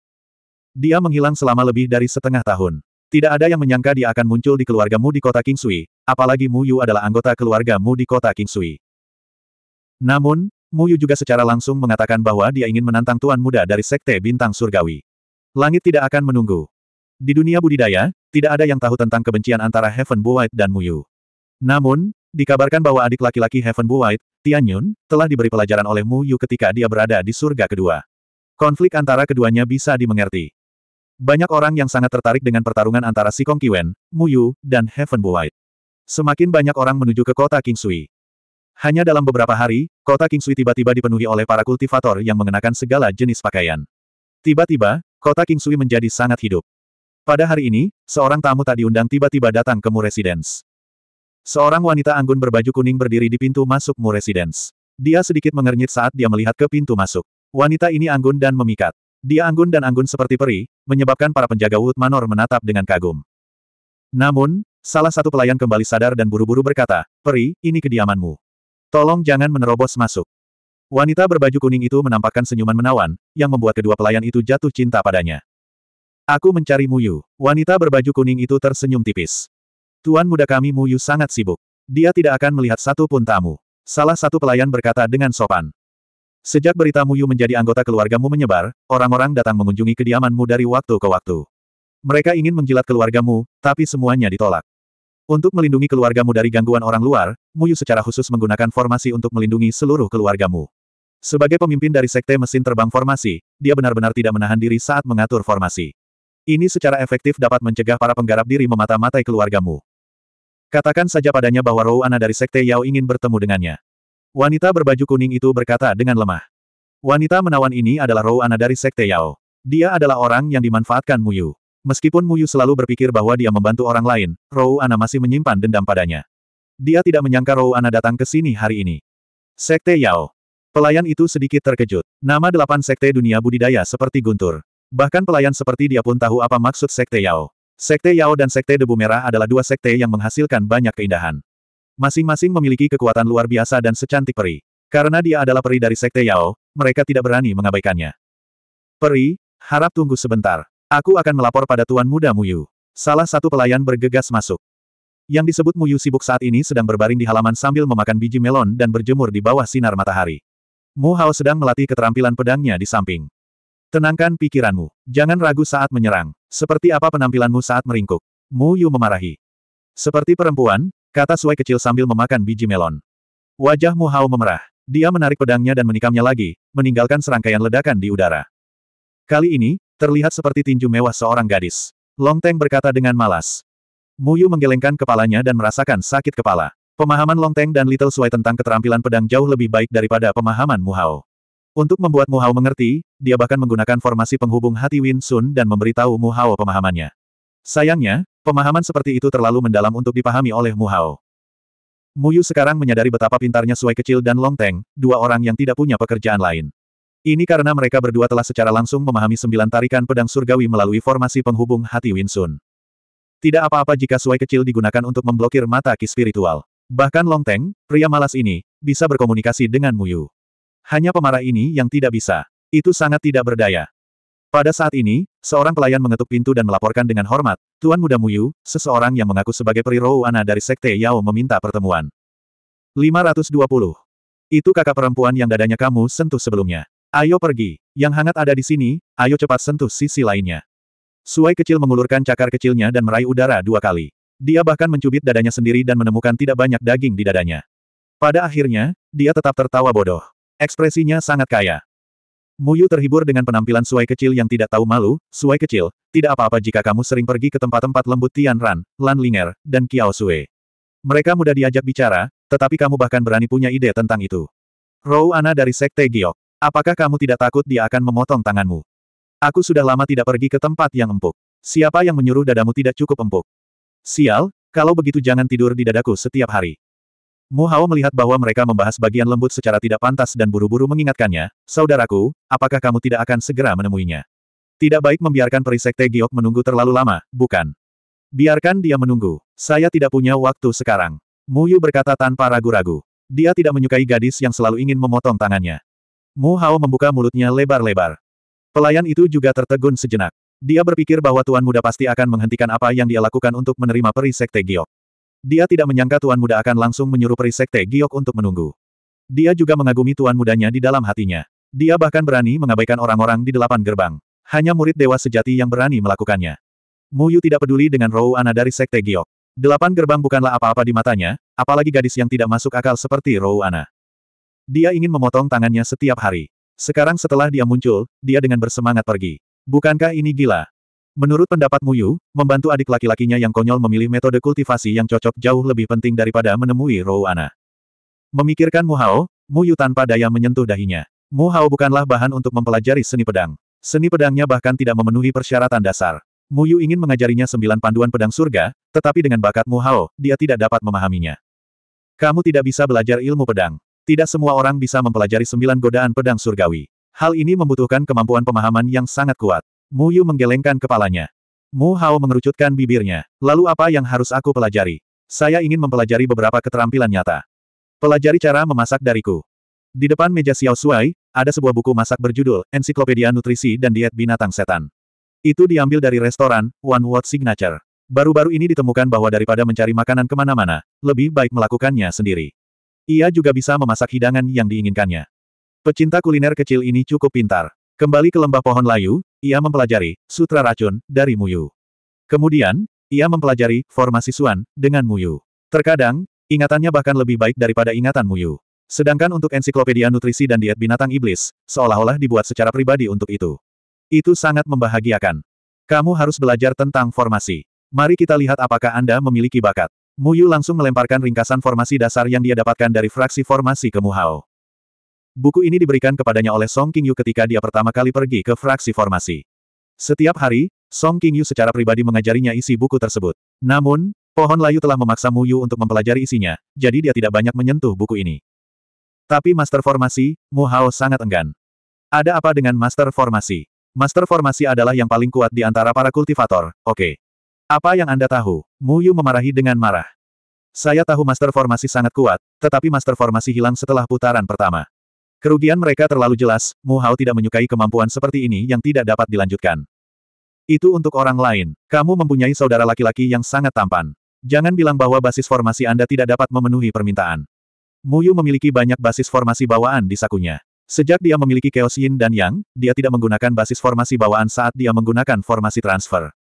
S1: Dia menghilang selama lebih dari setengah tahun. Tidak ada yang menyangka dia akan muncul di keluargamu di kota Kingsui, apalagi Mu Yu adalah anggota keluargamu di kota Kingsui. Namun, Mu Yu juga secara langsung mengatakan bahwa dia ingin menantang Tuan Muda dari Sekte Bintang Surgawi. Langit tidak akan menunggu. Di dunia budidaya, tidak ada yang tahu tentang kebencian antara Heaven Boyd dan Mu Yu. Namun, Dikabarkan bahwa adik laki-laki Heaven Bu White, Tian Yun, telah diberi pelajaran oleh Mu Yu ketika dia berada di surga kedua. Konflik antara keduanya bisa dimengerti. Banyak orang yang sangat tertarik dengan pertarungan antara si Kong Kiwen, Mu Yu, dan Heaven Bu White. Semakin banyak orang menuju ke kota King Sui. Hanya dalam beberapa hari, kota King Sui tiba-tiba dipenuhi oleh para kultivator yang mengenakan segala jenis pakaian. Tiba-tiba, kota King Sui menjadi sangat hidup. Pada hari ini, seorang tamu tak diundang tiba-tiba datang ke Mu Residence. Seorang wanita anggun berbaju kuning berdiri di pintu masuk Mu Residence. Dia sedikit mengernyit saat dia melihat ke pintu masuk. Wanita ini anggun dan memikat. Dia anggun dan anggun seperti peri, menyebabkan para penjaga Wood Manor menatap dengan kagum. Namun, salah satu pelayan kembali sadar dan buru-buru berkata, Peri, ini kediamanmu. Tolong jangan menerobos masuk. Wanita berbaju kuning itu menampakkan senyuman menawan, yang membuat kedua pelayan itu jatuh cinta padanya. Aku mencari Muyu. Wanita berbaju kuning itu tersenyum tipis. Tuan muda kami Mu Yu sangat sibuk. Dia tidak akan melihat satu pun tamu. Salah satu pelayan berkata dengan sopan. Sejak berita Mu Yu menjadi anggota keluargamu menyebar, orang-orang datang mengunjungi kediamanmu dari waktu ke waktu. Mereka ingin menjilat keluargamu, tapi semuanya ditolak. Untuk melindungi keluargamu dari gangguan orang luar, Mu Yu secara khusus menggunakan formasi untuk melindungi seluruh keluargamu. Sebagai pemimpin dari Sekte Mesin Terbang Formasi, dia benar-benar tidak menahan diri saat mengatur formasi. Ini secara efektif dapat mencegah para penggarap diri memata-matai keluargamu. Katakan saja padanya bahwa Rouana dari Sekte Yao ingin bertemu dengannya. Wanita berbaju kuning itu berkata dengan lemah. Wanita menawan ini adalah Rouana dari Sekte Yao. Dia adalah orang yang dimanfaatkan Muyu. Meskipun Muyu selalu berpikir bahwa dia membantu orang lain, Rouana masih menyimpan dendam padanya. Dia tidak menyangka Rouana datang ke sini hari ini. Sekte Yao. Pelayan itu sedikit terkejut. Nama delapan sekte dunia budidaya seperti Guntur. Bahkan pelayan seperti dia pun tahu apa maksud Sekte Yao. Sekte Yao dan Sekte Debu Merah adalah dua sekte yang menghasilkan banyak keindahan. Masing-masing memiliki kekuatan luar biasa dan secantik peri. Karena dia adalah peri dari Sekte Yao, mereka tidak berani mengabaikannya. Peri, harap tunggu sebentar. Aku akan melapor pada Tuan Muda Muyu. Salah satu pelayan bergegas masuk. Yang disebut Muyu sibuk saat ini sedang berbaring di halaman sambil memakan biji melon dan berjemur di bawah sinar matahari. Mu Hao sedang melatih keterampilan pedangnya di samping. Tenangkan pikiranmu. Jangan ragu saat menyerang. Seperti apa penampilanmu saat meringkuk? Mu Yu memarahi. Seperti perempuan, kata Suai kecil sambil memakan biji melon. Wajah Mu Hao memerah. Dia menarik pedangnya dan menikamnya lagi, meninggalkan serangkaian ledakan di udara. Kali ini, terlihat seperti tinju mewah seorang gadis. Long Teng berkata dengan malas. Mu Yu menggelengkan kepalanya dan merasakan sakit kepala. Pemahaman Long Teng dan Little Suai tentang keterampilan pedang jauh lebih baik daripada pemahaman Mu Hao. Untuk membuat Mu Hao mengerti, dia bahkan menggunakan formasi penghubung hati Win Sun dan memberitahu Mu Hao pemahamannya. Sayangnya, pemahaman seperti itu terlalu mendalam untuk dipahami oleh Mu Hao. Mu Yu sekarang menyadari betapa pintarnya Sui Kecil dan Long Teng, dua orang yang tidak punya pekerjaan lain. Ini karena mereka berdua telah secara langsung memahami sembilan tarikan pedang surgawi melalui formasi penghubung hati Win Sun. Tidak apa-apa jika Sui Kecil digunakan untuk memblokir mata ki spiritual. Bahkan Long Teng, pria malas ini, bisa berkomunikasi dengan Mu Yu. Hanya pemarah ini yang tidak bisa. Itu sangat tidak berdaya. Pada saat ini, seorang pelayan mengetuk pintu dan melaporkan dengan hormat, Tuan Muda Muyu, seseorang yang mengaku sebagai Peri Ana dari Sekte Yao meminta pertemuan. 520. Itu kakak perempuan yang dadanya kamu sentuh sebelumnya. Ayo pergi. Yang hangat ada di sini, ayo cepat sentuh sisi lainnya. Suai kecil mengulurkan cakar kecilnya dan meraih udara dua kali. Dia bahkan mencubit dadanya sendiri dan menemukan tidak banyak daging di dadanya. Pada akhirnya, dia tetap tertawa bodoh. Ekspresinya sangat kaya. Muyu terhibur dengan penampilan Suai kecil yang tidak tahu malu, Suai kecil, tidak apa-apa jika kamu sering pergi ke tempat-tempat lembut Tian Ran, Lan Linger, dan Kiao Sui. Mereka mudah diajak bicara, tetapi kamu bahkan berani punya ide tentang itu. Rou Ana dari Sekte Giok. Apakah kamu tidak takut dia akan memotong tanganmu? Aku sudah lama tidak pergi ke tempat yang empuk. Siapa yang menyuruh dadamu tidak cukup empuk? Sial, kalau begitu jangan tidur di dadaku setiap hari. Mu Hao melihat bahwa mereka membahas bagian lembut secara tidak pantas dan buru-buru mengingatkannya, Saudaraku, apakah kamu tidak akan segera menemuinya? Tidak baik membiarkan perisekte Giok menunggu terlalu lama, bukan? Biarkan dia menunggu. Saya tidak punya waktu sekarang. Mu Yu berkata tanpa ragu-ragu. Dia tidak menyukai gadis yang selalu ingin memotong tangannya. Mu Hao membuka mulutnya lebar-lebar. Pelayan itu juga tertegun sejenak. Dia berpikir bahwa Tuan Muda pasti akan menghentikan apa yang dia lakukan untuk menerima peri Sekte Giok. Dia tidak menyangka Tuan Muda akan langsung menyuruh Perisekte Giok untuk menunggu. Dia juga mengagumi Tuan Mudanya di dalam hatinya. Dia bahkan berani mengabaikan orang-orang di delapan gerbang. Hanya murid dewa sejati yang berani melakukannya. Muyu tidak peduli dengan Rou Ana dari Sekte Giok. Delapan gerbang bukanlah apa-apa di matanya, apalagi gadis yang tidak masuk akal seperti Rou Ana. Dia ingin memotong tangannya setiap hari. Sekarang setelah dia muncul, dia dengan bersemangat pergi. Bukankah ini gila? Menurut pendapat Muyu, membantu adik laki-lakinya yang konyol memilih metode kultivasi yang cocok jauh lebih penting daripada menemui Rowana. Memikirkan Mu Hao, Mu Yu tanpa daya menyentuh dahinya. Mu Hao bukanlah bahan untuk mempelajari seni pedang. Seni pedangnya bahkan tidak memenuhi persyaratan dasar. Mu Yu ingin mengajarinya sembilan panduan pedang surga, tetapi dengan bakat Mu Hao, dia tidak dapat memahaminya. Kamu tidak bisa belajar ilmu pedang. Tidak semua orang bisa mempelajari sembilan godaan pedang surgawi. Hal ini membutuhkan kemampuan pemahaman yang sangat kuat. Mu Yu menggelengkan kepalanya. Mu Hao mengerucutkan bibirnya. Lalu apa yang harus aku pelajari? Saya ingin mempelajari beberapa keterampilan nyata. Pelajari cara memasak dariku. Di depan meja Xiao Shuai, ada sebuah buku masak berjudul Ensiklopedia Nutrisi dan Diet Binatang Setan. Itu diambil dari restoran One World Signature. Baru-baru ini ditemukan bahwa daripada mencari makanan kemana-mana, lebih baik melakukannya sendiri. Ia juga bisa memasak hidangan yang diinginkannya. Pecinta kuliner kecil ini cukup pintar. Kembali ke lembah pohon layu, ia mempelajari sutra racun dari Muyu. Kemudian, ia mempelajari formasi Suan dengan Muyu. Terkadang, ingatannya bahkan lebih baik daripada ingatan Muyu. Sedangkan untuk ensiklopedia nutrisi dan diet binatang iblis, seolah-olah dibuat secara pribadi untuk itu. Itu sangat membahagiakan. Kamu harus belajar tentang formasi. Mari kita lihat apakah Anda memiliki bakat. Muyu langsung melemparkan ringkasan formasi dasar yang dia dapatkan dari fraksi formasi ke Mu Buku ini diberikan kepadanya oleh Song Qingyu ketika dia pertama kali pergi ke fraksi formasi. Setiap hari, Song Qingyu secara pribadi mengajarinya isi buku tersebut. Namun, pohon layu telah memaksa Mu Yu untuk mempelajari isinya, jadi dia tidak banyak menyentuh buku ini. Tapi master formasi, Mu Hao sangat enggan. Ada apa dengan master formasi? Master formasi adalah yang paling kuat di antara para kultivator, oke. Okay. Apa yang Anda tahu? Mu Yu memarahi dengan marah. Saya tahu master formasi sangat kuat, tetapi master formasi hilang setelah putaran pertama. Kerugian mereka terlalu jelas, Mu Hao tidak menyukai kemampuan seperti ini yang tidak dapat dilanjutkan. Itu untuk orang lain. Kamu mempunyai saudara laki-laki yang sangat tampan. Jangan bilang bahwa basis formasi Anda tidak dapat memenuhi permintaan. Mu Yu memiliki banyak basis formasi bawaan di sakunya. Sejak dia memiliki Chaos Yin dan Yang, dia tidak menggunakan basis formasi bawaan saat dia menggunakan formasi transfer.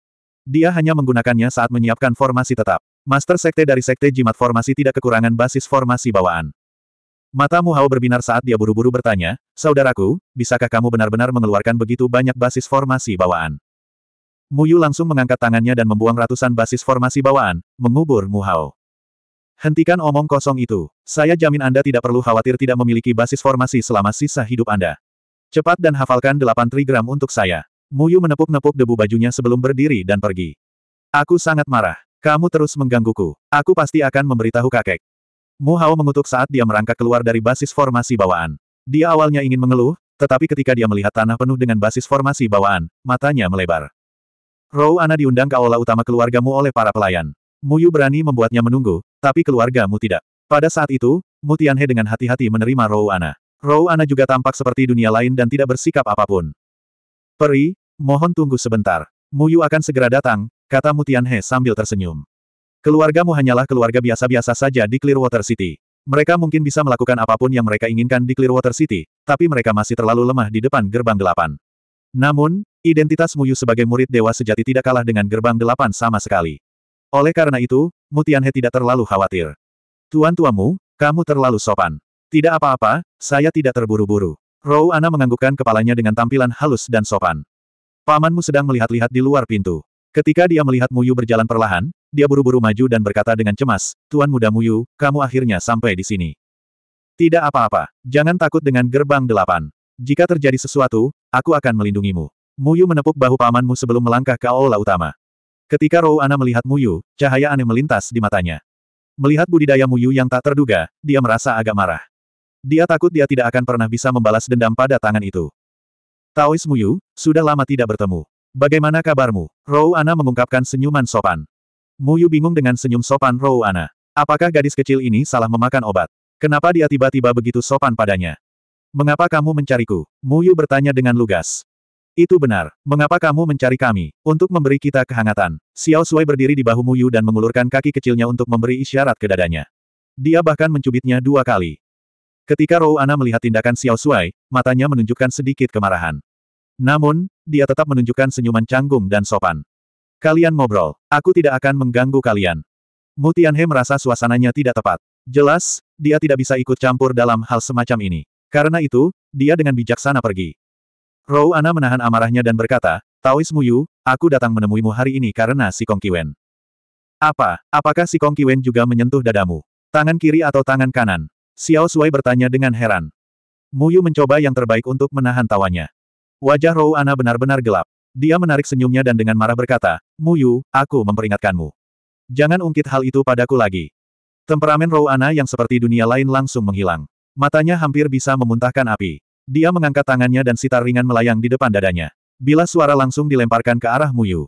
S1: Dia hanya menggunakannya saat menyiapkan formasi tetap. Master Sekte dari Sekte Jimat Formasi tidak kekurangan basis formasi bawaan. Mata Mu Hao berbinar saat dia buru-buru bertanya, Saudaraku, bisakah kamu benar-benar mengeluarkan begitu banyak basis formasi bawaan? Mu Yu langsung mengangkat tangannya dan membuang ratusan basis formasi bawaan, mengubur Mu Hao. Hentikan omong kosong itu. Saya jamin Anda tidak perlu khawatir tidak memiliki basis formasi selama sisa hidup Anda. Cepat dan hafalkan delapan trigram untuk saya. Mu Yu menepuk-nepuk debu bajunya sebelum berdiri dan pergi. Aku sangat marah. Kamu terus menggangguku. Aku pasti akan memberitahu kakek. Mu Hao mengutuk saat dia merangkak keluar dari basis formasi bawaan. Dia awalnya ingin mengeluh, tetapi ketika dia melihat tanah penuh dengan basis formasi bawaan, matanya melebar. Rou Ana diundang ke aula utama keluargamu oleh para pelayan. Mu Yu berani membuatnya menunggu, tapi keluargamu tidak. Pada saat itu, Mu Tianhe dengan hati-hati menerima Rou Ana. Rou Ana juga tampak seperti dunia lain dan tidak bersikap apapun. Peri, mohon tunggu sebentar. Mu Yu akan segera datang, kata Mu Tianhe sambil tersenyum. Keluargamu hanyalah keluarga biasa-biasa saja di Clearwater City. Mereka mungkin bisa melakukan apapun yang mereka inginkan di Clearwater City, tapi mereka masih terlalu lemah di depan gerbang delapan. Namun, identitas Muyu sebagai murid dewa sejati tidak kalah dengan gerbang delapan sama sekali. Oleh karena itu, Mutianhe tidak terlalu khawatir. Tuan tuamu, kamu terlalu sopan. Tidak apa-apa, saya tidak terburu-buru. Rou Ana menganggukkan kepalanya dengan tampilan halus dan sopan. Pamanmu sedang melihat-lihat di luar pintu. Ketika dia melihat Muyu berjalan perlahan, dia buru-buru maju dan berkata dengan cemas, Tuan Muda Muyu, kamu akhirnya sampai di sini. Tidak apa-apa, jangan takut dengan gerbang delapan. Jika terjadi sesuatu, aku akan melindungimu. Muyu menepuk bahu pamanmu sebelum melangkah ke aula utama. Ketika Rouana melihat Muyu, cahaya aneh melintas di matanya. Melihat budidaya Muyu yang tak terduga, dia merasa agak marah. Dia takut dia tidak akan pernah bisa membalas dendam pada tangan itu. Taois Muyu, sudah lama tidak bertemu. Bagaimana kabarmu? Rouana mengungkapkan senyuman sopan. Muyu bingung dengan senyum sopan Rowana. Apakah gadis kecil ini salah memakan obat? Kenapa dia tiba-tiba begitu sopan padanya? Mengapa kamu mencariku? Muyu bertanya dengan lugas. Itu benar. Mengapa kamu mencari kami? Untuk memberi kita kehangatan. Xiao Sui berdiri di bahu Muyu dan mengulurkan kaki kecilnya untuk memberi isyarat ke dadanya. Dia bahkan mencubitnya dua kali. Ketika Rowana melihat tindakan Xiao Sui, matanya menunjukkan sedikit kemarahan. Namun, dia tetap menunjukkan senyuman canggung dan sopan. Kalian ngobrol. Aku tidak akan mengganggu kalian. Mutianhe merasa suasananya tidak tepat. Jelas, dia tidak bisa ikut campur dalam hal semacam ini. Karena itu, dia dengan bijaksana pergi. Rou Ana menahan amarahnya dan berkata, Taoismu Yu, aku datang menemuimu hari ini karena si Kong Kiwen. Apa, apakah si Kong Kiwen juga menyentuh dadamu? Tangan kiri atau tangan kanan? Xiao Sui bertanya dengan heran. Muyu mencoba yang terbaik untuk menahan tawanya. Wajah Rou Ana benar-benar gelap. Dia menarik senyumnya dan dengan marah berkata, Muyu, aku memperingatkanmu. Jangan ungkit hal itu padaku lagi. Temperamen Rowana yang seperti dunia lain langsung menghilang. Matanya hampir bisa memuntahkan api. Dia mengangkat tangannya dan sitar ringan melayang di depan dadanya. Bila suara langsung dilemparkan ke arah Muyu.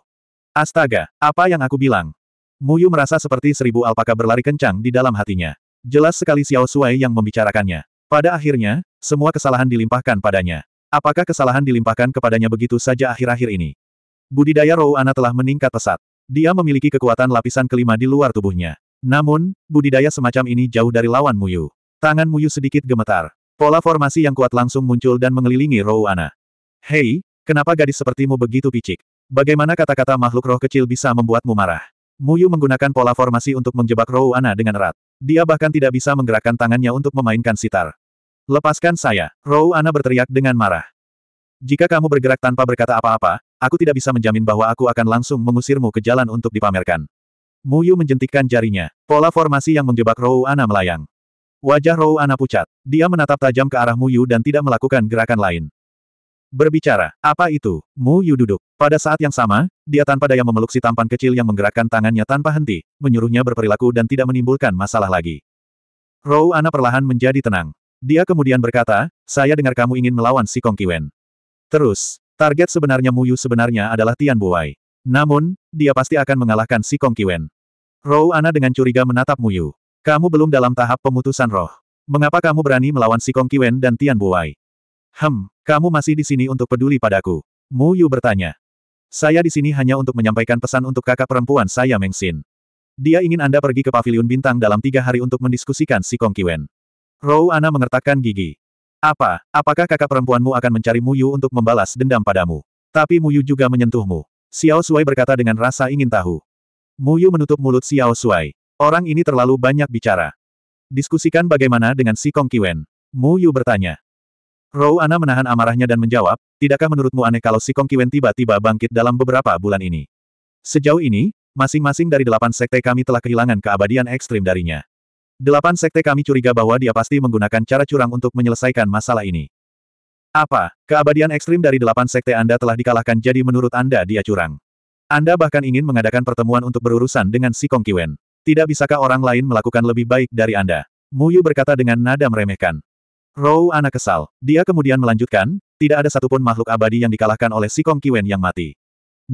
S1: Astaga, apa yang aku bilang? Muyu merasa seperti seribu alpaka berlari kencang di dalam hatinya. Jelas sekali Xiao Suai yang membicarakannya. Pada akhirnya, semua kesalahan dilimpahkan padanya. Apakah kesalahan dilimpahkan kepadanya begitu saja akhir-akhir ini? Budidaya Rouana telah meningkat pesat. Dia memiliki kekuatan lapisan kelima di luar tubuhnya. Namun, budidaya semacam ini jauh dari lawan Muyu. Tangan Muyu sedikit gemetar. Pola formasi yang kuat langsung muncul dan mengelilingi Rouana. Hei, kenapa gadis sepertimu begitu picik? Bagaimana kata-kata makhluk roh kecil bisa membuatmu marah? Muyu menggunakan pola formasi untuk menjebak Rouana dengan erat. Dia bahkan tidak bisa menggerakkan tangannya untuk memainkan sitar. Lepaskan saya, Ana berteriak dengan marah. Jika kamu bergerak tanpa berkata apa-apa, aku tidak bisa menjamin bahwa aku akan langsung mengusirmu ke jalan untuk dipamerkan. Mu Yu menjentikkan jarinya. Pola formasi yang menjebak Ana melayang. Wajah Ana pucat. Dia menatap tajam ke arah Mu Yu dan tidak melakukan gerakan lain. Berbicara, apa itu? Mu Yu duduk. Pada saat yang sama, dia tanpa daya memeluk si tampan kecil yang menggerakkan tangannya tanpa henti, menyuruhnya berperilaku dan tidak menimbulkan masalah lagi. Ana perlahan menjadi tenang. Dia kemudian berkata, saya dengar kamu ingin melawan si Kong Kiwen. Terus, target sebenarnya Muyu sebenarnya adalah Tian Buai. Namun, dia pasti akan mengalahkan si Kong Kiwen. Rou Ana dengan curiga menatap Muyu. Kamu belum dalam tahap pemutusan roh. Mengapa kamu berani melawan si Kong Kiwen dan Tian Buai? Hem, kamu masih di sini untuk peduli padaku. Mu Yu bertanya. Saya di sini hanya untuk menyampaikan pesan untuk kakak perempuan saya Meng Xin. Dia ingin Anda pergi ke Paviliun Bintang dalam tiga hari untuk mendiskusikan si Kong Kiwen. Rou Anna mengertakkan gigi. Apa, apakah kakak perempuanmu akan mencari Mu Yu untuk membalas dendam padamu? Tapi Mu Yu juga menyentuhmu. Xiao Shuai berkata dengan rasa ingin tahu. Mu Yu menutup mulut Xiao Shuai. Orang ini terlalu banyak bicara. Diskusikan bagaimana dengan si Kong Kiwen. Yu bertanya. Rou Anna menahan amarahnya dan menjawab, tidakkah menurutmu aneh kalau si Kong Kiwen tiba-tiba bangkit dalam beberapa bulan ini? Sejauh ini, masing-masing dari delapan sekte kami telah kehilangan keabadian ekstrim darinya. Delapan sekte kami curiga bahwa dia pasti menggunakan cara curang untuk menyelesaikan masalah ini. Apa, keabadian ekstrim dari delapan sekte Anda telah dikalahkan jadi menurut Anda dia curang? Anda bahkan ingin mengadakan pertemuan untuk berurusan dengan si Kong Kiwen. Tidak bisakah orang lain melakukan lebih baik dari Anda? Muyu berkata dengan nada meremehkan. Rou anak kesal. Dia kemudian melanjutkan, tidak ada satupun makhluk abadi yang dikalahkan oleh si Kong Kiwen yang mati.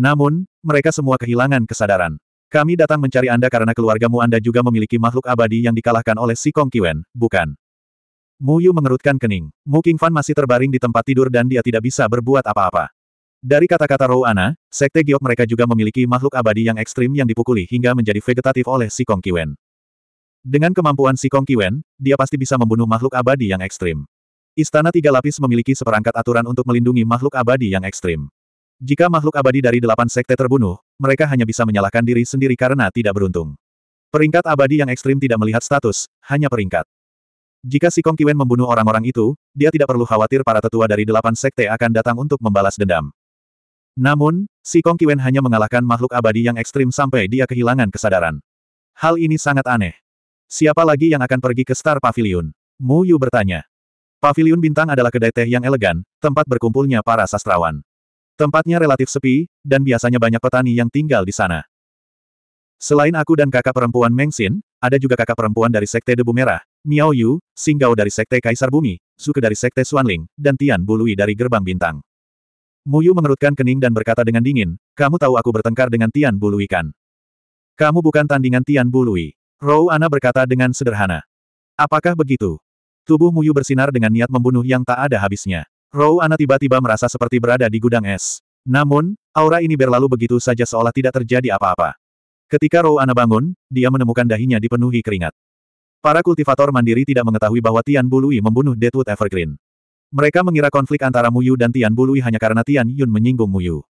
S1: Namun, mereka semua kehilangan kesadaran. Kami datang mencari Anda karena keluargamu Anda juga memiliki makhluk abadi yang dikalahkan oleh si Kong Kiwen, bukan? Mu Yu mengerutkan kening. Mu Fan masih terbaring di tempat tidur dan dia tidak bisa berbuat apa-apa. Dari kata-kata Rou Ana, sekte giok mereka juga memiliki makhluk abadi yang ekstrim yang dipukuli hingga menjadi vegetatif oleh si Kong Kiwen. Dengan kemampuan si Kong Kiwen, dia pasti bisa membunuh makhluk abadi yang ekstrim. Istana Tiga Lapis memiliki seperangkat aturan untuk melindungi makhluk abadi yang ekstrim. Jika makhluk abadi dari delapan sekte terbunuh, mereka hanya bisa menyalahkan diri sendiri karena tidak beruntung. Peringkat abadi yang ekstrim tidak melihat status, hanya peringkat. Jika si Kong Kiwen membunuh orang-orang itu, dia tidak perlu khawatir para tetua dari delapan sekte akan datang untuk membalas dendam. Namun, si Kong Kiwen hanya mengalahkan makhluk abadi yang ekstrim sampai dia kehilangan kesadaran. Hal ini sangat aneh. Siapa lagi yang akan pergi ke Star Pavilion? Mu Yu bertanya. Pavilion Bintang adalah kedai teh yang elegan, tempat berkumpulnya para sastrawan. Tempatnya relatif sepi, dan biasanya banyak petani yang tinggal di sana. Selain aku dan kakak perempuan Meng Xin, ada juga kakak perempuan dari Sekte Debu Merah, Miao Yu, Singgao dari Sekte Kaisar Bumi, Suke dari Sekte Xuanling, dan Tian Bului dari Gerbang Bintang. Mu Yu mengerutkan kening dan berkata dengan dingin, kamu tahu aku bertengkar dengan Tian Bului kan? Kamu bukan tandingan Tian Bului. Rou Ana berkata dengan sederhana. Apakah begitu? Tubuh Mu Yu bersinar dengan niat membunuh yang tak ada habisnya. Rowana tiba-tiba merasa seperti berada di gudang es. Namun, aura ini berlalu begitu saja seolah tidak terjadi apa-apa. Ketika Rowana bangun, dia menemukan dahinya dipenuhi keringat. Para kultivator mandiri tidak mengetahui bahwa Tian Bului membunuh Deadwood Evergreen. Mereka mengira konflik antara Muyu dan Tian Bului hanya karena Tian Yun menyinggung Muyu.